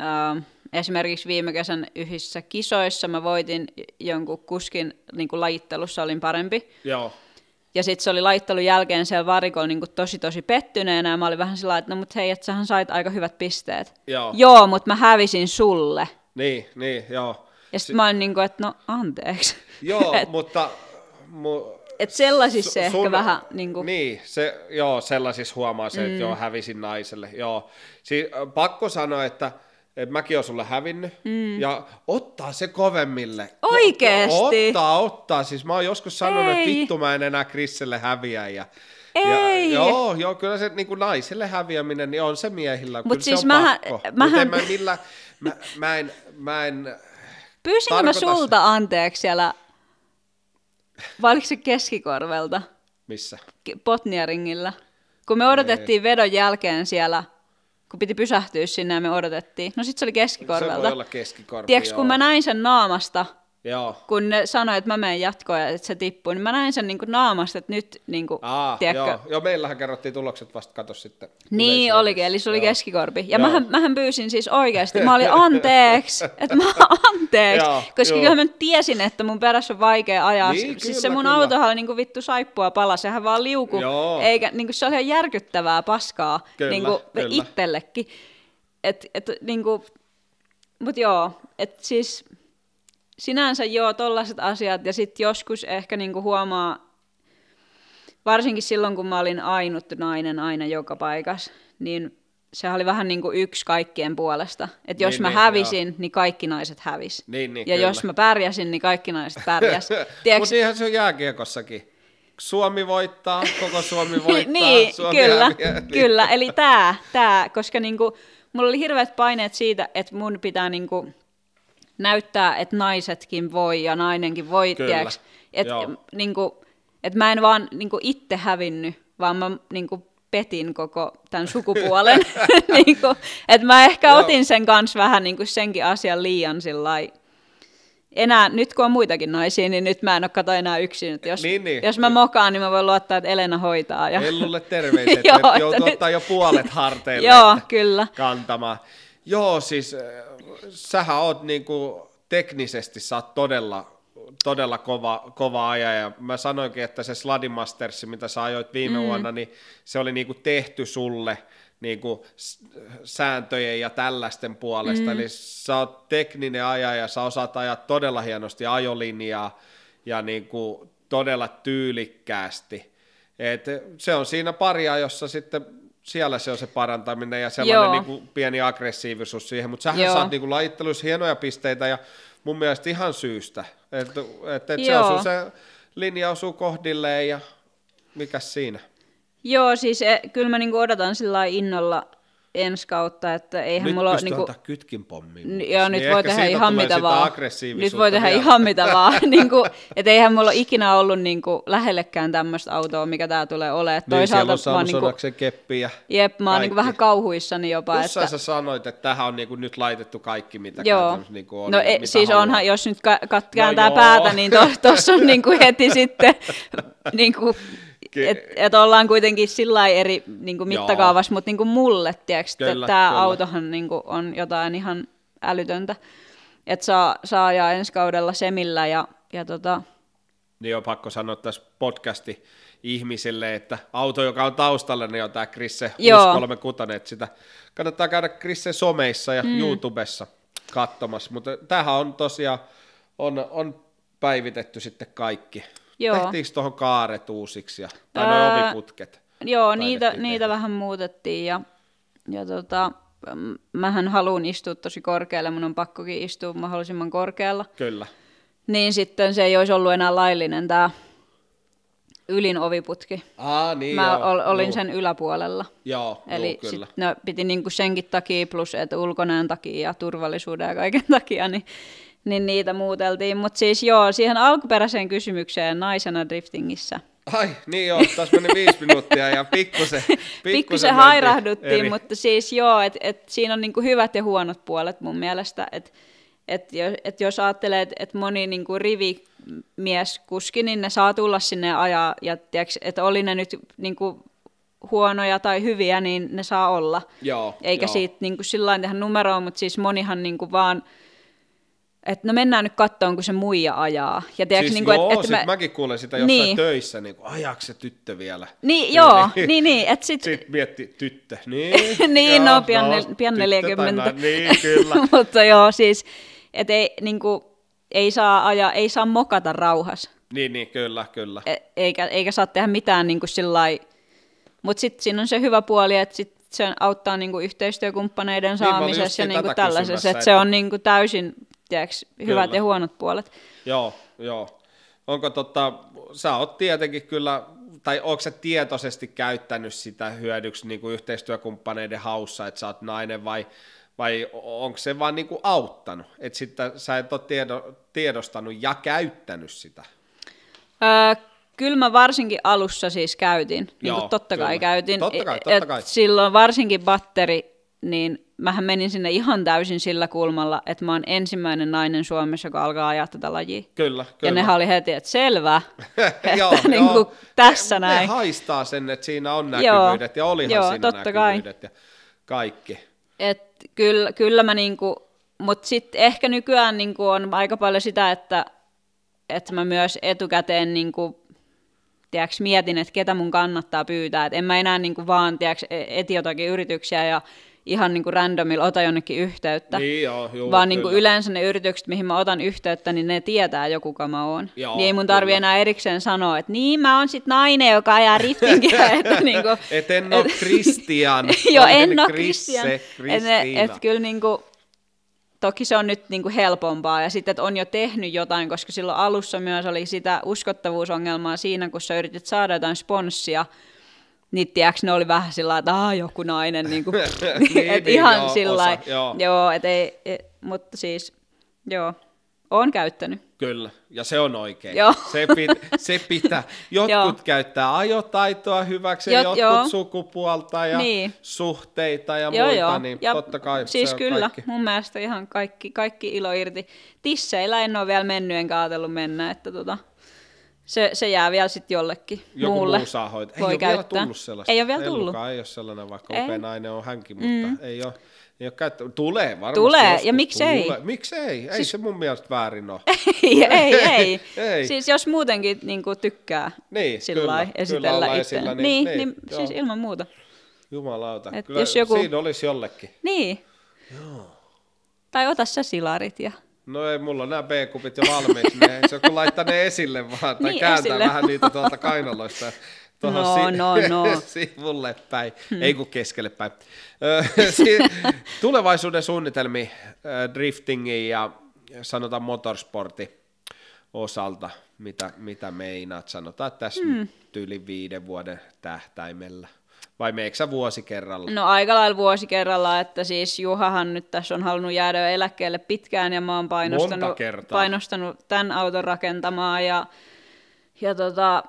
Äh, Esimerkiksi viime kesän yhdessä kisoissa mä voitin jonkun kuskin niin kuin lajittelussa, olin parempi. Joo. Ja sitten se oli laittelun jälkeen siellä varikolla niin tosi tosi pettyneenä ja mä olin vähän sillä että no mut hei, että sähän sait aika hyvät pisteet. Joo. Joo, mutta mä hävisin sulle. Niin, niin, joo. Ja sitten si- mä olin niin kuin, että no anteeksi. Joo, *laughs* et, mutta... Mu- et sellaisissa su- ehkä sun... vähän niin kuin... Niin, se, joo, sellaisissa huomaa se, että mm. joo, hävisin naiselle. Joo, siis pakko sanoa, että että mäkin olen sulle hävinnyt, mm. ja ottaa se kovemmille. Oikeesti? Ottaa, ottaa. Siis mä oon joskus sanonut, Ei. että vittu mä en enää Krisselle häviä, ja ei. Ja, joo, joo, kyllä se niin kuin naiselle häviäminen niin on se miehillä, Mut kyllä siis se on mähän, pakko. Mähän... mä, millä, mä, mä en, mä en Pyysinkö tarkoita... mä sulta anteeksi siellä, vai oliko se keskikorvelta? Missä? Potnieringillä. Kun me odotettiin Ei. vedon jälkeen siellä kun piti pysähtyä sinne ja me odotettiin. No sit se oli keskikorvelta. Se voi olla keskikorpi, Tiedätkö, kun mä näin sen naamasta, Joo. kun ne sanoi, että mä menen jatkoon ja että se tippuu, niin mä näin sen niin kuin naamasta, että nyt, niin kuin, Aa, tiedätkö? Joo. joo, meillähän kerrottiin tulokset vasta, katso sitten. Niin olikin, eli se oli joo. keskikorpi. Ja mähän, mähän, pyysin siis oikeasti, *laughs* mä olin anteeksi, että mä *laughs* anteeksi, joo, koska joo. kyllä mä tiesin, että mun perässä on vaikea ajaa. Niin, siis kyllä, se mun kyllä. autohan oli niin kuin vittu saippua pala, sehän vaan liuku, joo. eikä niin kuin, se oli ihan järkyttävää paskaa kyllä, niin kuin kyllä. itsellekin. Et, et, niin kuin, mut joo, että siis sinänsä joo, tollaiset asiat, ja sitten joskus ehkä niinku huomaa, varsinkin silloin kun mä olin ainut nainen aina joka paikassa, niin se oli vähän niin kuin yksi kaikkien puolesta. Että jos niin, mä niin, hävisin, joo. niin kaikki naiset hävis. Niin, niin, ja kyllä. jos mä pärjäsin, niin kaikki naiset pärjäs. *laughs* Mutta ihan se on jääkiekossakin. Suomi voittaa, koko Suomi *laughs* voittaa. niin, Suomi kyllä, häviää, niin. kyllä. Eli tämä, tää, koska niinku, mulla oli hirveät paineet siitä, että mun pitää niinku näyttää, että naisetkin voi ja nainenkin voi, että niin et mä en vaan niin kuin itse hävinnyt, vaan mä niin kuin petin koko tämän sukupuolen. *laughs* *laughs* niin kuin, että mä ehkä Joo. otin sen kanssa vähän niin kuin senkin asian liian sillä enää, nyt kun on muitakin naisia, niin nyt mä en ole kato enää yksin. Että jos, niin, niin. jos mä mokaan, niin mä voin luottaa, että Elena hoitaa. Ja... Ellulle terveiset, *laughs* Joo, joutuu nyt... ottaa jo puolet harteille. Joo, kyllä. Kantamaan. Joo, siis sähän oot kuin, niinku teknisesti sä oot todella, todella kova, kova ajaja. mä sanoinkin, että se Sladimasters, mitä sä ajoit viime mm. vuonna, niin se oli niin kuin, tehty sulle niin kuin, sääntöjen ja tällaisten puolesta, mm. eli sä oot tekninen ajaja, sä osaat ajaa todella hienosti ajolinjaa ja niin kuin, todella tyylikkäästi. Et se on siinä paria, jossa sitten siellä se on se parantaminen ja sellainen niin kuin pieni aggressiivisuus siihen, mutta sähän Joo. saat niin kuin hienoja pisteitä ja mun mielestä ihan syystä, että et, et se, on se linja osuu kohdilleen ja mikä siinä? Joo, siis e, kyllä mä niinku odotan sillä innolla ensi kautta, että eihän nyt mulla... Nyt niinku, kytkin pommiin. joo, niin, nyt voi tehdä ihan mitä vaan. Nyt voi tehdä ihan mitä vaan. niinku, että eihän mulla ikinä ollut niinku lähellekään tämmöistä autoa, mikä tämä tulee olemaan. Niin, Toisaalta siellä on niinku, keppi Jep, mä oon niinku vähän kauhuissani jopa. Jossain että... sä sanoit, että tähän on niinku nyt laitettu kaikki, mitä joo. Niinku on. No niin e, siis haluaa. onhan, jos nyt ka- kat- no kääntää no päätä, niin tuossa to, *laughs* on niinku heti sitten... *laughs* niinku, kuitenkin... et, et ollaan kuitenkin sillä eri niin kuin mittakaavassa, mutta niin kuin mulle, tiedätkö, että tämä autohan niin kuin, on jotain ihan älytöntä. Että saa, saa ajaa ensi kaudella semillä ja, ja tota... Niin on pakko sanoa tässä podcasti ihmisille, että auto, joka on taustalla, niin on tämä Krisse 636, että sitä kannattaa käydä Krisse someissa ja mm. YouTubessa katsomassa, mutta tämähän on tosiaan, on, on päivitetty sitten kaikki Joo. Tehtiinkö tuohon kaaret uusiksi ja, tai öö, noin oviputket? Joo, niitä, niitä vähän muutettiin ja, ja tota, mähän haluan istua tosi korkealle, mun on pakkokin istua mahdollisimman korkealla. Kyllä. Niin sitten se ei olisi ollut enää laillinen tämä ylin oviputki. Aa, niin Mä joo, olin joo. sen yläpuolella. Joo, Eli joo, kyllä. Sit no, piti niinku senkin takia plus, että ulkonäön takia ja turvallisuuden ja kaiken takia, niin niin niitä muuteltiin. Mutta siis joo, siihen alkuperäiseen kysymykseen naisena driftingissä. Ai, niin joo, taas meni viisi minuuttia ja pikkusen, *laughs* pikkusen, pikkusen hairahduttiin, eri. mutta siis joo, että et siinä on niinku hyvät ja huonot puolet mun mielestä, että et jos, et jos ajattelee, että et moni niinku mies kuski, niin ne saa tulla sinne ajaa, ja että oli ne nyt niinku huonoja tai hyviä, niin ne saa olla. Joo, Eikä joo. siitä niinku sillä tehdä numeroa, mutta siis monihan niinku vaan – että no mennään nyt kattoon, kun se muija ajaa. Ja tiedätkö, siis niin kuin, joo, että sit mä... mäkin kuulen sitä jossain niin. töissä, niin kuin, ajaako se tyttö vielä? Niin, niin, joo, niin, niin, niin että sit... Sitten mietti, tyttö, niin. *laughs* niin, joo, no, pian, no, pian 40. Tai, niin, kyllä. *laughs* Mutta joo, siis, että ei, niin kuin, ei saa ajaa, ei saa mokata rauhassa Niin, niin, kyllä, kyllä. E- eikä, eikä saa tehdä mitään niin kuin sillä Mutta sitten siinä on se hyvä puoli, että sit se auttaa niin kuin yhteistyökumppaneiden niin, saamisessa niin, ja niin kuin tällaisessa, että, että se on niin kuin täysin tiedätkö, hyvät kyllä. ja huonot puolet. Joo, joo. Onko tota, sä oot tietenkin kyllä, tai onko sä tietoisesti käyttänyt sitä hyödyksi niin kuin yhteistyökumppaneiden haussa, että sä oot nainen vai, vai onko se vaan niin kuin auttanut, että sitten sä et ole tiedostanut ja käyttänyt sitä? Öö, Kyllä mä varsinkin alussa siis käytin, niin Joo, totta kyllä. kai käytin. Totta kai, totta kai. Silloin varsinkin batteri, niin mähän menin sinne ihan täysin sillä kulmalla, että mä oon ensimmäinen nainen Suomessa, joka alkaa ajaa tätä lajia. Kyllä, kyllä. Ja nehän oli heti, että selvä, *laughs* että joo, *laughs* niin kuin joo. tässä näin. Ne haistaa sen, että siinä on näkyvyydet joo, ja olihan joo, siinä totta näkyvyydet kai. ja kaikki. Et kyllä, kyllä mä niinku, mutta sitten ehkä nykyään niinku on aika paljon sitä, että, että mä myös etukäteen niinku tiiäks, mietin, että ketä mun kannattaa pyytää. Et en mä enää niinku vaan tiiäks, e- eti jotakin yrityksiä ja ihan niin kuin randomilla ota jonnekin yhteyttä. Niin, joo, juu, vaan niin kuin yleensä ne yritykset, mihin mä otan yhteyttä, niin ne tietää joku mä on. Joo, niin ei mun tarvi enää erikseen sanoa, että niin mä oon sit nainen, joka ajaa riftingiä, *laughs* että niin kuin, et en ole Christian. *laughs* joo, en ole Christian. Että et kyllä niin kuin, toki se on nyt niin kuin helpompaa ja sitten, että on jo tehnyt jotain, koska silloin alussa myös oli sitä uskottavuusongelmaa siinä, kun sä yritit saada jotain sponssia, niin tiiäks, ne oli vähän sillä että joku nainen, niinku. *laughs* niin kuin, *laughs* niin, et niin, ihan joo, sillä joo. joo et ei, et, mutta siis, joo, on käyttänyt. Kyllä, ja se on oikein. Joo. Se, pit, se pitää. *laughs* Jotkut käyttää ajotaitoa hyväksi, Jot, jotkut joo. sukupuolta ja niin. suhteita ja joo, muita, joo. niin ja totta kai Siis se kyllä, kaikki. mun mielestä ihan kaikki, kaikki ilo irti. Tisseillä en ole vielä mennyt, enkä ajatellut mennä, että tota, se, se jää vielä sitten jollekin Joku muulle. Joku muu saa hoitaa. Ei ole käyttää. vielä tullut sellaista. Ei ole vielä tullut. Ellukaan ei ole sellainen, vaikka ei. upea nainen on hänkin, mutta mm. ei ole. Ei ole käyttä... Tulee varmasti. Tulee, ja miksei? Tule. Miksei? Ei siis... se mun mielestä väärin ole. *laughs* ei, ei, *laughs* ei. ei. Siis jos muutenkin niin kuin, tykkää niin, sillä kyllä, esitellä kyllä itse. Esillä, niin, niin, niin, niin joo. siis ilman muuta. Jumalauta, Et kyllä jos joku... siinä olisi jollekin. Niin. Joo. Tai ota sä silarit ja No ei, mulla on nämä B-kupit jo valmiiksi, niin ne, se on kun laittaa ne esille vaan, tai niin kääntää esille. vähän niitä tuolta kainaloista tuohon no, si- no, no. *laughs* sivulle päin, hmm. ei kun keskelle päin. *laughs* Tulevaisuuden suunnitelmi driftingin ja sanotaan motorsporti osalta, mitä, mitä meinaat, sanotaan tässä hmm. tyyli viiden vuoden tähtäimellä vai meikö sä vuosi kerralla? No aika lailla vuosi kerralla, että siis Juhahan nyt tässä on halunnut jäädä eläkkeelle pitkään ja mä oon painostanut, painostanut tämän auton rakentamaan ja, ja tota,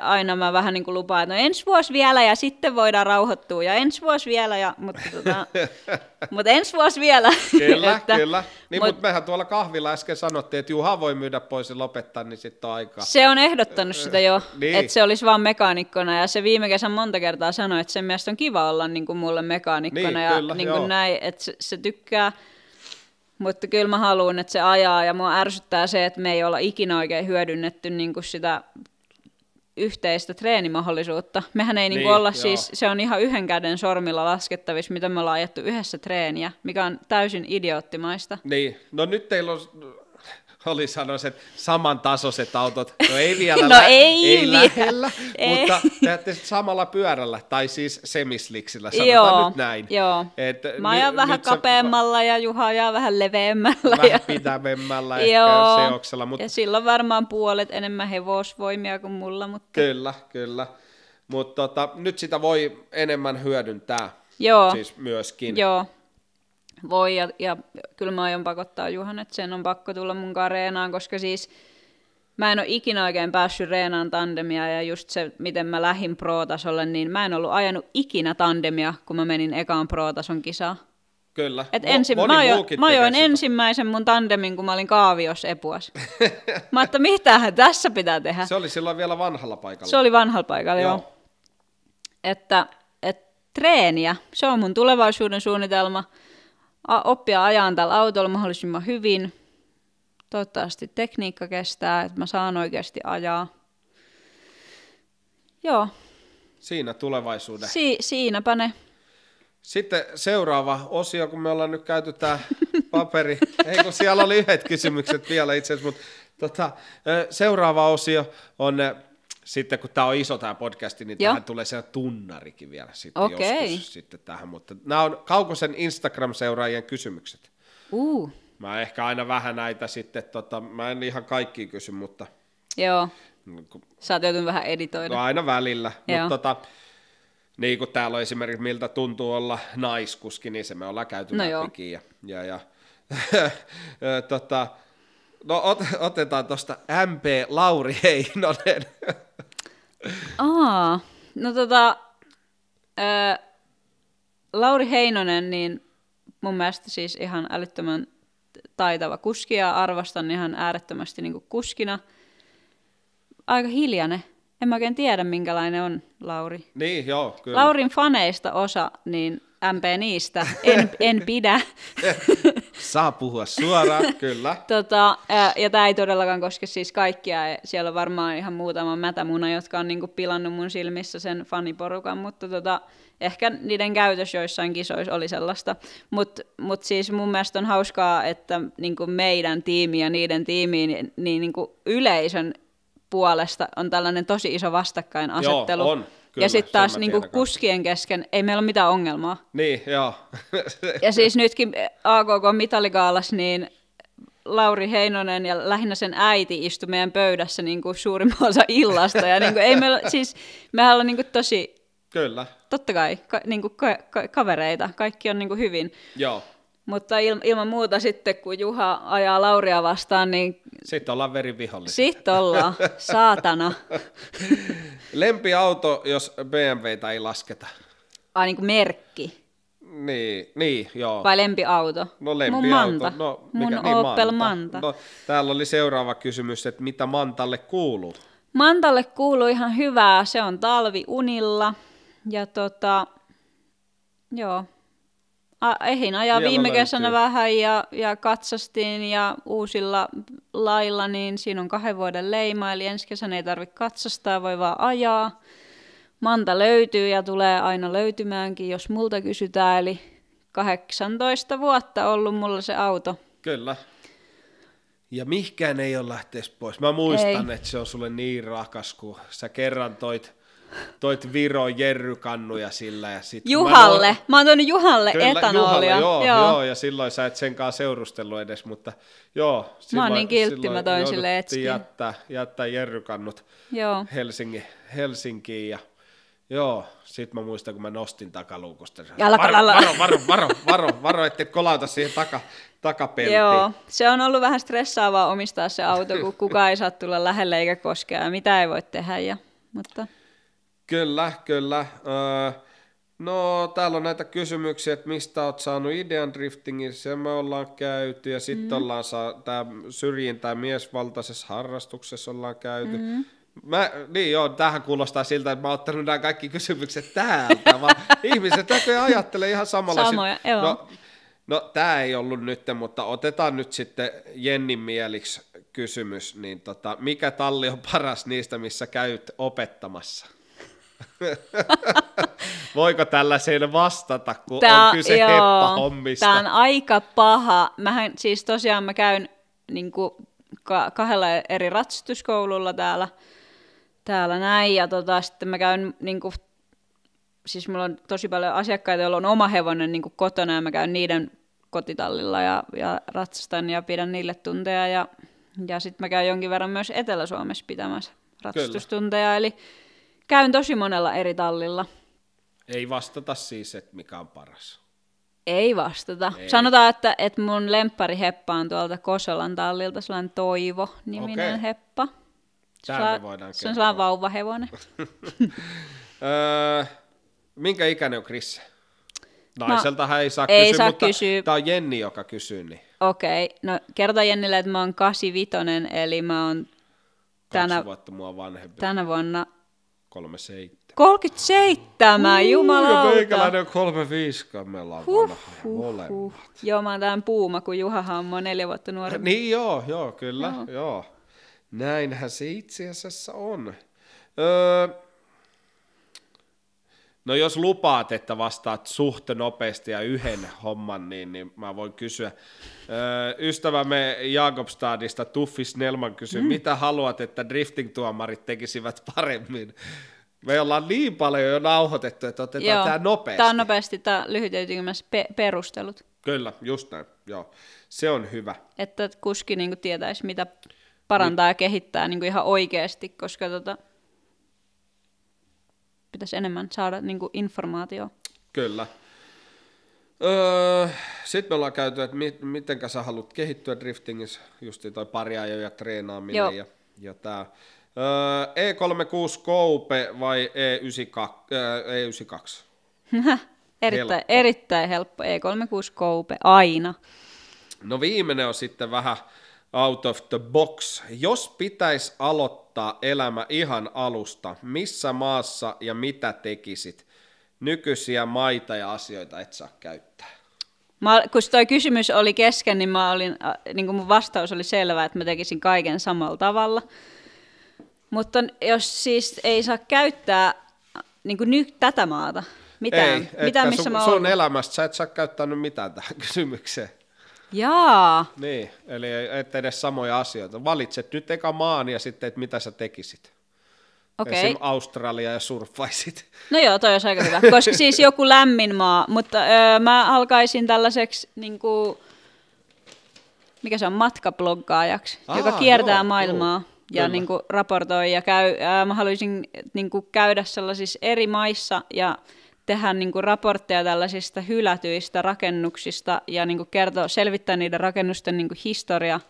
aina mä vähän niin kuin lupaan, että no ensi vuosi vielä ja sitten voidaan rauhoittua ja ensi vuosi vielä, ja, mutta, tota, *laughs* mutta ensi vuosi vielä. Kyllä, *laughs* että, kyllä. Niin, mutta mut mehän tuolla kahvilla äsken sanottiin, että Juha voi myydä pois ja lopettaa, niin sitten on aika. Se on ehdottanut sitä jo, *laughs* niin. että se olisi vaan mekaanikkona ja se viime kesän monta kertaa sanoi, että sen mielestä on kiva olla niin kuin mulle mekaanikkona niin, ja kyllä, niin kuin näin, että se, se tykkää mutta kyllä mä haluan, että se ajaa ja mua ärsyttää se, että me ei olla ikinä oikein hyödynnetty niin kuin sitä yhteistä treenimahdollisuutta. Mehän ei niin, niin olla joo. siis, se on ihan yhden käden sormilla laskettavissa, mitä me ollaan ajettu yhdessä treeniä, mikä on täysin idioottimaista. Niin, no nyt teillä on oli sanonut, että samantasoiset autot, no ei *laughs* vielä, no lä- ei, ei vielä. lähellä, *laughs* ei. mutta teette samalla pyörällä, tai siis semisliksillä, sanotaan joo, nyt näin. Joo. Et, Mä ajan n- vähän kapeammalla sä... ja Juha ajaa vähän leveämmällä. Vähän ja... pitävämmällä *laughs* joo. seoksella. Mutta... Ja silloin varmaan puolet enemmän hevosvoimia kuin mulla. Mutta... Kyllä, kyllä. Mutta tota, nyt sitä voi enemmän hyödyntää. Joo. Siis myöskin. Joo voi, ja, ja kyllä mä aion pakottaa Juhan, että sen on pakko tulla mun reenaan, koska siis mä en ole ikinä oikein päässyt reenaan tandemia, ja just se, miten mä lähin pro-tasolle, niin mä en ollut ajanut ikinä tandemia, kun mä menin ekaan pro-tason kisaan. Kyllä. Et ensin, Moni mä ajoin, mä ajoin ensimmäisen mun tandemin, kun mä olin kaavios epuas. *laughs* mä että mitä tässä pitää tehdä. Se oli silloin vielä vanhalla paikalla. Se oli vanhalla paikalla, joo. joo. Että, et, treeniä, se on mun tulevaisuuden suunnitelma oppia ajaan tällä autolla mahdollisimman hyvin. Toivottavasti tekniikka kestää, että mä saan oikeasti ajaa. Joo. Siinä tulevaisuuden. Si- siinäpä ne. Sitten seuraava osio, kun me ollaan nyt käyty tämä *laughs* paperi. Ei kun siellä oli yhdet kysymykset vielä itse asiassa, mutta tota, seuraava osio on sitten kun tämä on iso tämä podcasti, niin Joo. tähän tulee siellä tunnarikin vielä sitten okay. joskus sitten tähän. Mutta nämä on Kaukosen Instagram-seuraajien kysymykset. Uh. Mä ehkä aina vähän näitä sitten, tota, mä en ihan kaikki kysy, mutta... Joo, kun, sä oot vähän editoida. No aina välillä, mutta tota, niin kuin täällä on esimerkiksi, miltä tuntuu olla naiskuski, niin se me ollaan käyty no läpikin. Ja, ja, ja *laughs* tota, No ot, otetaan tuosta MP Lauri Heinonen. Aa, no tota, ää, Lauri Heinonen, niin mun mielestä siis ihan älyttömän taitava kuski ja arvostan ihan äärettömästi niin kuskina. Aika hiljainen. En mä oikein tiedä, minkälainen on Lauri. Niin, joo, kyllä. Laurin faneista osa, niin MP niistä, en, en pidä. *laughs* Saa puhua suoraan, *laughs* kyllä. tota, ja tämä ei todellakaan koske siis kaikkia. Siellä on varmaan ihan muutama mätämuna, jotka on niinku pilannut mun silmissä sen faniporukan, mutta tota, ehkä niiden käytös joissain kisoissa oli sellaista. Mutta mut siis mun mielestä on hauskaa, että niinku meidän tiimi ja niiden tiimiin niin, niin niinku yleisön puolesta on tällainen tosi iso vastakkainasettelu. Joo, on Kyllä, ja sitten taas niinku kuskien kesken ei meillä ole mitään ongelmaa. Niin, joo. *laughs* ja siis nytkin eh, akk Mitaligaalas, niin Lauri Heinonen ja lähinnä sen äiti istu meidän pöydässä niinku suurimman osa illasta. Ja niinku ei meillä, *laughs* siis, mehän ollaan niinku tosi... Kyllä. Totta kai, ka, niinku, ka, ka, kavereita. Kaikki on niinku hyvin. Joo. Mutta ilman muuta sitten, kun Juha ajaa Lauria vastaan, niin... Sitten ollaan verin vihollisia. Sitten ollaan, saatana. Lempiauto, jos BMWtä ei lasketa. Ai niin kuin merkki. Niin, niin, joo. Vai lempiauto? No lempiauto. Mun Manta. No, mikä? Mun niin, Opel Manta. Manta. No, täällä oli seuraava kysymys, että mitä Mantalle kuuluu? Mantalle kuuluu ihan hyvää, se on talvi unilla. Ja tota, joo, a, ehin ajaa Vielä viime löytyy. kesänä vähän ja, ja katsastin ja uusilla lailla, niin siinä on kahden vuoden leima, eli ensi kesänä ei tarvitse katsastaa, voi vaan ajaa. Manta löytyy ja tulee aina löytymäänkin, jos multa kysytään, eli 18 vuotta ollut mulla se auto. Kyllä. Ja mihkään ei ole lähteä pois. Mä muistan, ei. että se on sulle niin rakas, kun sä kerran toit toit Viro jerrykannuja sillä. Ja sit Juhalle. Mä, oon... mä oon Juhalle Kyllä, etanolia. Juhalle, joo, joo. joo, ja silloin sä et senkaan seurustellut edes, mutta joo. Silloin, mä oon niin kiltti, mä toin sille etskin. Jättää, jättää jerrykannut joo. Helsingin, Helsinkiin ja Joo, sit mä muistan, kun mä nostin takaluukusta. Varo, varo, varo, varo, varo, varo, ettei kolauta siihen taka, takapeltiin. Joo, se on ollut vähän stressaavaa omistaa se auto, kun kukaan ei saa tulla lähelle eikä koskea ja mitä ei voi tehdä. Ja, mutta... Kyllä, kyllä. Öö, no, täällä on näitä kysymyksiä, että mistä oot saanut idean se me ollaan käyty, ja sitten mm. Mm-hmm. ollaan saa, tää syrjintää miesvaltaisessa harrastuksessa ollaan käyty. Mm. Mä, niin joo, tähän kuulostaa siltä, että mä oon ottanut nämä kaikki kysymykset täältä, vaan *laughs* ihmiset näköjään ajattelee ihan samalla. Samoja, sit, joo. No, no tämä ei ollut nyt, mutta otetaan nyt sitten Jennin mieliksi kysymys, niin tota, mikä talli on paras niistä, missä käyt opettamassa? *laughs* Voiko tällaiseen vastata, kun tää, on kyse heppahommista? Tämä on aika paha. Mähän siis tosiaan mä käyn niin kuin, ka- kahdella eri ratsastuskoululla täällä, täällä näin, ja tota, sitten mä käyn niin kuin, siis mulla on tosi paljon asiakkaita, joilla on oma hevonen niin kuin kotona, ja mä käyn niiden kotitallilla ja, ja ratsastan ja pidän niille tunteja, ja, ja sitten mä käyn jonkin verran myös Etelä-Suomessa pitämässä ratsastustunteja, Kyllä. eli Käyn tosi monella eri tallilla. Ei vastata siis, että mikä on paras. Ei vastata. Ei. Sanotaan, että, että mun heppa on tuolta Kosolan tallilta, sellainen Toivo-niminen okay. heppa. Täällä se, voidaan se on sellainen vauvahevonen. *laughs* Öö, minkä ikäinen on Krisse? Naiselta no, ei saa ei kysyä, saa mutta kysyä. tämä on Jenni, joka kysyy. Niin. Okei, okay. no kerta Jennille, että mä oon 85, eli mä oon tänä, vuotta mua vanhempi. tänä vuonna 37. 37, Uu, jumalauta. Ja meikäläinen on 35 kammella huh, huh, huh. Joo, mä oon tämän puuma, kun Juhahan on mua neljä vuotta nuorempi. Äh, niin joo, joo, kyllä, joo. joo. Näinhän se itse asiassa on. Öö, No jos lupaat, että vastaat suht nopeasti ja yhden homman, niin, niin mä voin kysyä. Öö, ystävämme Jakobstadista Tuffi Snellman kysyy, mm. mitä haluat, että drifting-tuomarit tekisivät paremmin? Me ollaan niin paljon jo nauhoitettu, että otetaan joo, tämä nopeasti. Tämä on nopeasti, tämä lyhyt pe- perustelut. Kyllä, just näin, joo. Se on hyvä. Että kuski niin tietäisi, mitä parantaa Nyt. ja kehittää niin ihan oikeasti, koska tota, pitäisi enemmän saada niin kuin informaatio. Kyllä. Öö, Sitten me ollaan käyty, että mi- miten sä haluat kehittyä driftingissä, just toi pari ajoja, treenaaminen Joo. ja, ja tämä. Öö, E36 Koupe vai E92? Öö, E92? *laughs* erittäin, helppo. erittäin helppo. E36 Koupe, aina. No viimeinen on sitten vähän out of the box. Jos pitäisi aloittaa elämä ihan alusta, missä maassa ja mitä tekisit? Nykyisiä maita ja asioita et saa käyttää. Mä, kun tuo kysymys oli kesken, niin, mä olin, äh, niin mun vastaus oli selvä, että mä tekisin kaiken samalla tavalla. Mutta jos siis ei saa käyttää äh, niin kuin nyt tätä maata, mitään, ei, mitään missä sun, mä olen. sun elämästä sä et saa käyttää nyt mitään tähän *laughs* kysymykseen. Jaa. Niin, eli et edes samoja asioita. Valitset nyt eka maan ja sitten, että mitä sä tekisit. Okay. Australia ja surffaisit. No joo, toi on aika hyvä, koska siis joku lämmin maa, mutta öö, mä alkaisin tällaiseksi, niin kuin, mikä se on, matkabloggaajaksi, Aa, joka kiertää joo, maailmaa. Joo ja niin kuin raportoi ja käy, ää, mä haluaisin niin kuin käydä sellaisissa eri maissa ja tehdä niin kuin raportteja tällaisista hylätyistä rakennuksista ja niin kuin kertoa, selvittää niiden rakennusten niin kuin historia.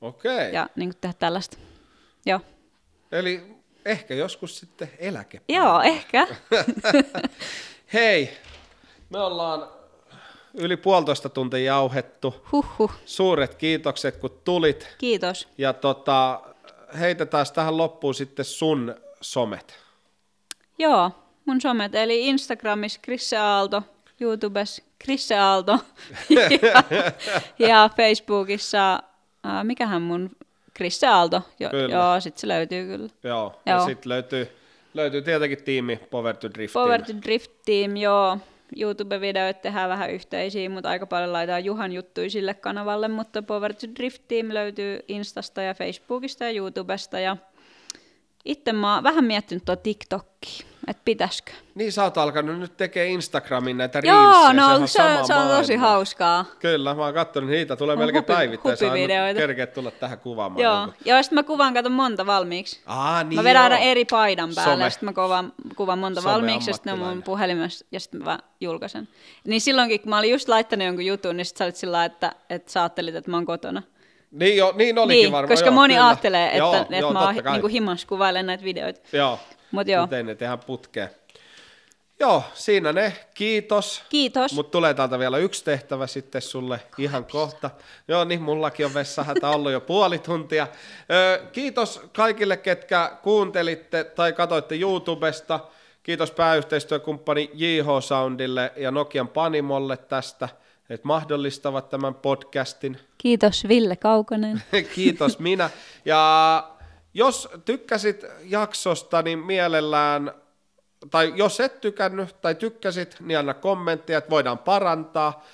Okei. Ja niin kuin tehdä tällaista. Joo. Eli ehkä joskus sitten eläke. *laughs* Joo, ehkä. *laughs* Hei, me ollaan yli puolitoista tuntia jauhettu. Huhhuh. Suuret kiitokset, kun tulit. Kiitos. Ja tota, heitetään tähän loppuun sitten sun somet. Joo, mun somet, eli Instagramissa Krisse Aalto, YouTubessa Krisse Aalto *laughs* ja, ja Facebookissa, uh, mikähän mun Krisse Aalto, jo, joo, sit se löytyy kyllä. Joo, joo. ja sit löytyy, löytyy tietenkin tiimi Power to Drift Power Team. Power to Drift Team, joo. YouTube-videoit tehdään vähän yhteisiä, mutta aika paljon laitetaan Juhan juttuja sille kanavalle, mutta Power to Drift Team löytyy Instasta ja Facebookista ja YouTubesta ja itse mä oon vähän miettinyt tuo TikTokia että pitäisikö. Niin, sä oot alkanut nyt tekee Instagramin näitä Joo, no se on, no, se, on, se on tosi hauskaa. Kyllä, mä oon katsonut niitä, tulee Mun melkein hupi, päivittäin. Hupivideoita. Sä tulla tähän kuvaamaan. Joo, jonkun. Niin joo sitten mä kuvaan, katon monta valmiiksi. Aa, niin mä vedän aina eri paidan päälle, sitten mä kuvaan, kuvaan monta Some valmiiksi, ja sitten ne mun puhelimessa, ja sitten mä julkaisen. Niin silloinkin, kun mä olin just laittanut jonkun jutun, niin sit sä olit sillä että, että sä ajattelit, että mä oon kotona. Niin, jo, niin olikin niin, varmaan. Koska joo, moni kyllä. ajattelee, että, joo, että joo, mä niin himas kuvailen näitä videoita. Joo. Mut joo. ei ne tehdä putkea. Joo, siinä ne. Kiitos. Kiitos. Mutta tulee täältä vielä yksi tehtävä sitten sulle Kaapista. ihan kohta. Joo, niin mullakin on vessahätä ollut jo puoli tuntia. Ö, kiitos kaikille, ketkä kuuntelitte tai katsoitte YouTubesta. Kiitos pääyhteistyökumppani JH Soundille ja Nokian Panimolle tästä, että mahdollistavat tämän podcastin. Kiitos Ville Kaukonen. *laughs* kiitos minä. Ja jos tykkäsit jaksosta, niin mielellään, tai jos et tykännyt tai tykkäsit, niin anna kommentteja, että voidaan parantaa.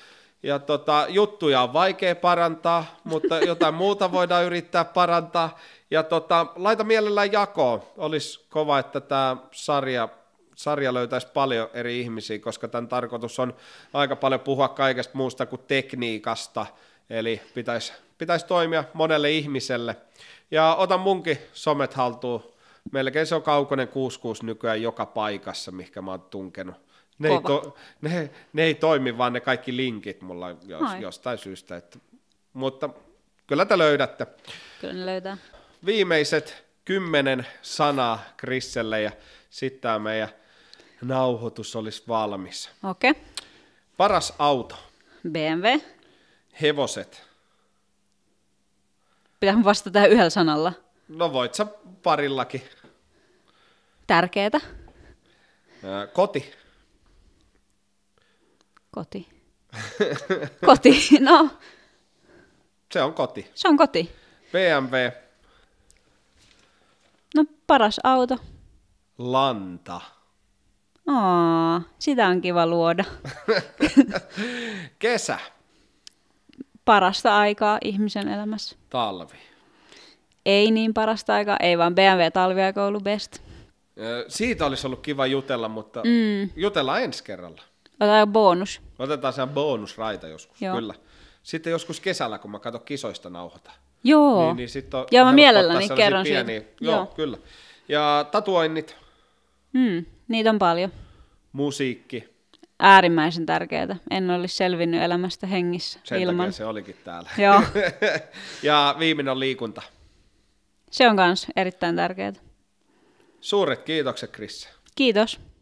Ja tota, juttuja on vaikea parantaa, mutta *laughs* jotain muuta voidaan yrittää parantaa. Ja tota, laita mielellään jakoon. Olisi kova, että tämä sarja sarja löytäisi paljon eri ihmisiä, koska tämän tarkoitus on aika paljon puhua kaikesta muusta kuin tekniikasta, eli pitäisi pitäis toimia monelle ihmiselle. Ja otan munkin somet haltuun. Melkein se on kaukonen 66 nykyään joka paikassa, mihinkä mä oon tunkenut. Ne ei, to, ne, ne ei toimi, vaan ne kaikki linkit mulla jos, jostain syystä. Että, mutta kyllä te löydätte. Kyllä löytää. Viimeiset kymmenen sanaa Krisselle ja sitten tämä meidän nauhoitus olisi valmis. Okei. Okay. Paras auto? BMW. Hevoset. Pitää vastata tähän yhdellä sanalla. No voit sä parillakin. Tärkeetä. koti. Koti. *laughs* koti, no. Se on koti. Se on koti. BMW. No paras auto. Lanta. Aa, sitä on kiva luoda. *laughs* Kesä parasta aikaa ihmisen elämässä? Talvi. Ei niin parasta aikaa, ei vaan BMW talviaika ollut best. Siitä olisi ollut kiva jutella, mutta mm. jutellaan ensi kerralla. Otetaan bonus. Otetaan se bonusraita joskus, Joo. kyllä. Sitten joskus kesällä, kun mä katson kisoista nauhoita. Joo. Niin, niin sit on Joo, mä mielelläni kerron pieniä. siitä. Joo, Joo, kyllä. Ja tatuoinnit. Mm, niitä on paljon. Musiikki äärimmäisen tärkeää. En olisi selvinnyt elämästä hengissä Sen ilman. se olikin täällä. Joo. *laughs* ja viimeinen on liikunta. Se on myös erittäin tärkeää. Suuret kiitokset, Chris. Kiitos.